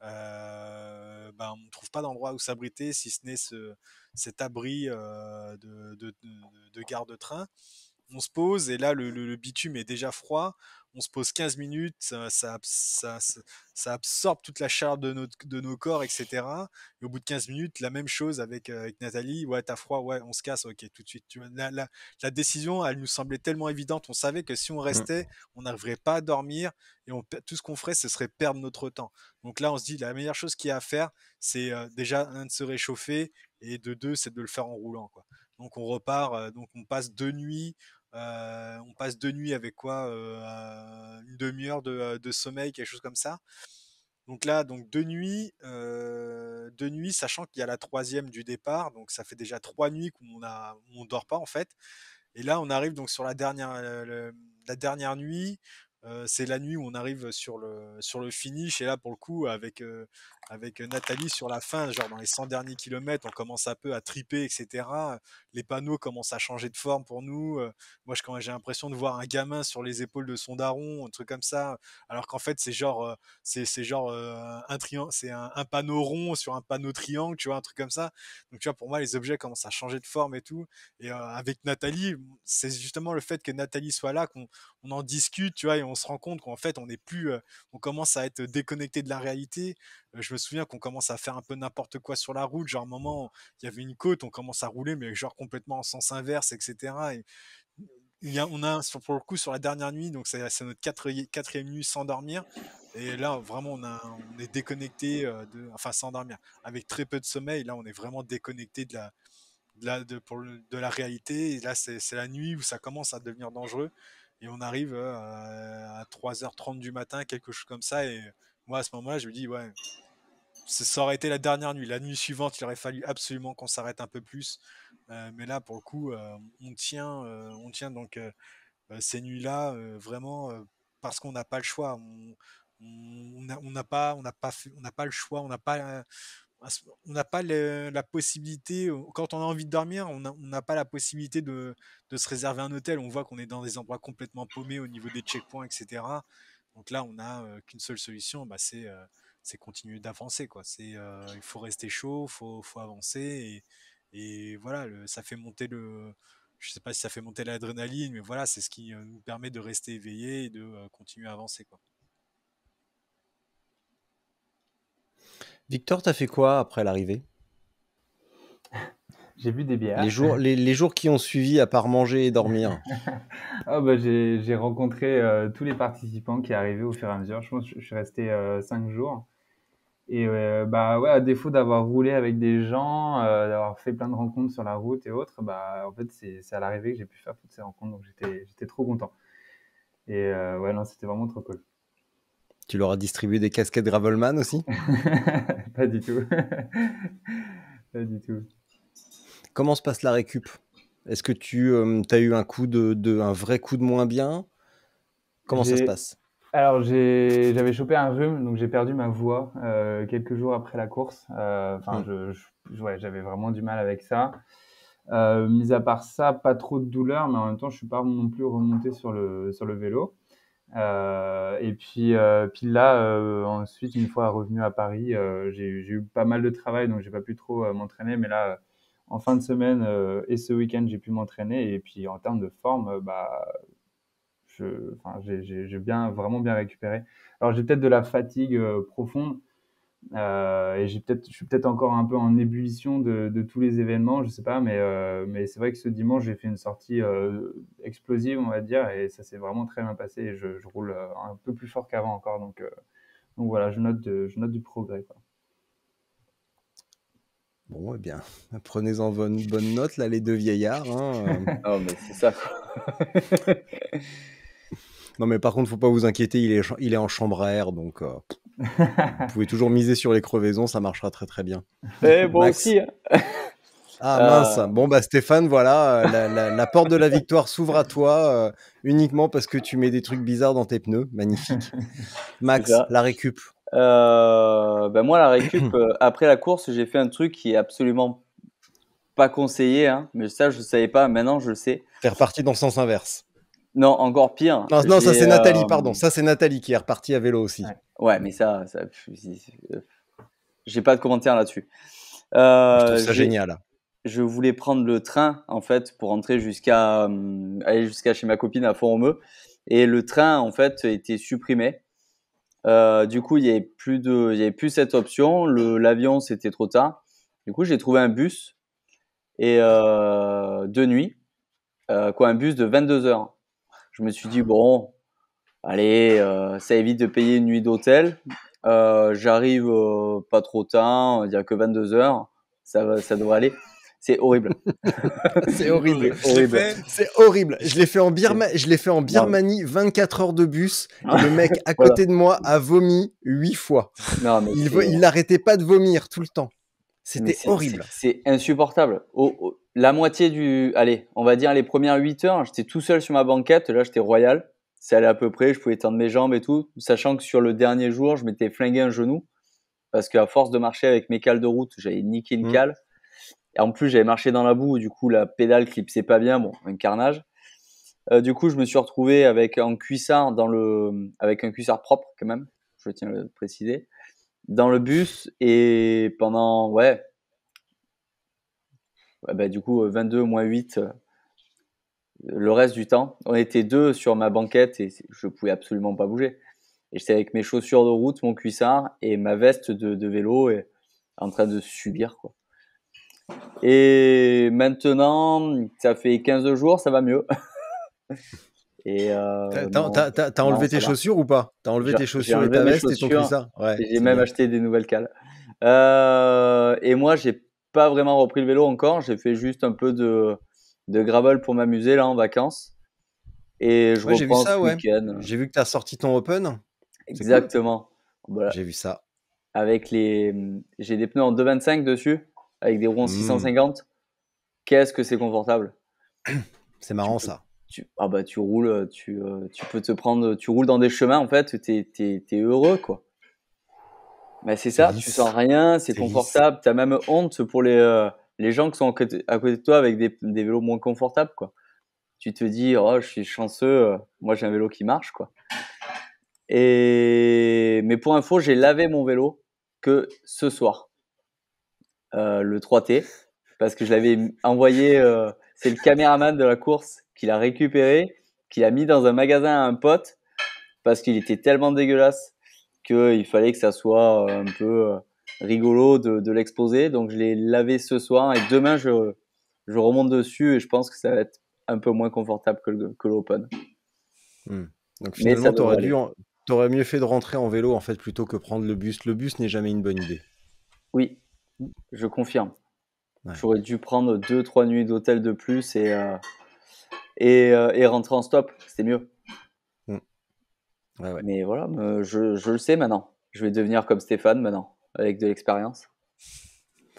Speaker 2: ben, on ne trouve pas d'endroit où s'abriter si ce n'est cet abri de, gare de train on se pose et là le, bitume est déjà froid. On se pose 15 minutes, ça, absorbe toute la chaleur de, nos corps, etc. Et au bout de 15 minutes, la même chose euh, avec, Nathalie. Ouais, t'as froid, ouais, on se casse, ok, tout de suite. Tu la, décision, elle nous semblait tellement évidente. On savait que si on mmh. restait, on n'arriverait pas à dormir et tout ce qu'on ferait, ce serait perdre notre temps. Donc là, on se dit, la meilleure chose qu'il y a à faire, c'est euh, déjà, un, de se réchauffer et de deux, c'est de le faire en roulant. Quoi. Donc on repart, euh, donc on passe deux nuits euh, on passe deux nuits avec quoi euh, Une demi-heure euh, de, sommeil, quelque chose comme ça. Donc là, donc deux nuits, deux nuits, sachant qu'il y a la troisième du départ, donc ça fait déjà trois nuits qu'on ne dort pas en fait. Et là, on arrive donc sur la dernière, la dernière nuit c'est la nuit où on arrive sur le, sur le finish. Et là, pour le coup, avec, avec Nathalie sur la fin, genre dans les 100 derniers kilomètres, on commence un peu à triper, etc. Les panneaux commencent à changer de forme pour nous. moi, je, quand j'ai l'impression de voir un gamin sur les épaules de son daron, un truc comme ça. Alors qu'en fait, c'est genre, c'est, genre un, c'est un, panneau rond sur un panneau triangle, tu vois, un truc comme ça. Donc, tu vois, pour moi, les objets commencent à changer de forme et tout. Et avec Nathalie, c'est justement le fait que Nathalie soit là qu'on en discute, tu vois, et on on se rend compte qu'en fait, on plus, euh, on commence à être déconnecté de la réalité. Euh, je me souviens qu'on commence à faire un peu n'importe quoi sur la route. Genre, un moment, il y avait une côte, on commence à rouler, mais genre complètement en sens inverse, etc. il a, on a pour le coup sur la dernière nuit, donc c'est, notre quatrième, nuit sans dormir. Et là, vraiment, on, est déconnecté, euh, de, enfin sans dormir, avec très peu de sommeil. Là, on est vraiment déconnecté de la, de réalité. Et là, c'est la nuit où ça commence à devenir dangereux et on arrive euh, à 3h30 du matin, quelque chose comme ça. Et moi, à ce moment-là, je me dis, ouais, ça aurait été la dernière nuit. La nuit suivante, il aurait fallu absolument qu'on s'arrête un peu plus. Euh, mais là, pour le coup, euh, on tient, on tient donc bah, ces nuits-là vraiment parce qu'on n'a pas le choix. On n'a pas, pas, on n'a pas le choix. On n'a pas, on n'a pas la possibilité, quand on a envie de dormir, on n'a pas la possibilité de, se réserver un hôtel. On voit qu'on est dans des endroits complètement paumés au niveau des checkpoints, etc. Donc là, on n'a qu'une seule solution, bah, c'est continuer d'avancer. Il faut rester chaud, il faut, avancer. Et, voilà, ça fait monter le, je sais pas si ça fait monter l'adrénaline, mais voilà, c'est ce qui nous permet de rester éveillé et de continuer à avancer. Quoi.
Speaker 1: Victor, t'as fait quoi après l'arrivée J'ai bu des bières. Les jours, qui ont suivi, à part manger et dormir
Speaker 4: ah bah, J'ai rencontré euh, tous les participants qui arrivaient au fur et à mesure. Je pense que je suis resté euh, cinq jours. Et bah ouais, à défaut d'avoir roulé avec des gens, euh, d'avoir fait plein de rencontres sur la route et autres, bah en fait c'est à l'arrivée que j'ai pu faire toutes ces rencontres, donc j'étais trop content. Et ouais, c'était vraiment trop cool.
Speaker 1: Tu leur as distribué des casquettes Gravelman aussi
Speaker 4: Pas du tout. Pas du tout.
Speaker 1: Comment se passe la récup Est-ce que tu euh, as eu un coup de, un vrai coup
Speaker 4: de moins bien
Speaker 3: Comment ça se passe
Speaker 4: alors j'avais chopé un rhume, donc j'ai perdu ma voix euh, quelques jours après la course. Euh, enfin, hmm. j'avais vraiment du mal avec ça. mis à part ça, pas trop de douleur, mais en même temps, je ne suis pas non plus remonté sur le, sur le vélo. Euh, et puis, euh, puis là, euh, ensuite, une fois revenu à Paris, j'ai eu pas mal de travail, donc j'ai pas pu trop m'entraîner. Mais là, en fin de semaine et ce week-end, j'ai pu m'entraîner. Et puis, en termes de forme, bah, j'ai bien, vraiment bien récupéré. Alors, j'ai peut-être de la fatigue profonde, euh, et j'ai peut-être, je suis peut-être encore un peu en ébullition de, tous les événements, je sais pas, mais, euh, mais c'est vrai que ce dimanche, j'ai fait une sortie euh, explosive, on va dire, et ça s'est vraiment très bien passé. Et je, roule un peu plus fort qu'avant encore, donc, donc voilà, je note, je note du progrès. Bon, eh bien,
Speaker 1: prenez-en bonne, note, là, les deux vieillards. Hein, non, mais c'est ça, non, mais par contre, faut pas vous inquiéter, il est, il est en chambre à air, donc. Vous pouvez toujours miser sur les crevaisons, ça marchera très très bien.
Speaker 3: Et eh, bon aussi. Hein.
Speaker 2: Ah mince, euh.
Speaker 1: bon bah Stéphane, voilà, euh, la, porte de la victoire s'ouvre à toi euh, uniquement parce que tu mets des trucs bizarres dans tes pneus, magnifique.
Speaker 3: Max, la récup. ben moi la récup, après la course, j'ai fait un truc qui est absolument pas conseillé, hein, mais ça je savais pas, maintenant je le sais. faire partie dans le sens inverse. Non, encore pire. Non, non ça c'est Nathalie, pardon,
Speaker 1: ça c'est Nathalie qui est repartie à vélo aussi.
Speaker 3: Ouais, mais ça, ça euh, j'ai pas de commentaire là-dessus. C'est euh, génial. Je voulais prendre le train en fait pour entrer jusqu'à euh, aller jusqu'à chez ma copine à Font-Romeu et le train en fait était supprimé. du coup, il y avait plus de, il y avait plus cette option. L'avion c'était trop tard. Du coup, j'ai trouvé un bus et de nuit, quoi, un bus de 22 heures. Je me suis dit bon, allez, euh, ça évite de payer une nuit d'hôtel. Euh, j'arrive euh, pas trop tard, il n'y a que 22 heures, ça, ça devrait aller. C'est horrible. c'est horrible.
Speaker 1: C'est horrible. Je l'ai fait en Birmanie, 24 heures de bus. le mec à côté de moi a vomi 8 fois.
Speaker 3: Non, mais il,
Speaker 1: n'arrêtait pas de vomir tout le temps.
Speaker 3: C'était horrible. C'est insupportable. la moitié du, allez, on va dire les premières 8 heures, j'étais tout seul sur ma banquette. Là, j'étais royal ça allait à peu près, je pouvais tendre mes jambes et tout, sachant que sur le dernier jour, je m'étais flingué un genou parce qu'à force de marcher avec mes cales de route, j'avais niqué une mmh. cale. Et en plus, j'avais marché dans la boue, du coup, la pédale clipsait pas bien, bon, un carnage. Euh, du coup, je me suis retrouvé avec un cuissard dans le, avec un cuissard propre quand même, je tiens à le préciser, dans le bus et pendant, ouais, bah, du coup, 22 moins 8, le reste du temps, on était deux sur ma banquette et je pouvais absolument pas bouger. Et j'étais avec mes chaussures de route, mon cuissard et ma veste de, vélo et, en train de subir. Quoi. Et maintenant, ça fait 15 jours, ça va mieux. et euh, t'as enlevé tes chaussures
Speaker 1: ou pas T'as enlevé tes chaussures et ta veste et ton cuissard ouais, J'ai même acheté
Speaker 3: des nouvelles cales. Euh, et moi, j'ai pas vraiment repris le vélo encore. J'ai fait juste un peu de, de gravel pour m'amuser là en vacances. Et je ouais, reprends ce week-end. J'ai vu que tu as sorti ton open. Exactement. Voilà. J'ai vu ça. Avec les, j'ai des pneus en 225 dessus, avec des roues en 650. Mmh. Qu'est-ce que c'est confortable. C'est marrant ça. Tu, ah bah tu roules, tu, euh, tu, peux te prendre, tu roules dans des chemins en fait, tu es, heureux quoi. mais bah, c'est ça, tu sens rien, c'est confortable, as même honte pour les, euh, les gens qui sont à côté, de toi avec des, vélos moins confortables, quoi. Tu te dis, oh, je suis chanceux, euh, moi j'ai un vélo qui marche, quoi. Et... Mais pour info, j'ai lavé mon vélo que ce soir, euh, le 3T, parce que je l'avais envoyé, euh, c'est le caméraman de la course qui l'a récupéré, qui l'a mis dans un magasin à un pote, parce qu'il était tellement dégueulasse qu'il fallait que ça soit un peu rigolo de, de l'exposer. Donc je l'ai lavé ce soir et demain je, remonte dessus et je pense que ça va être un peu moins confortable que l'Open. Hmm. Donc finalement, t'aurais dû,
Speaker 1: mieux fait de rentrer en vélo en fait plutôt que prendre le bus. Le bus n'est jamais une bonne idée.
Speaker 3: Oui, je confirme. J'aurais dû prendre deux trois nuits d'hôtel de plus et euh, euh, et, rentrer en stop, c'était mieux. Hmm. Mais voilà, je, je le sais maintenant. Je vais devenir comme Stéphane maintenant avec de l'expérience.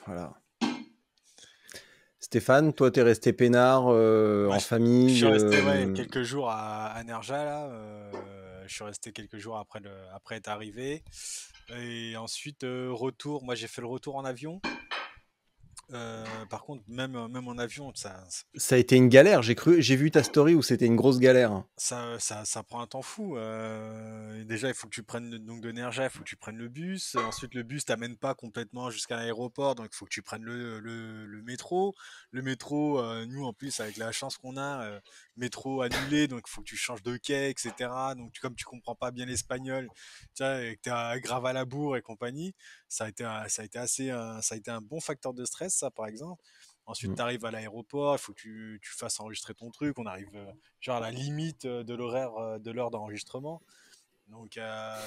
Speaker 3: Voilà.
Speaker 1: Stéphane, toi, tu es resté peinard euh, en famille. Je suis resté euh,
Speaker 3: quelques jours
Speaker 2: à, Nerja. Là, euh, je suis resté quelques jours après, après être arrivé. Et ensuite, retour. Moi, j'ai fait le retour en avion. Euh, par contre, même, euh, même en avion, ça.
Speaker 1: a été une galère. J'ai cru, j'ai vu ta story où c'était une grosse galère.
Speaker 2: Ça, ça, ça, prend un temps fou. Euh, déjà, il faut que tu prennes donc de l'énergie. il faut que tu prennes le bus. Ensuite, le bus t'amène pas complètement jusqu'à l'aéroport, donc il faut que tu prennes le, le, métro. Le métro, nous en plus avec la chance qu'on a, métro annulé, donc il faut que tu changes de quai, etc. Donc comme tu comprends pas bien l'espagnol, tu vois, grave à la bourre et compagnie, ça a été, un, ça a été assez, ça a été un bon facteur de stress, ça, par exemple. Ensuite, mmh. tu arrives à l'aéroport, il faut que tu, fasses enregistrer ton truc. On arrive euh, genre à la limite euh, de l'horaire euh, de l'heure d'enregistrement. Donc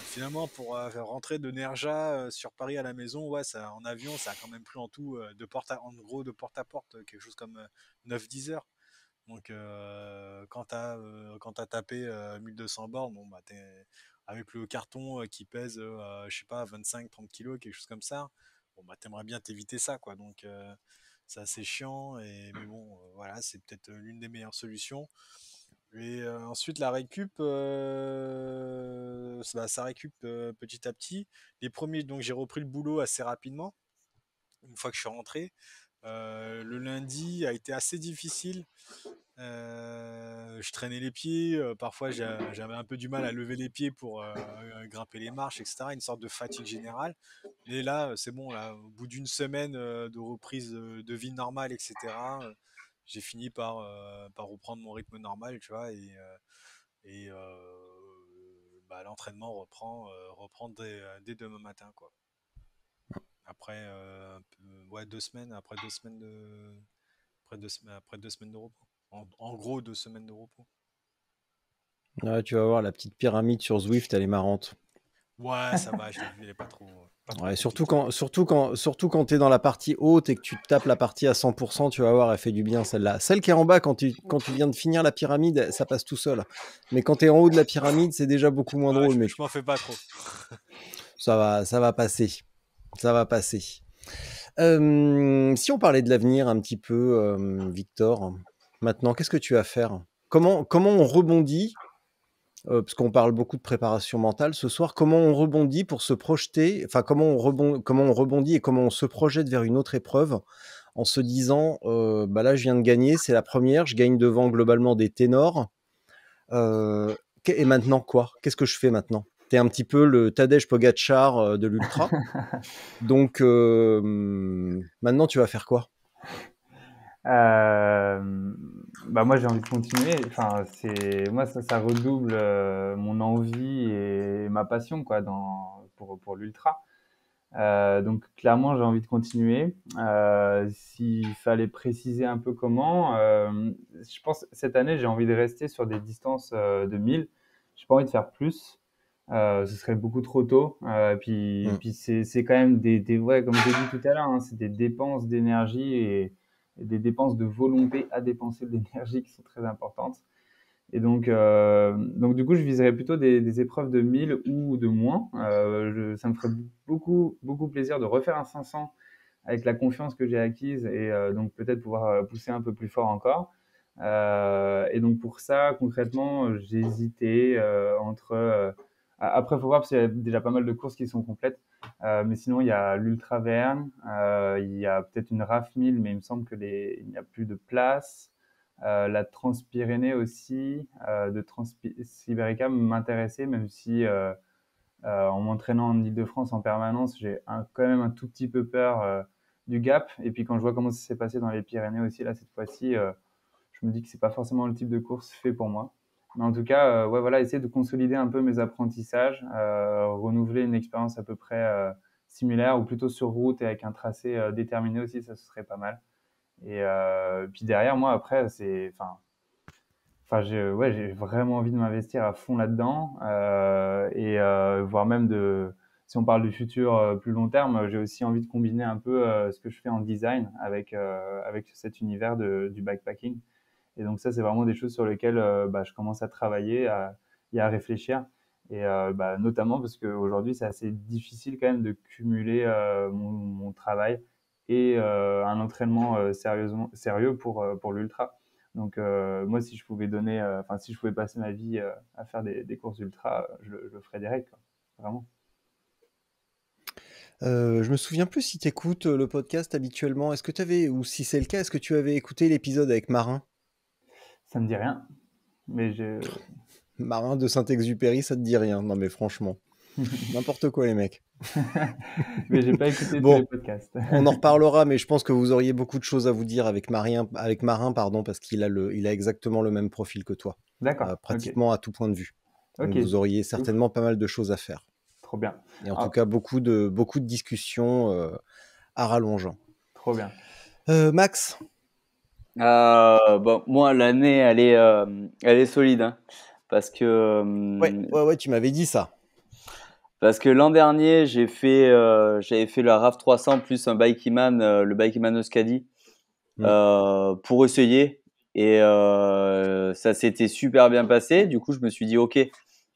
Speaker 2: finalement, pour rentrer de Nerja sur Paris à la maison, ouais, ça, en avion, ça a quand même plus en tout de porte à, en gros de porte à porte quelque chose comme 9-10 heures. Donc euh, quand tu as euh, tapé 1200 euh, bornes, bah, avec le carton qui pèse je sais pas 25-30 kilos quelque chose comme ça. Bon bah bien t'éviter ça quoi. Donc c'est assez chiant et mais bon voilà c'est peut-être l'une des meilleures solutions. Et ensuite, la récup, bah, ça récup petit à petit. Les premiers, donc j'ai repris le boulot assez rapidement, une fois que je suis rentré. Euh, le lundi a été assez difficile. Euh, je traînais les pieds, euh, parfois j'avais un peu du mal à lever les pieds pour grimper les marches, etc. Une sorte de fatigue générale. Et là, c'est bon, au bout d'une semaine de reprise de vie normale, etc j'ai fini par, reprendre mon rythme normal, tu vois, et, bah, l'entraînement reprend, dès, dès, demain matin, quoi. Après, euh, ouais, deux semaines, après deux semaines de, après deux, semaines repos. En, gros, deux semaines de repos.
Speaker 1: tu vas voir, la petite pyramide sur Zwift, elle est marrante.
Speaker 2: Ouais, ça va, je l'ai pas trop,
Speaker 1: euh, surtout quand, surtout quand, surtout quand dans la partie haute et que tu tapes la partie à 100%, tu vas voir, elle fait du bien celle-là. Celle qui est en bas, quand tu, quand tu viens de finir la pyramide, ça passe tout seul. Mais quand tu es en haut de la pyramide, c'est déjà beaucoup moins drôle, je mais m'en fais pas trop. ça va, ça va passer. Ça va passer. si on parlait de l'avenir un petit peu, Victor, maintenant, qu'est-ce que tu as à faire comment, comment on rebondit euh, Parce qu'on parle beaucoup de préparation mentale ce soir. Comment on rebondit pour se projeter Enfin, comment on, rebondit, comment on rebondit et comment on se projette vers une autre épreuve en se disant euh, bah là, je viens de gagner, c'est la première, je gagne devant globalement des ténors. Euh, et maintenant quoi Qu'est-ce que je fais maintenant tu es un petit peu le Tadej Pogachar euh, de
Speaker 4: l'ultra.
Speaker 1: Donc euh, maintenant, tu vas faire
Speaker 4: quoi euh, bah moi j'ai envie de continuer. Enfin c'est moi ça, redouble mon envie et ma passion quoi dans pour, pour l'ultra. donc clairement j'ai envie de continuer. S'il fallait préciser un peu comment, je pense cette année j'ai envie de rester sur des distances de 1000. J'ai pas envie de faire plus. Euh, ce serait beaucoup trop tôt. Euh, puis, mm. puis c'est quand même des, des comme j'ai dit tout à l'heure, hein, c'est des dépenses d'énergie et, des dépenses de volonté à dépenser de l'énergie qui sont très importantes. Et donc, euh, donc du coup, je viserais plutôt des, épreuves de 1000 ou de moins. ça me ferait beaucoup, beaucoup plaisir de refaire un 500 avec la confiance que j'ai acquise et donc peut-être pouvoir pousser un peu plus fort encore. et donc pour ça, concrètement, j'hésitais entre après, il faut voir parce qu'il y a déjà pas mal de courses qui sont complètes. Euh, mais sinon, il y a l'Ultra Verne, euh, il y a peut-être une RAF 1000, mais il me semble qu'il les... n'y a plus de place. Euh, la Transpyrénée aussi, euh, de Transsibérica m'intéressait, même si euh, euh, en m'entraînant en Ile-de-France en permanence, j'ai quand même un tout petit peu peur du gap. Et puis quand je vois comment ça s'est passé dans les Pyrénées aussi, là, cette fois-ci, je me dis que c'est pas forcément le type de course fait pour moi. Mais en tout cas, euh, voilà, essayer de consolider un peu mes apprentissages, euh, renouveler une expérience à peu près euh, similaire ou plutôt sur route et avec un tracé déterminé aussi, ça serait pas mal. Et puis derrière, moi, après, c'est, enfin, enfin j'ai vraiment envie de m'investir à fond là-dedans et voire même de si on parle du futur plus long terme j'ai aussi envie de combiner un peu ce que je fais en design avec cet univers du backpacking et donc ça, c'est vraiment des choses sur lesquelles euh, bah, je commence à travailler à, et à réfléchir. Et euh, bah, notamment parce qu'aujourd'hui, c'est assez difficile quand même de cumuler euh, mon, travail et un entraînement sérieusement, sérieux pour, pour l'ultra. Donc moi, si je pouvais donner, enfin si je pouvais passer ma vie à faire des, des courses ultra, je, le ferais direct, vraiment.
Speaker 1: je me souviens plus si tu écoutes le podcast habituellement. Est-ce que tu avais, ou si c'est le cas, est-ce que tu avais écouté l'épisode avec Marin ça me dit rien. Mais je... Marin de Saint-Exupéry, ça te dit rien. Non, mais franchement, n'importe quoi, les mecs. mais j'ai pas écouté bon, podcast. podcasts. on en reparlera, mais je pense que vous auriez beaucoup de choses à vous dire avec, Marin, avec Marin, pardon, parce qu'il a, le, il a exactement le même profil que toi. D'accord. Euh, pratiquement à tout point de vue. Vous auriez certainement pas mal de choses à faire. Trop bien. Et en ah. tout cas, beaucoup de, beaucoup de discussions euh, à rallongeant. Trop bien. Euh, Max,
Speaker 3: euh, moi, l'année, elle est, euh, elle est solide. Hein, parce que. Euh, ouais, ouais, tu m'avais dit ça. Parce que l'an dernier, j'ai fait, euh, j'avais fait la RAV 300 plus un Bikeman, le Bikeman Euskadi, mm. pour essayer. Et ça s'était super bien passé. Du coup, je me suis dit, OK,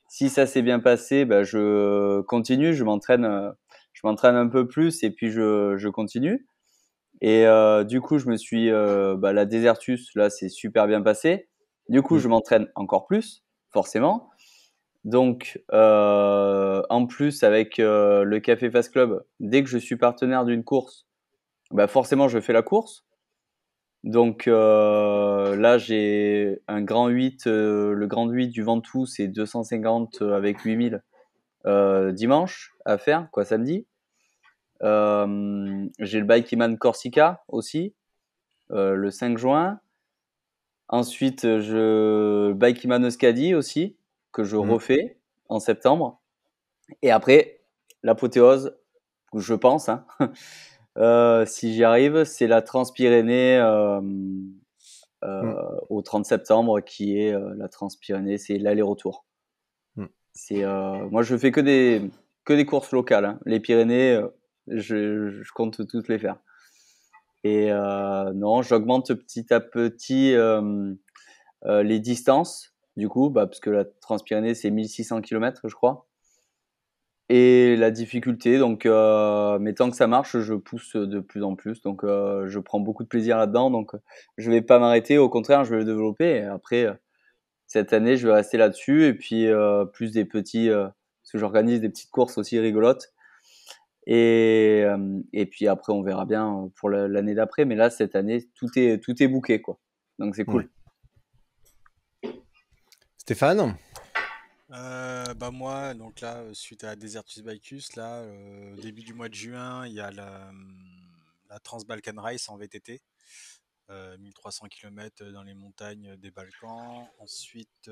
Speaker 3: si ça s'est bien passé, bah, je continue, je m'entraîne, je m'entraîne un peu plus et puis je, je continue. Et euh, du coup, je me suis, euh, bah, la désertus, là, c'est super bien passé. Du coup, mm. je m'entraîne encore plus, forcément. Donc, euh, en plus, avec le Café Fast Club, dès que je suis partenaire d'une course, bah, forcément, je fais la course. Donc là, j'ai un grand 8, le grand 8 du Ventoux, c'est 250 avec 8000 dimanche à faire, quoi, samedi. Euh, j'ai le Bikeman Corsica aussi, euh, le 5 juin. Ensuite, je Bikeman Euskadi aussi, que je mhm. refais en septembre. Et après, l'apothéose, je pense, hein. euh, si j'y arrive, c'est la Transpyrénée Pyrénées mhm. au 30 septembre, qui est la Transpyrénée, c'est l'aller-retour. Mhm. C'est moi, je fais que des, que des courses locales. Hein. Les Pyrénées, je, compte toutes les faire. Et euh, non, j'augmente petit à petit euh, euh, les distances, du coup, bah, parce que la Transpyrénée, c'est 1600 km, je crois. Et la difficulté, donc, mais tant que ça marche, je pousse de plus en plus. Donc, je prends beaucoup de plaisir là-dedans. Donc, je vais pas m'arrêter. Au contraire, je vais le développer. après, cette année, je vais rester là-dessus. Et puis, plus des petits, parce que j'organise des petites courses aussi rigolotes euh, et, puis après, on verra bien euh, pour l'année d'après. Mais là, cette année, tout est, tout est booké, quoi. Donc c'est cool. Stéphane
Speaker 2: euh, bah, moi, donc là, suite à Desertus Bicus, là, début du mois de juin, il y a la, Trans-Balkan Race en VTT, 1300 km dans les montagnes des Balkans. Ensuite,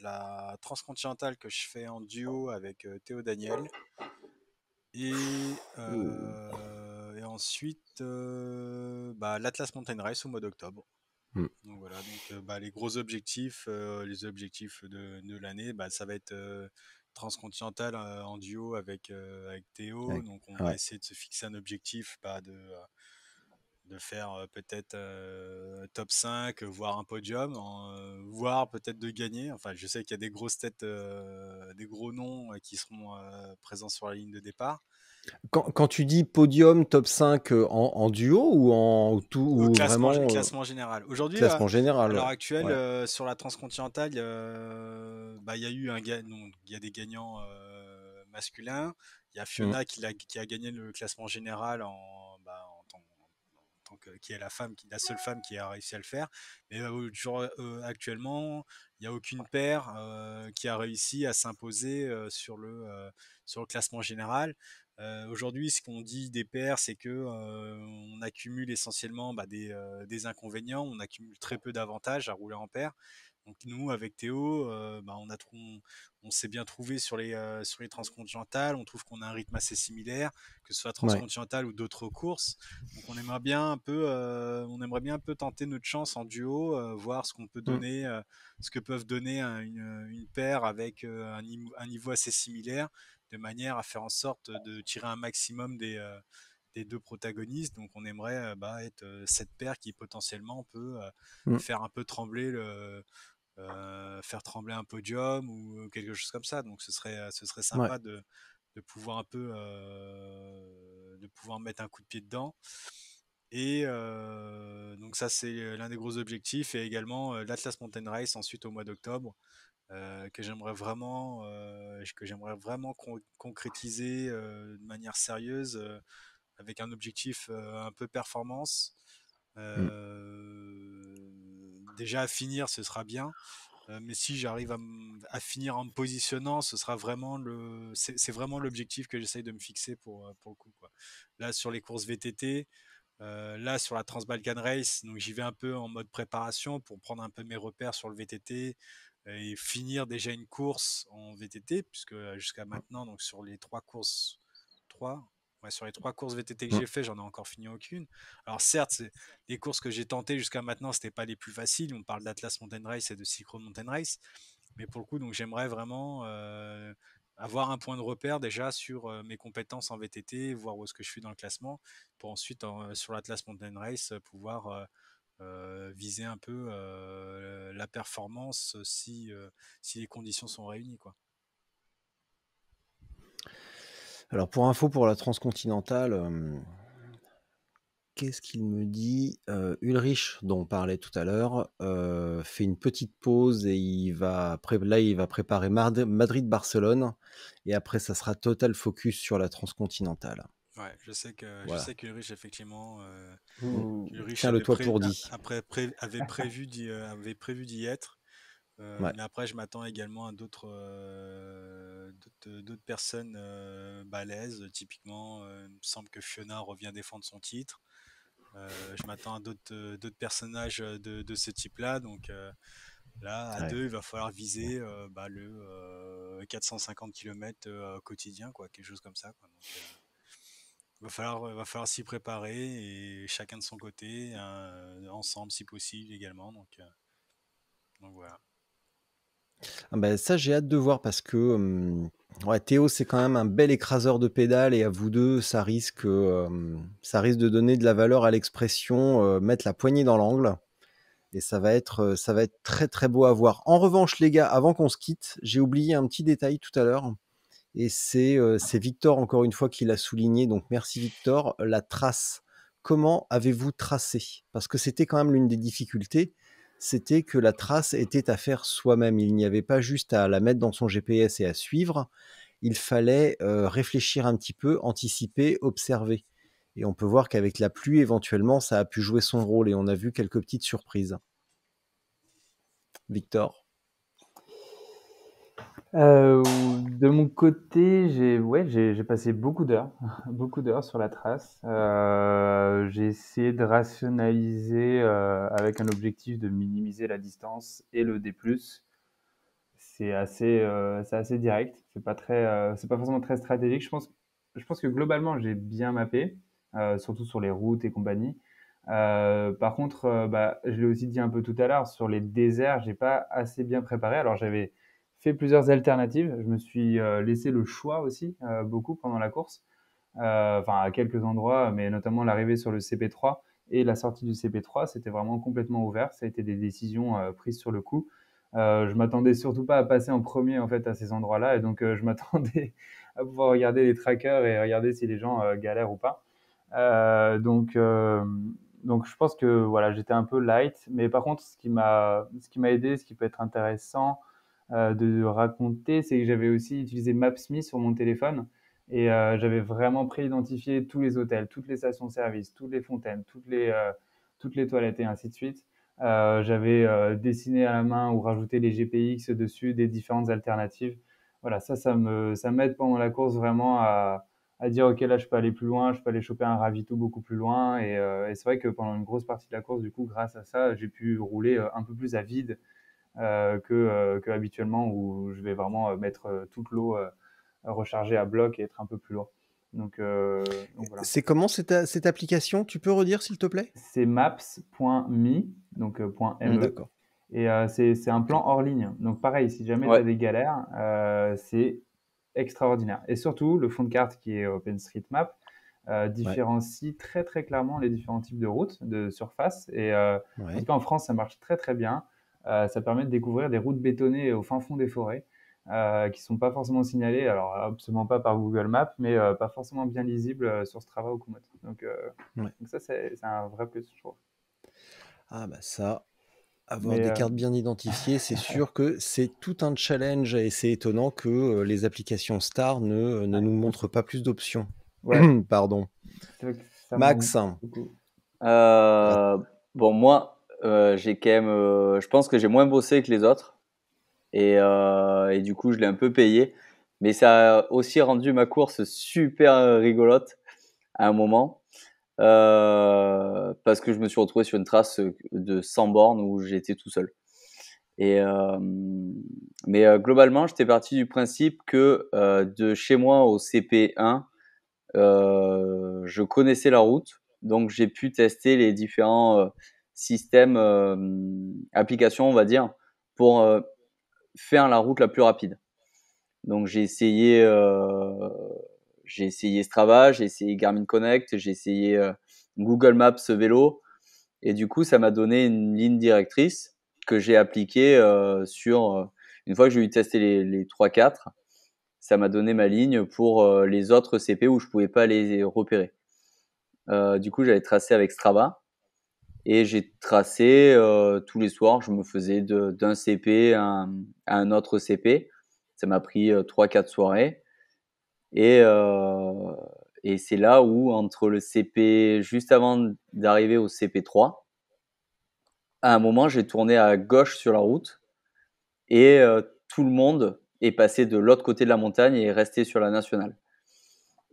Speaker 2: la Transcontinentale que je fais en duo avec Théo Daniel, et, oh. euh, et ensuite, euh, bah, l'Atlas Mountain Race au mois d'octobre. Hmm. Donc voilà, donc, euh, bah, les gros objectifs, les objectifs de, l'année, bah, ça va être transcontinental en duo avec, avec Théo. donc on va essayer de se fixer un objectif bah, de de faire peut-être top 5, voire un podium, voire peut-être de gagner. Enfin, je sais qu'il y a des grosses têtes, des gros noms qui seront présents sur la ligne de départ.
Speaker 1: Quand, tu dis podium, top 5 en, duo ou en tout classement,
Speaker 2: général. Aujourd'hui, à l'heure actuelle, sur la transcontinentale, il y a bah, eu il y a des gagnants masculins. Il y a mmh. Fiona qui, qui, a, gagné le classement général en euh, qui est la femme, qui, la seule femme qui a réussi à le faire. Mais euh, euh, actuellement, il n'y a aucune paire qui a réussi à s'imposer sur, le, sur le classement général. Aujourd'hui, ce qu'on dit des paires, c'est que on accumule essentiellement bah, des, des, inconvénients, on accumule très peu d'avantages à rouler en paire. Donc nous, avec Théo, euh, bah, on, a on, on s'est bien trouvé sur les, euh, sur les transcontinentales. On trouve qu'on a un rythme assez similaire, que ce soit transcontinental ou d'autres courses. Donc on aimerait bien un peu, euh, on aimerait bien un peu tenter notre chance en duo, voir ce qu'on peut mm. donner, ce que peuvent donner une, une, paire avec un, niveau assez similaire, de manière à faire en sorte de tirer un maximum des des deux protagonistes. Donc on aimerait bah, être cette paire qui potentiellement peut mm. faire un peu trembler le, euh, faire trembler un podium ou quelque chose comme ça. Donc ce serait, ce serait sympa de, pouvoir un peu de pouvoir mettre un coup de pied dedans. Et donc ça, c'est l'un des gros objectifs. Et également l'Atlas Mountain Race ensuite au mois d'octobre, que j'aimerais vraiment, que j'aimerais vraiment concrétiser de manière sérieuse, avec un objectif un peu performance. Mmh déjà à finir, ce sera bien. Euh, mais si j'arrive à, finir en positionnant, ce sera vraiment le, c'est vraiment l'objectif que j'essaye de me fixer pour, euh, pour le coup. Quoi. Là, sur les courses VTT, euh, là, sur la Transbalkan Race, donc j'y vais un peu en mode préparation pour prendre un peu mes repères sur le VTT et finir déjà une course en VTT, puisque jusqu'à maintenant, donc sur les trois courses, trois, sur les trois courses VTT que mmh. j'ai fait, j'en ai encore fini aucune. Alors certes, les courses que j'ai tentées jusqu'à maintenant, ce n'était pas les plus faciles. On parle d'Atlas Mountain Race et de Cyclo Mountain Race, mais pour le coup, donc j'aimerais vraiment euh, avoir un point de repère déjà sur euh, mes compétences en VTT, voir où est-ce que je suis dans le classement, pour ensuite euh, sur l'Atlas Mountain Race pouvoir viser un peu la performance si si les conditions sont réunies, quoi.
Speaker 1: Alors, pour info, pour la transcontinentale, qu'est-ce qu'il me dit Ulrich, dont on parlait tout à l'heure, fait une petite pause et il va là, il va préparer Madrid-Barcelone. Et après, ça sera total focus sur la transcontinentale.
Speaker 2: Ouais, je sais que je sais qu'Ulrich effectivement
Speaker 4: mmh.
Speaker 1: Ulrich Tiens, le toit pour dit.
Speaker 2: Après avait avait prévu d'y être euh, mais après, je m'attends également à d'autres euh, euh, d'autres personnes balèzes. Typiquement, il me semble que Fiona revient défendre son titre. je m'attends à d'autres personnages de, ce type-là. Donc là, à deux, il va falloir viser bah, le 450 km quotidien, quoi, quelque chose comme ça. il va falloir, s'y préparer et chacun de son côté, hein, ensemble si possible également. Donc, donc voilà.
Speaker 1: Ah bah, ça, j'ai hâte de voir parce que Théo, c'est quand même un bel écraseur de pédale et à vous deux, ça risque, ça risque de donner de la valeur à l'expression, mettre la poignée dans l'angle. Et ça va, être, ça va être très très beau à voir. En revanche, les gars, avant qu'on se quitte, j'ai oublié un petit détail tout à l'heure. Et c'est Victor, encore une fois, qui l'a souligné. Donc merci Victor. La trace. Comment avez-vous tracé Parce que c'était quand même l'une des difficultés c'était que la trace était à faire soi-même. Il n'y avait pas juste à la mettre dans son GPS et à suivre. Il fallait euh, réfléchir un petit peu, anticiper, observer. Et on peut voir qu'avec la pluie, éventuellement, ça a pu jouer son rôle et on a vu
Speaker 4: quelques petites surprises. Victor euh, de mon côté, j'ai ouais, j'ai passé beaucoup d'heures, beaucoup d'heures sur la trace. Euh, j'ai essayé de rationaliser euh, avec un objectif de minimiser la distance et le D+. C'est assez, c'est assez direct. C'est pas très, c'est pas forcément très stratégique. Je pense, je pense que globalement, j'ai bien mappé, surtout sur les routes et compagnie. par contre, bah, je l'ai aussi dit un peu tout à l'heure, sur les déserts, j'ai pas assez bien préparé. Alors j'avais fait plusieurs alternatives. Je me suis euh, laissé le choix aussi euh, beaucoup pendant la course, euh, enfin à quelques endroits, mais notamment l'arrivée sur le CP3 et la sortie du CP3, c'était vraiment complètement ouvert. Ça a été des décisions prises sur le coup. Euh, je m'attendais surtout pas à passer en premier en fait à ces endroits-là, et donc je m'attendais à pouvoir regarder les trackers et regarder si les gens galèrent ou pas. donc, donc je pense que voilà, j'étais un peu light, mais par contre, ce qui m'a, ce qui m'a aidé, ce qui peut être intéressant, euh, de raconter, c'est que j'avais aussi utilisé Maps.me sur mon téléphone et euh, j'avais vraiment pré-identifié tous les hôtels, toutes les stations-service, toutes les fontaines, euh, toutes les, toilettes et ainsi de suite. j'avais dessiné à la main ou rajouté les GPX dessus, des différentes alternatives. Voilà, ça, ça m'aide pendant la course vraiment à, dire ok là je peux aller plus loin, je peux aller choper un ravito beaucoup plus loin. Et, et c'est vrai que pendant une grosse partie de la course, du coup, grâce à ça, j'ai pu rouler un peu plus à vide euh, euh, que, habituellement où je vais vraiment euh, mettre toute l'eau rechargée à bloc et être un peu plus lourd. Donc, voilà. C'est comment cette, application Tu peux redire s'il te plaît C'est maps.me, donc .me. Mmh, d'accord. Et c'est un plan hors ligne. Donc pareil, si jamais tu as des galères, c'est extraordinaire. Et surtout, le fond de carte qui est OpenStreetMap euh, différencie très très clairement les différents types de routes, de surfaces. Et en France, ça marche très très bien. Euh, ça permet de découvrir des routes bétonnées au fin fond des forêts. Euh, qui ne sont pas forcément signalées, alors absolument pas par Google Maps, mais euh, pas forcément bien lisibles sur Strava ou Komoot. Donc, donc ça, c'est un vrai plus, je trouve.
Speaker 1: Ah bah ça, avoir des cartes bien identifiées, c'est sûr que c'est tout un challenge et c'est étonnant que les applications Star ne, ne nous montrent pas plus d'options. Pardon. Max.
Speaker 3: bon, moi, euh, j'ai quand même, euh, je pense que j'ai moins bossé que les autres. Euh, et, du coup, je l'ai un peu payé. Mais ça a aussi rendu ma course super rigolote à un moment. parce que je me suis retrouvé sur une trace de 100 bornes où j'étais tout seul. Et, mais globalement, j'étais parti du principe que de chez moi au CP1, je connaissais la route. Donc j'ai pu tester les différents système euh, application, on va dire, pour euh, faire la route la plus rapide. Donc j'ai essayé euh, j'ai essayé Strava, j'ai essayé Garmin Connect, j'ai essayé Google Maps vélo et du coup ça m'a donné une ligne directrice que j'ai appliquée sur une fois que j'ai eu testé les, les 3 4 ça m'a donné ma ligne pour les autres CP où je pouvais pas les repérer. du coup, j'avais tracé avec Strava et j'ai tracé euh, tous les soirs, je me faisais d'un CP à un, autre CP. Ça m'a pris 3-4 euh, soirées. Et, euh, et c'est là où, entre le CP, juste avant d'arriver au CP3, à un moment, j'ai tourné à gauche sur la route et tout le monde est passé de l'autre côté de la montagne et est resté sur la nationale.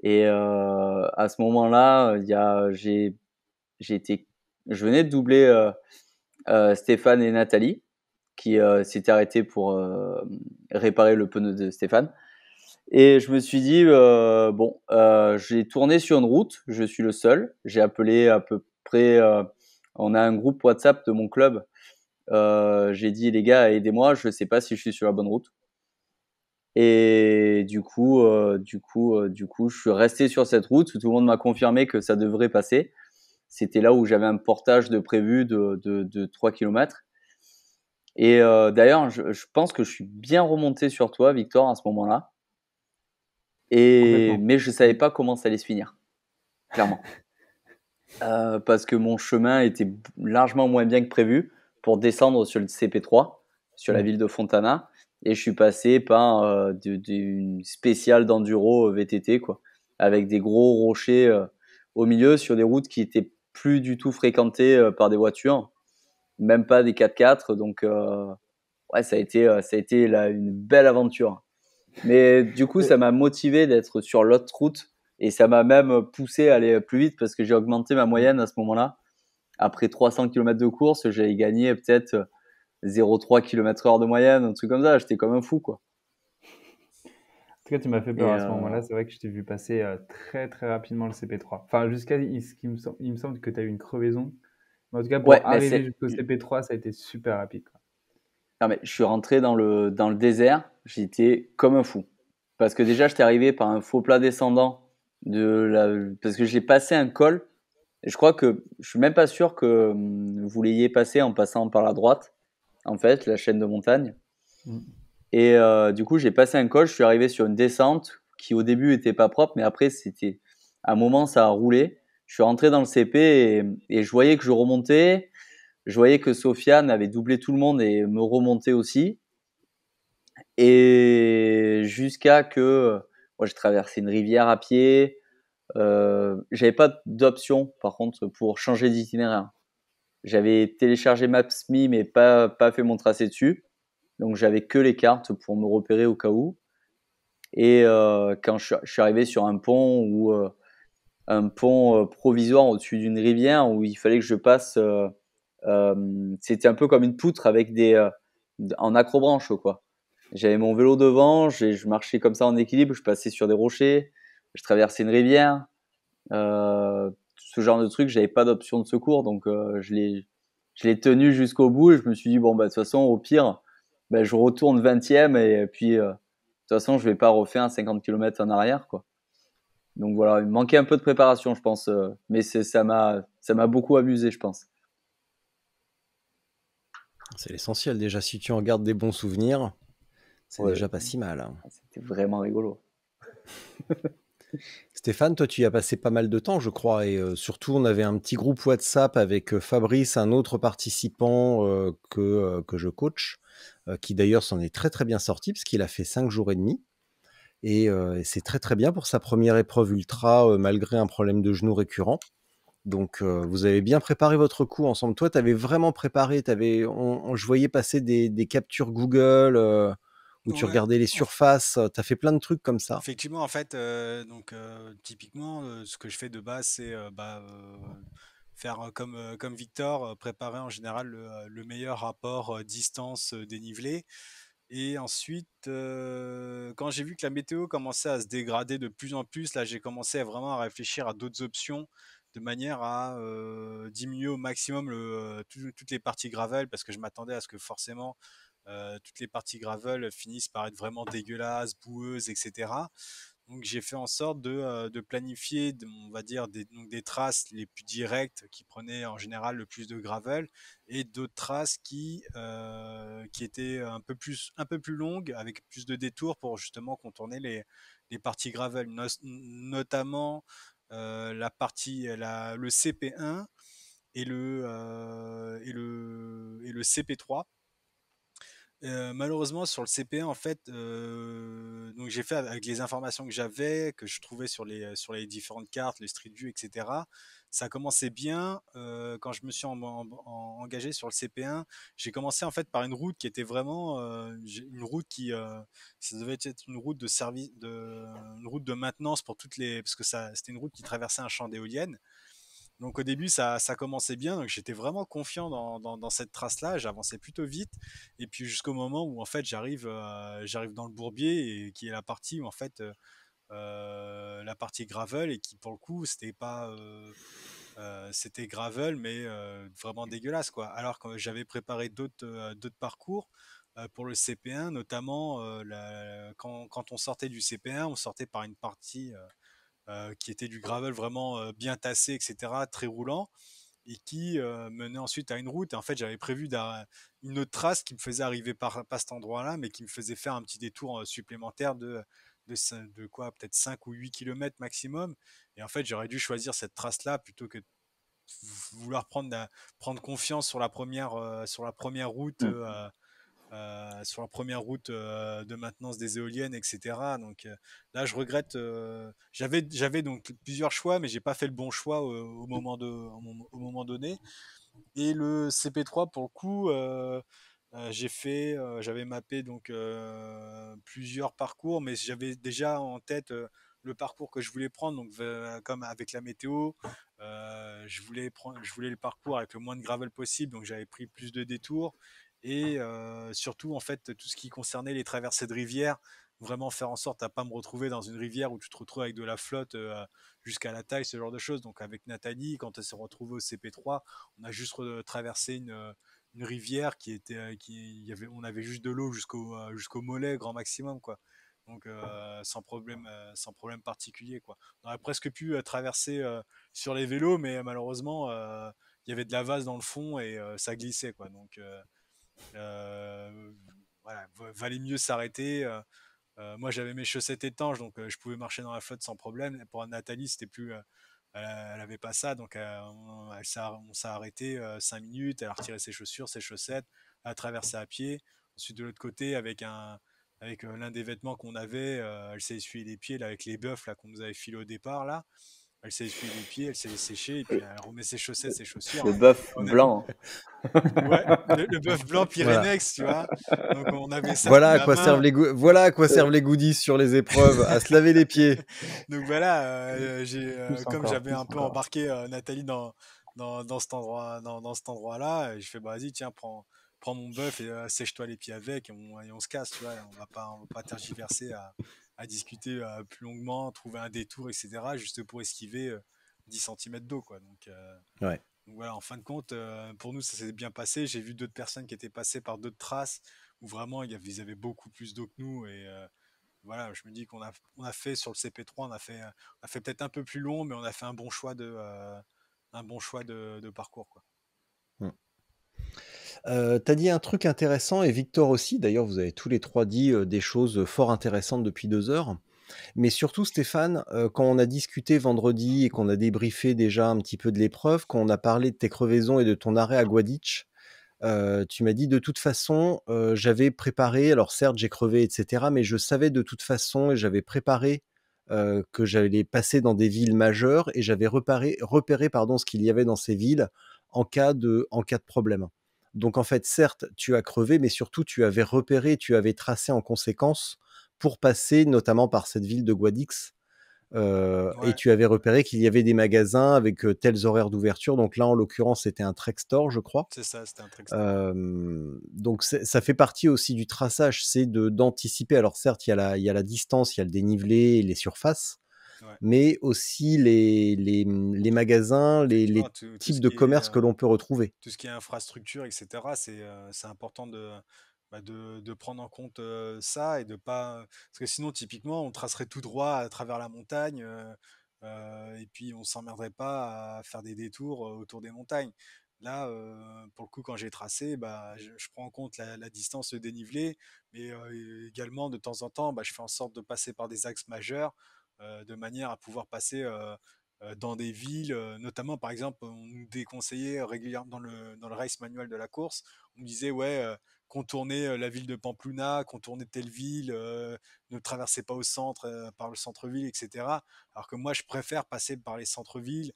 Speaker 3: Et à ce moment-là, j'ai été je venais de doubler euh, euh, Stéphane et Nathalie, qui s'était euh, s'étaient arrêtés pour réparer le pneu de Stéphane. Et je me suis dit, bon, j'ai tourné sur une route, je suis le seul. J'ai appelé à peu près, on a un groupe WhatsApp de mon club. j'ai dit, les gars, aidez-moi, je ne sais pas si je suis sur la bonne route. Et du coup, du coup, du coup, je suis resté sur cette route. Tout le monde m'a confirmé que ça devrait passer. C'était là où j'avais un portage de prévu de, 3 km. Et euh, d'ailleurs, je, pense que je suis bien remonté sur toi, Victor, à ce moment-là. Et mais je savais pas comment ça allait se finir, clairement, euh, parce que mon chemin était largement moins bien que prévu pour descendre sur le CP3, sur la mm. ville de Fontana, et je suis passé par euh, une spéciale d'enduro VTT quoi, avec des gros rochers au milieu sur des routes qui étaient plus du tout fréquenté euh, par des voitures, même pas des 4x4. Donc, euh, ouais, ça a été, euh, ça a été là, une belle aventure. Mais du coup, ça m'a motivé d'être sur l'autre route et ça m'a même poussé à aller plus vite parce que j'ai augmenté ma moyenne à ce moment-là. Après 300 km de course, j'avais gagné peut-être 0,3 km/h de moyenne, un truc comme ça. J'étais comme un fou, quoi
Speaker 4: cas, tu m'as fait peur à ce moment-là. Euh, c'est vrai que je t'ai vu passer euh, très très rapidement le CP3. Enfin, jusqu'à ce qu'il me, semble, il me semble que tu as eu une crevaison. en tout cas, pour arriver jusqu'au CP3, ça a été super rapide.
Speaker 3: Non, mais je suis rentré dans le, dans le désert. J'étais comme un fou. Parce que déjà, j'étais arrivé par un faux plat descendant. De la... Parce que j'ai passé un col. Et je crois que je suis même pas sûr que hum, vous l'ayez passé en passant par la droite, en fait, la chaîne de montagne. Mmh. Et euh, du coup, j'ai passé un col, je suis arrivé sur une descente qui au début n'était pas propre, mais après, c'était à un moment, ça a roulé. Je suis rentré dans le CP et, je voyais que je remontais. Je voyais que Sofiane avait doublé tout le monde et me remontait aussi. Et jusqu'à que moi, j'ai traversé une rivière à pied. Euh, j'avais pas d'option, par contre, pour changer d'itinéraire. J'avais téléchargé MapsMe, mais pas, pas fait mon tracé dessus. Donc j'avais que les cartes pour me repérer au cas où. Et euh, quand je, suis arrivé sur un pont ou euh, un pont euh, provisoire au-dessus d'une rivière où il fallait que je passe, c'était un peu comme une poutre avec des en acrobranche quoi. J'avais mon vélo devant, je marchais comme ça en équilibre, je passais sur des rochers, je traversais une rivière. ce genre de truc, j'avais pas d'option de secours, donc je l'ai tenu jusqu'au bout. Et je me suis dit bon bah de toute façon au pire ben, je retourne 20e et puis euh, de toute façon, je vais pas refaire un 50 km en arrière. Quoi. Donc voilà, il me manquait un peu de préparation, je pense, euh, mais ça m'a beaucoup amusé, je pense.
Speaker 1: C'est l'essentiel déjà, si tu en gardes des bons souvenirs, c'est déjà pas si mal. Hein.
Speaker 3: Ah, c'était vraiment rigolo.
Speaker 1: Stéphane, toi, tu y as passé pas mal de temps, je crois, et euh, surtout, on avait un petit groupe WhatsApp avec Fabrice, un autre participant que, que je coach. Euh, qui d'ailleurs s'en est très très bien sorti, parce qu'il a fait 5 jours et demi. Euh, et, c'est très très bien pour sa première épreuve ultra, euh, malgré un problème de genou récurrent. Donc, vous avez bien préparé votre coup ensemble. Toi, tu avais vraiment préparé. Avais, je voyais passer des, captures Google où tu regardais les surfaces. Tu as fait plein de trucs comme ça.
Speaker 2: Effectivement, en fait, donc, typiquement, ce que je fais de base, c'est bah, faire comme, comme Victor, préparer en général le, meilleur rapport distance-dénivelé. Et ensuite, quand j'ai vu que la météo commençait à se dégrader de plus en plus, là j'ai commencé vraiment à réfléchir à d'autres options de manière à diminuer au maximum toutes les parties gravel parce que je m'attendais à ce que forcément toutes les parties gravel finissent par être vraiment dégueulasses, boueuses, etc. Donc j'ai fait en sorte de, euh, planifier, on va dire, des, traces les plus directes qui prenaient en général le plus de gravel et d'autres traces qui, euh, étaient un peu, plus, longues avec plus de détours pour justement contourner les, parties gravel, notamment euh, la partie, le CP1 et le CP3 euh, malheureusement, sur le CP, e, en fait, euh, donc j'ai fait avec les informations que j'avais, que je trouvais sur les, sur les différentes cartes, les Street View, etc. Ça commençait bien. Euh, quand je me suis engagé sur le CP1, e, j'ai commencé en fait par une route qui était vraiment une route qui, ça devait être une route de service, de, une route de maintenance pour toutes les, parce que ça, c'était une route qui traversait un champ d'éoliennes. Donc au début, ça, ça commençait bien, donc j'étais vraiment confiant dans, dans, cette trace-là, j'avançais plutôt vite, et puis jusqu'au moment où en fait j'arrive euh, j'arrive dans le bourbier, et qui est la partie où en fait euh, euh, la partie gravelle et qui pour le coup c'était pas... c'était gravel, mais vraiment dégueulasse quoi. Alors que j'avais préparé d'autres d'autres parcours, pour le CP1, notamment quand, quand, on sortait du CP1, on sortait par une partie euh, qui était du gravel vraiment euh, bien tassé, etc., très roulant et qui euh, menait ensuite à une route. en fait, j'avais prévu une autre trace qui me faisait arriver par, pas cet endroit-là, mais qui me faisait faire un petit détour supplémentaire de, de, quoi Peut-être 5 ou 8 km maximum. Et en fait, j'aurais dû choisir cette trace-là plutôt que vouloir prendre, prendre confiance sur la première, sur la première route mmh. Euh, sur la première route euh, de maintenance des éoliennes, etc. Donc euh, là, je regrette. j'avais, donc plusieurs choix, mais j'ai pas fait le bon choix au, moment donné. Et le CP3 pour le coup, j'ai fait, j'avais mappé donc plusieurs parcours, mais j'avais déjà en tête le parcours que je voulais prendre. Donc, comme avec la météo, je, voulais je voulais le parcours avec le moins de gravel possible. Donc, j'avais pris plus de détours et euh, surtout en fait tout ce qui concernait les traversées de rivières vraiment faire en sorte à pas me retrouver dans une rivière où tu te retrouves avec de la flotte euh, jusqu'à la taille, ce genre de choses. Donc avec Nathalie, quand elle s'est retrouvée au CP3, on a juste traversé euh, une, rivière qui était, qui avait, on avait juste de l'eau jusqu'au jusqu'au mollet, grand maximum quoi. Donc sans problème, sans problème particulier quoi. On aurait presque pu traverser sur les vélos, mais malheureusement il y avait de la vase dans le fond et ça glissait quoi. Donc euh, voilà, valait mieux s'arrêter. Euh, euh, moi, j'avais mes chaussettes étanches, donc je pouvais marcher dans la flotte sans problème. pour Nathalie, c'était plus elle n'avait pas ça, donc on, s'est arrêté cinq minutes, elle a retiré ses chaussures, ses chaussettes, a traversé à pied. Ensuite, de l'autre côté, avec un avec l'un des vêtements qu'on avait, elle s'est essuyé les pieds avec les bœufs qu'on nous avait filés au départ. là elle s'essuie les pieds, elle s'est séchée, et puis elle remet ses chaussettes, ses chaussures. Le hein. bœuf blanc. le, bœuf blanc Pyrénex, tu vois. Donc on ça voilà, à quoi servent les voilà à quoi servent
Speaker 1: les goodies sur les épreuves, à se laver les pieds.
Speaker 2: Donc voilà, euh, euh, euh, comme j'avais un peu embarqué Nathalie dans, dans, dans, cet endroit, dans, dans cet endroit-là, je fais, bah, vas-y, tiens, prends, prends mon bœuf et sèche-toi les pieds avec, et on, et on, se casse, tu vois, on va pas, va pas tergiverser à, à discuter euh, plus longuement, trouver un détour, etc., juste pour esquiver 10 euh, cm d'eau. Quoi. Donc, euh, ouais. voilà, en fin de compte, pour nous, ça s'est bien passé. J'ai vu d'autres personnes qui étaient passées par d'autres traces où vraiment ils avaient, beaucoup plus d'eau que nous. Et voilà, je me dis qu'on a, on a fait sur le CP3, on a fait, a fait peut-être un peu plus long, mais on a fait un bon choix de, un bon choix de, parcours. Quoi.
Speaker 1: Mmh. T'as dit un truc intéressant et Victor aussi. D'ailleurs, vous avez tous les trois dit des choses fort intéressantes depuis deux heures. Mais surtout, Stéphane, quand on a discuté vendredi et qu'on a débriefé déjà un petit peu de l'épreuve, quand on a parlé de tes crevaisons et de ton arrêt à Gwaditch, tu m'as dit de toute façon, j'avais préparé, alors certes j'ai crevé, etc., mais je savais de toute façon et j'avais préparé que j'allais passer dans des villes majeures et j'avais repéré, repéré pardon, ce qu'il y avait dans ces villes en cas de, en cas de problème. Donc en fait, certes, tu as crevé, mais surtout tu avais repéré, tu avais tracé en conséquence pour passer notamment par cette ville de Guadix. Et tu avais repéré qu'il y avait des magasins avec tels horaires d'ouverture. Donc là, en l'occurrence, c'était un Trek Store, je crois. C'est ça, c'était un Trek Store. donc ça fait partie aussi du traçage, c'est d'anticiper. Alors certes, il y, a la, il y a la distance, il y a le dénivelé, les surfaces, mais aussi les, les, mmh, les magasins, les, les types de commerce que euh, l'on peut retrouver.
Speaker 2: Tout ce qui est infrastructure, etc., euh, c'est important de, bah, de, de, prendre en compte ça et de pas. Parce que sinon, typiquement, on tracerait tout droit à travers la montagne. et puis on s'emmerderait pas à faire des détours autour des montagnes. Là, pour le coup, quand j'ai tracé, bah, je, prends en compte la, la distance dénivelé. mais également de temps en temps, bah, je fais en sorte de passer par des axes majeurs euh, de manière à pouvoir passer euh, euh, dans des villes, notamment par exemple, on nous déconseillait régulièrement dans le, dans le race manuel de la course, on disait ouais, contournez la ville de Pamplona, contournez telle ville, ne traversez pas au centre, par le centre-ville, etc. Alors que moi, je préfère passer par les centres-villes.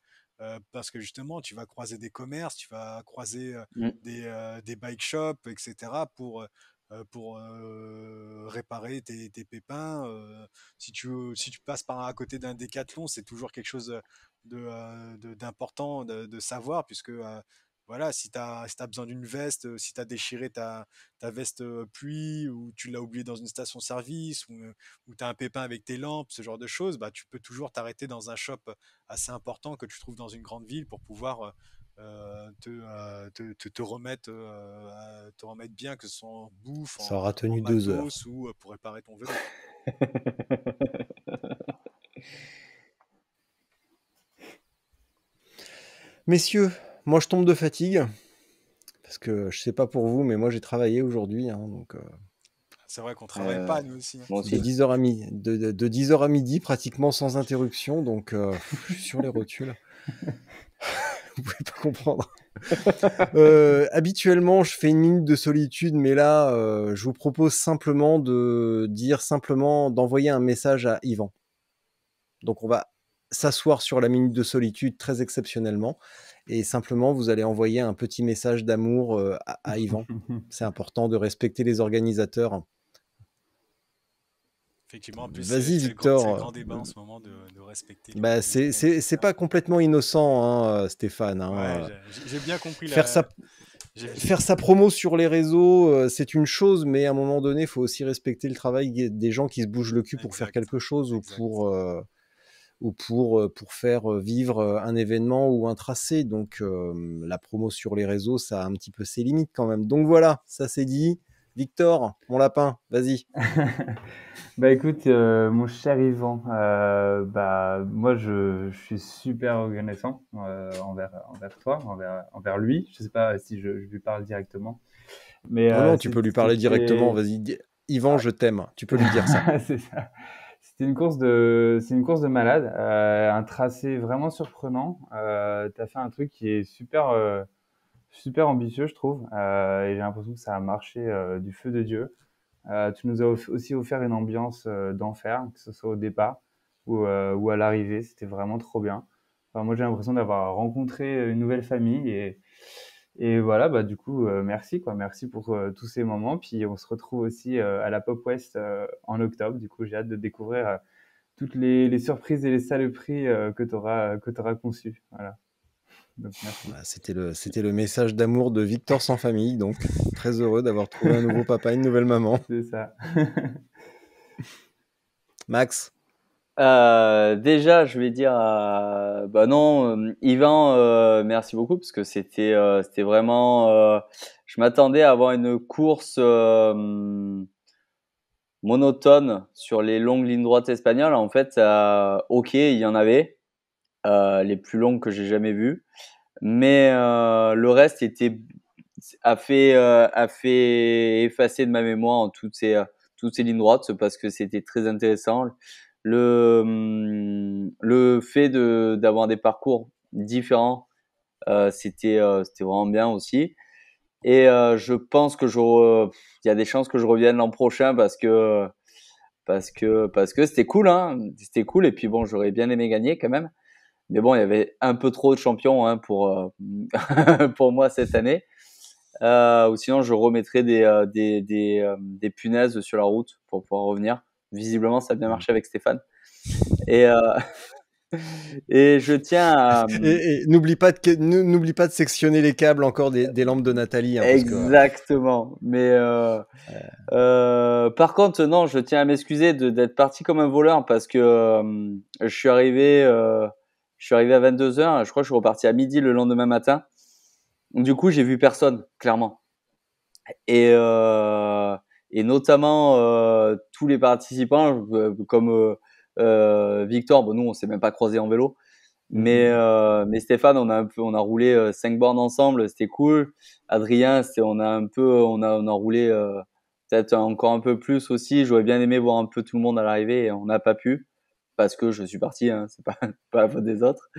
Speaker 2: parce que justement, tu vas croiser des commerces, tu vas croiser mmh. des, des, bike shops, etc., pour euh, pour euh, réparer tes, pépins. Euh, si tu passes par à côté d'un décathlon, c'est toujours quelque chose d'important de, savoir puisque voilà, si tu as, besoin d'une veste, si tu as déchiré ta, veste pluie ou tu l'as oublié dans une station-service ou, tu as un pépin avec tes lampes, ce genre de choses, bah, tu peux toujours t'arrêter dans un shop assez important que tu trouves dans une grande ville pour pouvoir euh, te, euh, te, te, te euh, bien, que ce soit en bouffe, ça en, aura tenu deux heures. ou euh, pour réparer ton vélo.
Speaker 1: Messieurs, moi je tombe de fatigue parce que je sais pas pour vous, mais moi j'ai travaillé aujourd'hui, hein, donc.
Speaker 2: C'est vrai qu'on travaille pas nous aussi. Hein. De 10h
Speaker 1: à midi, de, de, 10 à midi pratiquement sans interruption, donc je suis sur les rotules vous pouvez pas comprendre. Euh, habituellement, je fais une minute de solitude, mais là, euh, je vous propose simplement de dire simplement d'envoyer un message à Yvan. Donc, on va s'asseoir sur la minute de solitude très exceptionnellement et simplement vous allez envoyer un petit message d'amour euh, à Yvan. C'est important de respecter les organisateurs.
Speaker 2: Vas-y, Victor. C'est Bah, c'est,
Speaker 1: pas complètement innocent, hein, Stéphane. Hein. j'ai, bien compris. Faire, sa...
Speaker 2: Faire
Speaker 1: sa promo sur les réseaux, euh, c'est une chose, mais à un moment donné, il faut aussi respecter le travail des gens qui se bougent le cul pour faire quelque chose ou pour. Euh, ou pour, euh, pour faire vivre un événement ou un tracé. Donc la promo sur les réseaux, ça a un petit peu ses limites quand même. Donc voilà, ça c'est dit. Victor, mon lapin, vas-y.
Speaker 4: bah écoute, euh, mon cher Yvan, euh, bah, moi je, suis super reconnaissant euh, envers, envers toi, envers, lui. Je ne sais pas si je, lui parle directement. Mais, non, tu peux lui parler directement, vas-y. Yvan, ah. je t'aime, tu peux lui dire ça. c'est ça. C'était une course de, c'est une course de malade, un tracé vraiment surprenant. tu as fait un truc qui est super super ambitieux, je trouve. Euh, et j'ai l'impression que ça a marché euh, du feu de Dieu. Euh, tu nous as aussi offert une ambiance d'enfer, que ce soit au départ ou, à l'arrivée. C'était vraiment trop bien. Enfin, moi, j'ai l'impression d'avoir rencontré une nouvelle famille et, et voilà, bah, du coup, merci, quoi. Merci pour tous ces moments. Puis on se retrouve aussi à la Pop West en octobre. Du coup, j'ai hâte de découvrir toutes les, surprises et les saloperies que tu auras, auras conçues. Voilà
Speaker 1: c'était le, le message d'amour de Victor sans famille, donc très heureux d'avoir trouvé un nouveau papa, une nouvelle maman. C'est ça.
Speaker 3: Max euh, déjà, je vais dire, à euh, bah non, euh, Yvan, merci beaucoup parce que c'était, c'était vraiment, je m'attendais à avoir une course monotone sur les longues lignes droites espagnoles. En fait, ok, il y en avait, euh, les plus longues que j'ai jamais vues. Mais euh, le reste était, a, fait, euh, a fait effacer de ma mémoire en toutes ces, toutes ces lignes droites parce que c'était très intéressant. Le, hum, le fait d'avoir des parcours différents, c'était c'était vraiment bien aussi. Et je pense que je, il y a des chances que je revienne l'an prochain parce que parce que parce que c'était cool hein c'était cool et puis bon j'aurais bien aimé gagner quand même mais bon, il y avait un peu trop de champions hein, pour, euh, pour moi cette année. Euh, ou sinon, je remettrais des, euh, des, punaises sur la route pour pouvoir revenir. Visiblement, ça a bien marché avec Stéphane. Et. Et je
Speaker 1: tiens à... Et, n'oublie pas, de, n'oublie pas de sectionner les câbles encore des, lampes de Nathalie. Hein,
Speaker 3: Exactement. Mais par contre, non, je tiens à m'excuser d'être parti comme un voleur parce que je suis arrivé je suis arrivé à 22h, je crois que je suis reparti à midi le lendemain matin. Du coup, j'ai vu personne, clairement. Et, euh, et notamment euh, tous les participants, euh, comme euh, euh, Victor, bon, nous, on s'est même pas croisé en vélo. Mais, mhm. mais Stéphane, on a un peu, on a roulé cinq bornes ensemble, c'était cool. Adrien, on a un peu, on a, on a roulé peut-être encore un peu plus aussi. J'aurais bien aimé voir un peu tout le monde à l'arrivée, on n'a pas pu parce que je suis parti, hein, c'est pas, pas la faute des autres.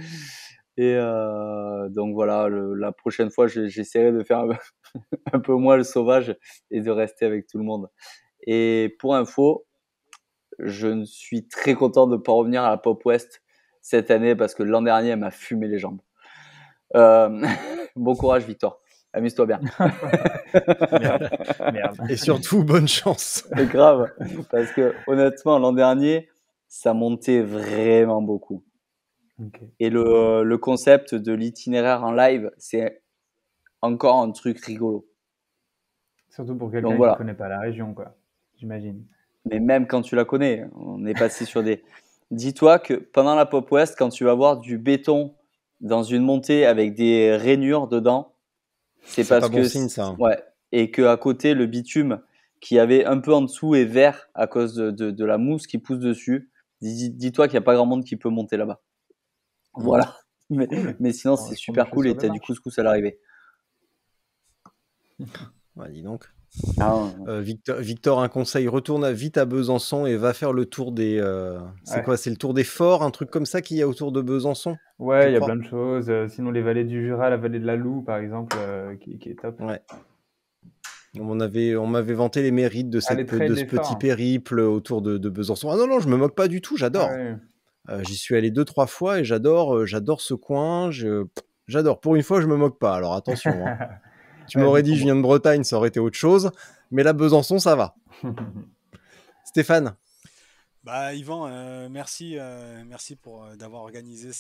Speaker 3: Et euh, donc voilà, la prochaine fois, j'essaierai de faire un peu moins le sauvage et de rester avec tout le monde. Et pour info, je suis très content de ne pas revenir à la Pop West cette année parce que l'an dernier, elle m'a fumé les jambes. Euh, bon courage, Victor. Amuse-toi bien. Merde. Et surtout,
Speaker 1: bonne chance.
Speaker 3: C'est grave. Parce que honnêtement, l'an dernier, ça montait vraiment beaucoup. Et le, le, concept de l'itinéraire en live, c'est encore un truc rigolo.
Speaker 4: Surtout pour quelqu'un qui ne connaît pas la région, quoi, j'imagine.
Speaker 3: Mais même quand tu la connais, on est passé sur des. Dis-toi que pendant la Pop West, quand tu vas voir du béton dans une montée avec des rainures dedans, c'est parce pas que. ça. Hein. Ouais. Et qu'à côté, le bitume qui avait un peu en dessous est vert à cause de la mousse qui pousse dessus. Dis-toi qu'il n'y a pas grand monde qui peut monter là-bas. Voilà.
Speaker 4: Mais, sinon, c'est super cool et tu as du
Speaker 3: couscous à l'arrivée.
Speaker 1: dis donc. Ah euh, Victor, Victor, un conseil, retourne vite à Besançon et va faire le tour des. Euh, c'est quoi C'est le tour des forts, un truc comme ça qu'il y a autour de Besançon Ouais, il y a plein de
Speaker 4: choses. Euh, sinon, les vallées du Jura, la vallée de la Loue, par exemple, qui, est top. Ouais.
Speaker 1: On on m'avait vanté les mérites de, ah, de ce petit hein. périple autour de, Besançon. Ah non non, je me moque pas du tout, j'adore. Euh, j'y suis allé deux trois fois et j'adore, euh, j'adore ce coin. J'adore. Pour une fois, je me moque pas. Alors attention. Hein.
Speaker 4: tu m'aurais dit, je
Speaker 1: viens de Bretagne, ça aurait été autre chose. Mais là, Besançon, ça va. Stéphane.
Speaker 2: Bah, Yvan, euh, merci, merci pour d'avoir organisé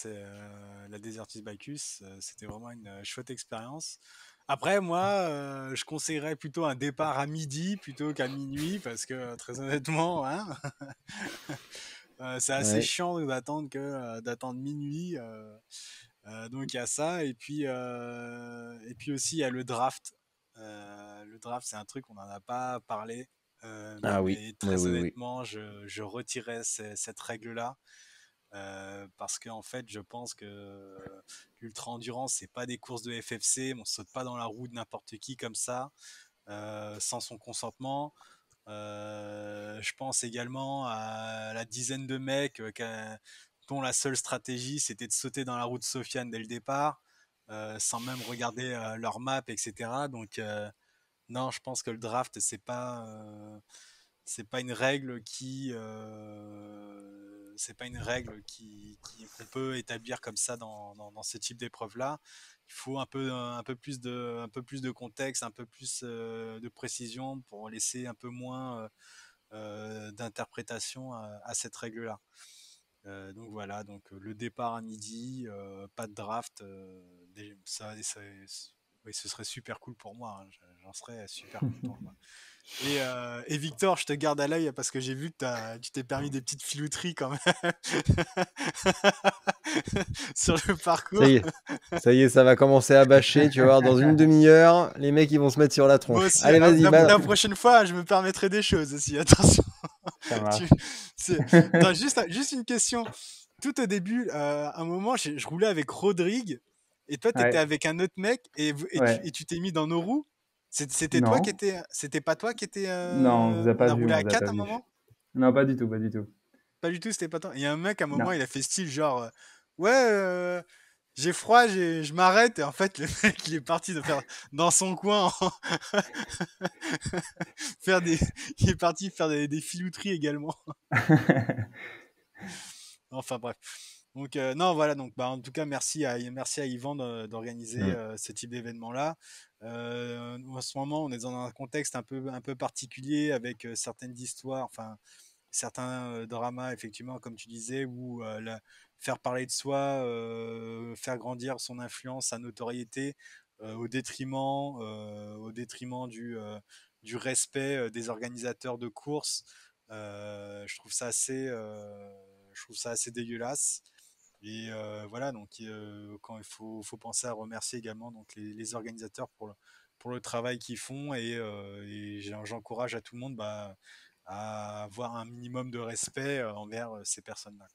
Speaker 2: la Desertis Bacchus. C'était vraiment une chouette expérience. Après, moi, euh, je conseillerais plutôt un départ à midi plutôt qu'à minuit, parce que euh, très honnêtement, hein, euh, c'est assez chiant d'attendre d'attendre minuit. donc il y a ça, et puis aussi il y a le draft. le draft, c'est un truc on n'en a pas parlé. ah oui. très honnêtement, je retirais cette règle là. Euh, parce que en fait, je pense que euh, l'ultra endurance c'est pas des courses de FFC, on saute pas dans la roue de n'importe qui comme ça, euh, sans son consentement. je pense également à la dizaine de mecs dont la seule stratégie c'était de sauter dans la roue de Sofiane dès le départ, sans même regarder leur map, etc. Donc non, je pense que le draft c'est pas c'est pas une règle qui c'est pas une règle qui, qu'on peut établir comme ça dans, ce type d'épreuve-là. Il faut un peu, un, peu plus de, un peu plus de contexte, un peu plus euh, de précision pour laisser un peu moins euh, euh, d'interprétation à, cette règle-là. donc voilà, donc le départ à midi, pas de draft, ça, oui, ce serait super cool pour moi, hein. j'en serais super content. Euh, et, Victor, je te garde à l'œil parce que j'ai vu que tu t'es permis des petites filouteries quand même sur le parcours. Ça y, est. ça va
Speaker 1: commencer à bâcher. Tu vas voir, dans une demi-heure, les mecs ils vont se mettre
Speaker 2: sur la tronche. Allez, vas-y. La, prochaine fois, je me permettrai des choses aussi. Attention. juste, juste une question. Tout au début, euh, un moment, je, roulais avec Rodrigue et toi, tu étais avec un autre mec et, tu t'es mis dans nos roues.
Speaker 4: C'était toi qui
Speaker 2: étais. C'était pas toi qui étais. non, vous euh, a pas vu. On à 4 à un moment
Speaker 4: Non, pas du tout, pas du tout.
Speaker 2: Pas du tout, c'était pas toi. Il y a un mec à un moment, il a fait style genre euh, Ouais, euh, j'ai froid, je m'arrête. Et en fait, le mec, il est parti de faire dans son coin. faire des... Il est parti faire des, filouteries également. enfin, bref. Donc non, voilà. Donc bah, en tout cas, merci à merci à Yvan d'organiser ce type d'événement là. Euh, en ce moment, on est dans un contexte un peu, un peu particulier avec euh, certaines histoires, enfin, certains euh, dramas, effectivement, comme tu disais, où faire parler de soi, faire grandir son influence, sa notoriété, au détriment, au détriment du, du respect des organisateurs de courses. je trouve ça assez, je trouve ça assez dégueulasse. Et euh, voilà, donc euh, quand il faut, penser à remercier également les, organisateurs pour le, travail qu'ils font et, euh, j'encourage à tout le monde bah, à avoir un minimum de respect envers ces personnes-là.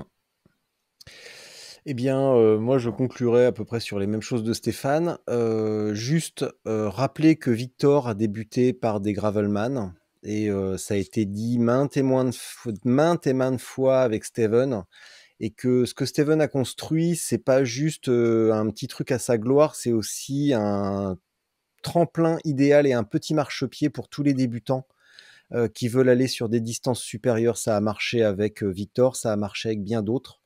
Speaker 4: Ah.
Speaker 1: Eh bien, moi, je conclurai à peu près sur les mêmes choses de Stéphane. juste rappeler que Victor a débuté par des Gravelman. Et ça a été dit maintes et maintes fois avec Steven et que ce que Steven a construit, c'est pas juste euh, un petit truc à sa gloire, c'est aussi un tremplin idéal et un petit marchepied pour tous les débutants euh, qui veulent aller sur des distances supérieures. Ça a marché avec euh, Victor, ça a marché avec bien d'autres.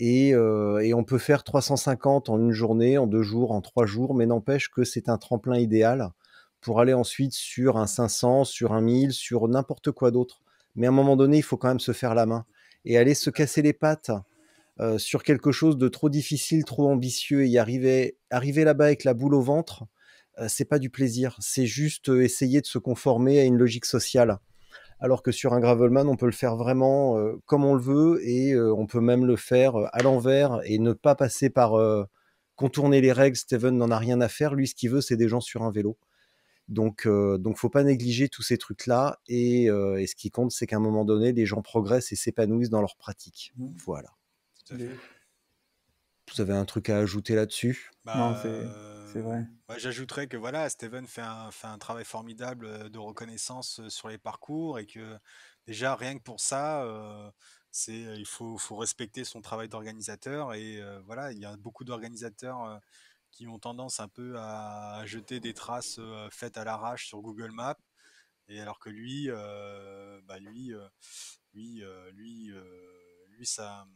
Speaker 1: Et, et on peut faire 350 en une journée, en deux jours, en trois jours, mais n'empêche que c'est un tremplin idéal pour aller ensuite sur un 500, sur un 1000, sur n'importe quoi d'autre. Mais à un moment donné, il faut quand même se faire la main et aller se casser les pattes euh, sur quelque chose de trop difficile, trop ambitieux, et y arriver, arriver là-bas avec la boule au ventre, ce euh, c'est pas du plaisir. C'est juste euh, essayer de se conformer à une logique sociale. Alors que sur un gravelman, on peut le faire vraiment comme on le veut et on peut même le faire à l'envers et ne pas passer par contourner les règles. Steven n'en a rien à faire. Lui, ce qu'il veut, c'est des gens sur un vélo. Donc, euh, donc, faut pas négliger tous ces trucs-là. Euh, et, ce qui compte, c'est qu'à un moment donné, les gens progressent et s'épanouissent dans leur pratique. Mmh. Voilà.
Speaker 2: Vous
Speaker 1: avez un truc à ajouter là-dessus bah, Non, c'est vrai.
Speaker 2: Euh, j'ajouterais que voilà, Steven fait un, travail formidable de reconnaissance sur les parcours et que déjà, rien que pour ça, il faut, faut, respecter son travail d'organisateur. Et voilà, il y a beaucoup d'organisateurs qui ont tendance un peu à jeter des traces euh, faites à l'arrache sur Google Maps. Et alors que lui, euh, bah lui, euh, lui, lui, lui, ça,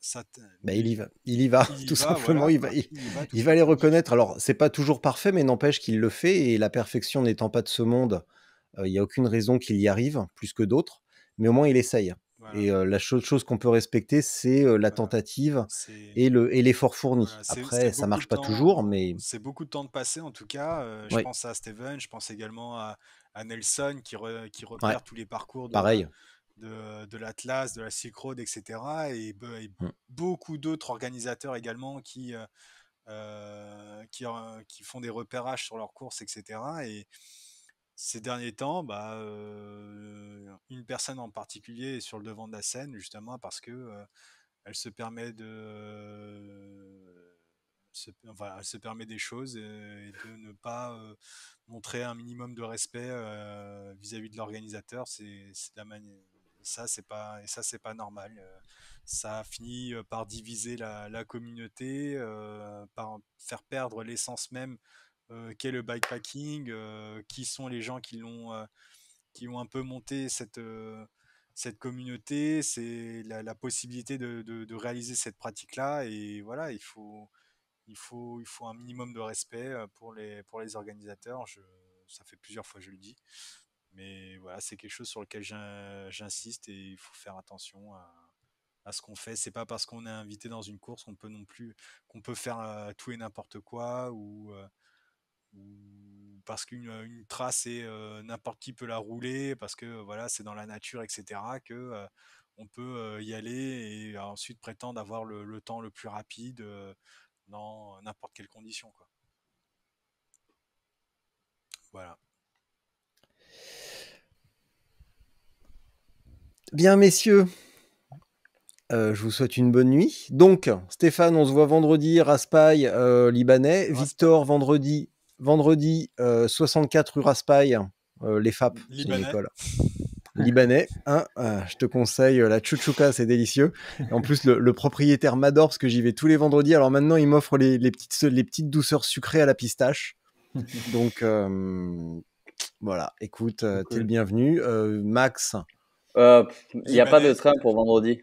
Speaker 2: ça
Speaker 1: bah, il y va, il y va, tout simplement. Il, va, il, va, les reconnaître. Alors, c'est pas toujours parfait, mais n'empêche qu'il le fait. Et la perfection n'étant pas de ce monde, il y n'y a aucune raison qu'il y arrive plus que d'autres. Mais au moins, il essaye. Et la chose, qu'on peut respecter, c'est la tentative et l'effort fourni. Après, ça marche pas toujours, mais. C'est
Speaker 2: beaucoup de temps de passer, en tout cas. je pense à Steven, je pense également à, Nelson qui, repère tous les parcours de, Pareil. de, l'Atlas, de la Silk Road, etc. Et, mmh. beaucoup d'autres organisateurs également qui, euh, qui, qui font des repérages sur leurs courses, etc. Et ces derniers temps, bah, une personne en particulier est sur le devant de la scène, justement parce que elle se permet de, enfin, elle se permet des choses et, de ne pas montrer un minimum de respect vis-à-vis de l'organisateur. C'est Ça, c'est pas, ça, c'est pas normal. Ça finit par diviser la, la communauté, par faire perdre l'essence même euh, qu'est le bikepacking, euh, qui sont les gens qui l'ont, euh, qui ont un peu monté cette cette communauté, c'est la, possibilité de, de, réaliser cette pratique-là. Et voilà, il faut, il, faut, il faut un minimum de respect pour les, pour les organisateurs. ça fait plusieurs fois que je le dis. Mais voilà, c'est quelque chose sur lequel j'insiste et il faut faire attention à, à ce qu'on fait. C'est pas parce qu'on est invité dans une course qu'on peut non plus qu'on peut faire tout et n'importe quoi ou, parce qu'une trace et n'importe qui peut la rouler, parce que voilà c'est dans la nature, etc. Que on peut y aller et ensuite prétendre avoir le, temps le plus rapide dans n'importe quelle condition. Quoi. Voilà.
Speaker 1: Bien, messieurs, euh, je vous souhaite une bonne nuit. Donc, Stéphane, on se voit vendredi, Raspail, euh, Libanais, Victor, vendredi, Vendredi, 64 euh, Uraspail, euh, les FAP, Libanais. Libanais, hein, euh, je te conseille la chouchouka, c'est délicieux. en plus, le, propriétaire m'adore parce que j'y vais tous les vendredis. Alors maintenant, il m'offre les, petites, douceurs sucrées à la pistache. Donc, voilà, écoute, tu t'es le bienvenu. Max
Speaker 3: Il n'y a pas de train pour vendredi.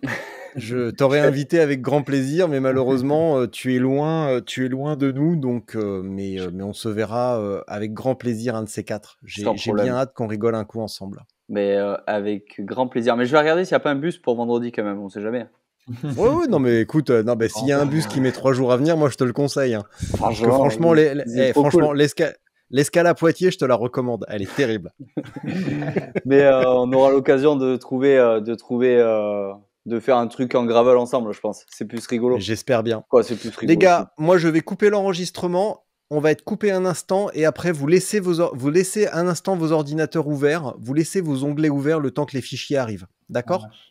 Speaker 1: Je t'aurais invité avec grand plaisir, mais malheureusement, euh, tu es loin, euh, tu es loin de nous, donc euh, mais, mais on se verra avec grand plaisir un de ces quatre. J'ai bien hâte qu'on rigole un coup
Speaker 3: ensemble. Mais avec grand plaisir. Mais je vais regarder s'il n'y a pas un bus pour vendredi quand même. On ne sait jamais.
Speaker 1: Oui, hein. oui, non, mais écoute, s'il y a un bus qui met trois jours à venir, moi je te le conseille. Hein. Franchement, eh, à Poitiers, je te la recommande. Elle est terrible.
Speaker 3: mais on aura l'occasion de trouver, de trouver de faire un truc en gravel ensemble, je pense. C'est plus rigolo. J'espère bien. Quoi, c'est plus rigolo. Les gars,
Speaker 1: moi je vais couper l'enregistrement. On va être coupé un instant et après vous laissez, vos vous laissez un instant vos ordinateurs ouverts, vous laissez vos onglets ouverts le temps que les fichiers arrivent. D'accord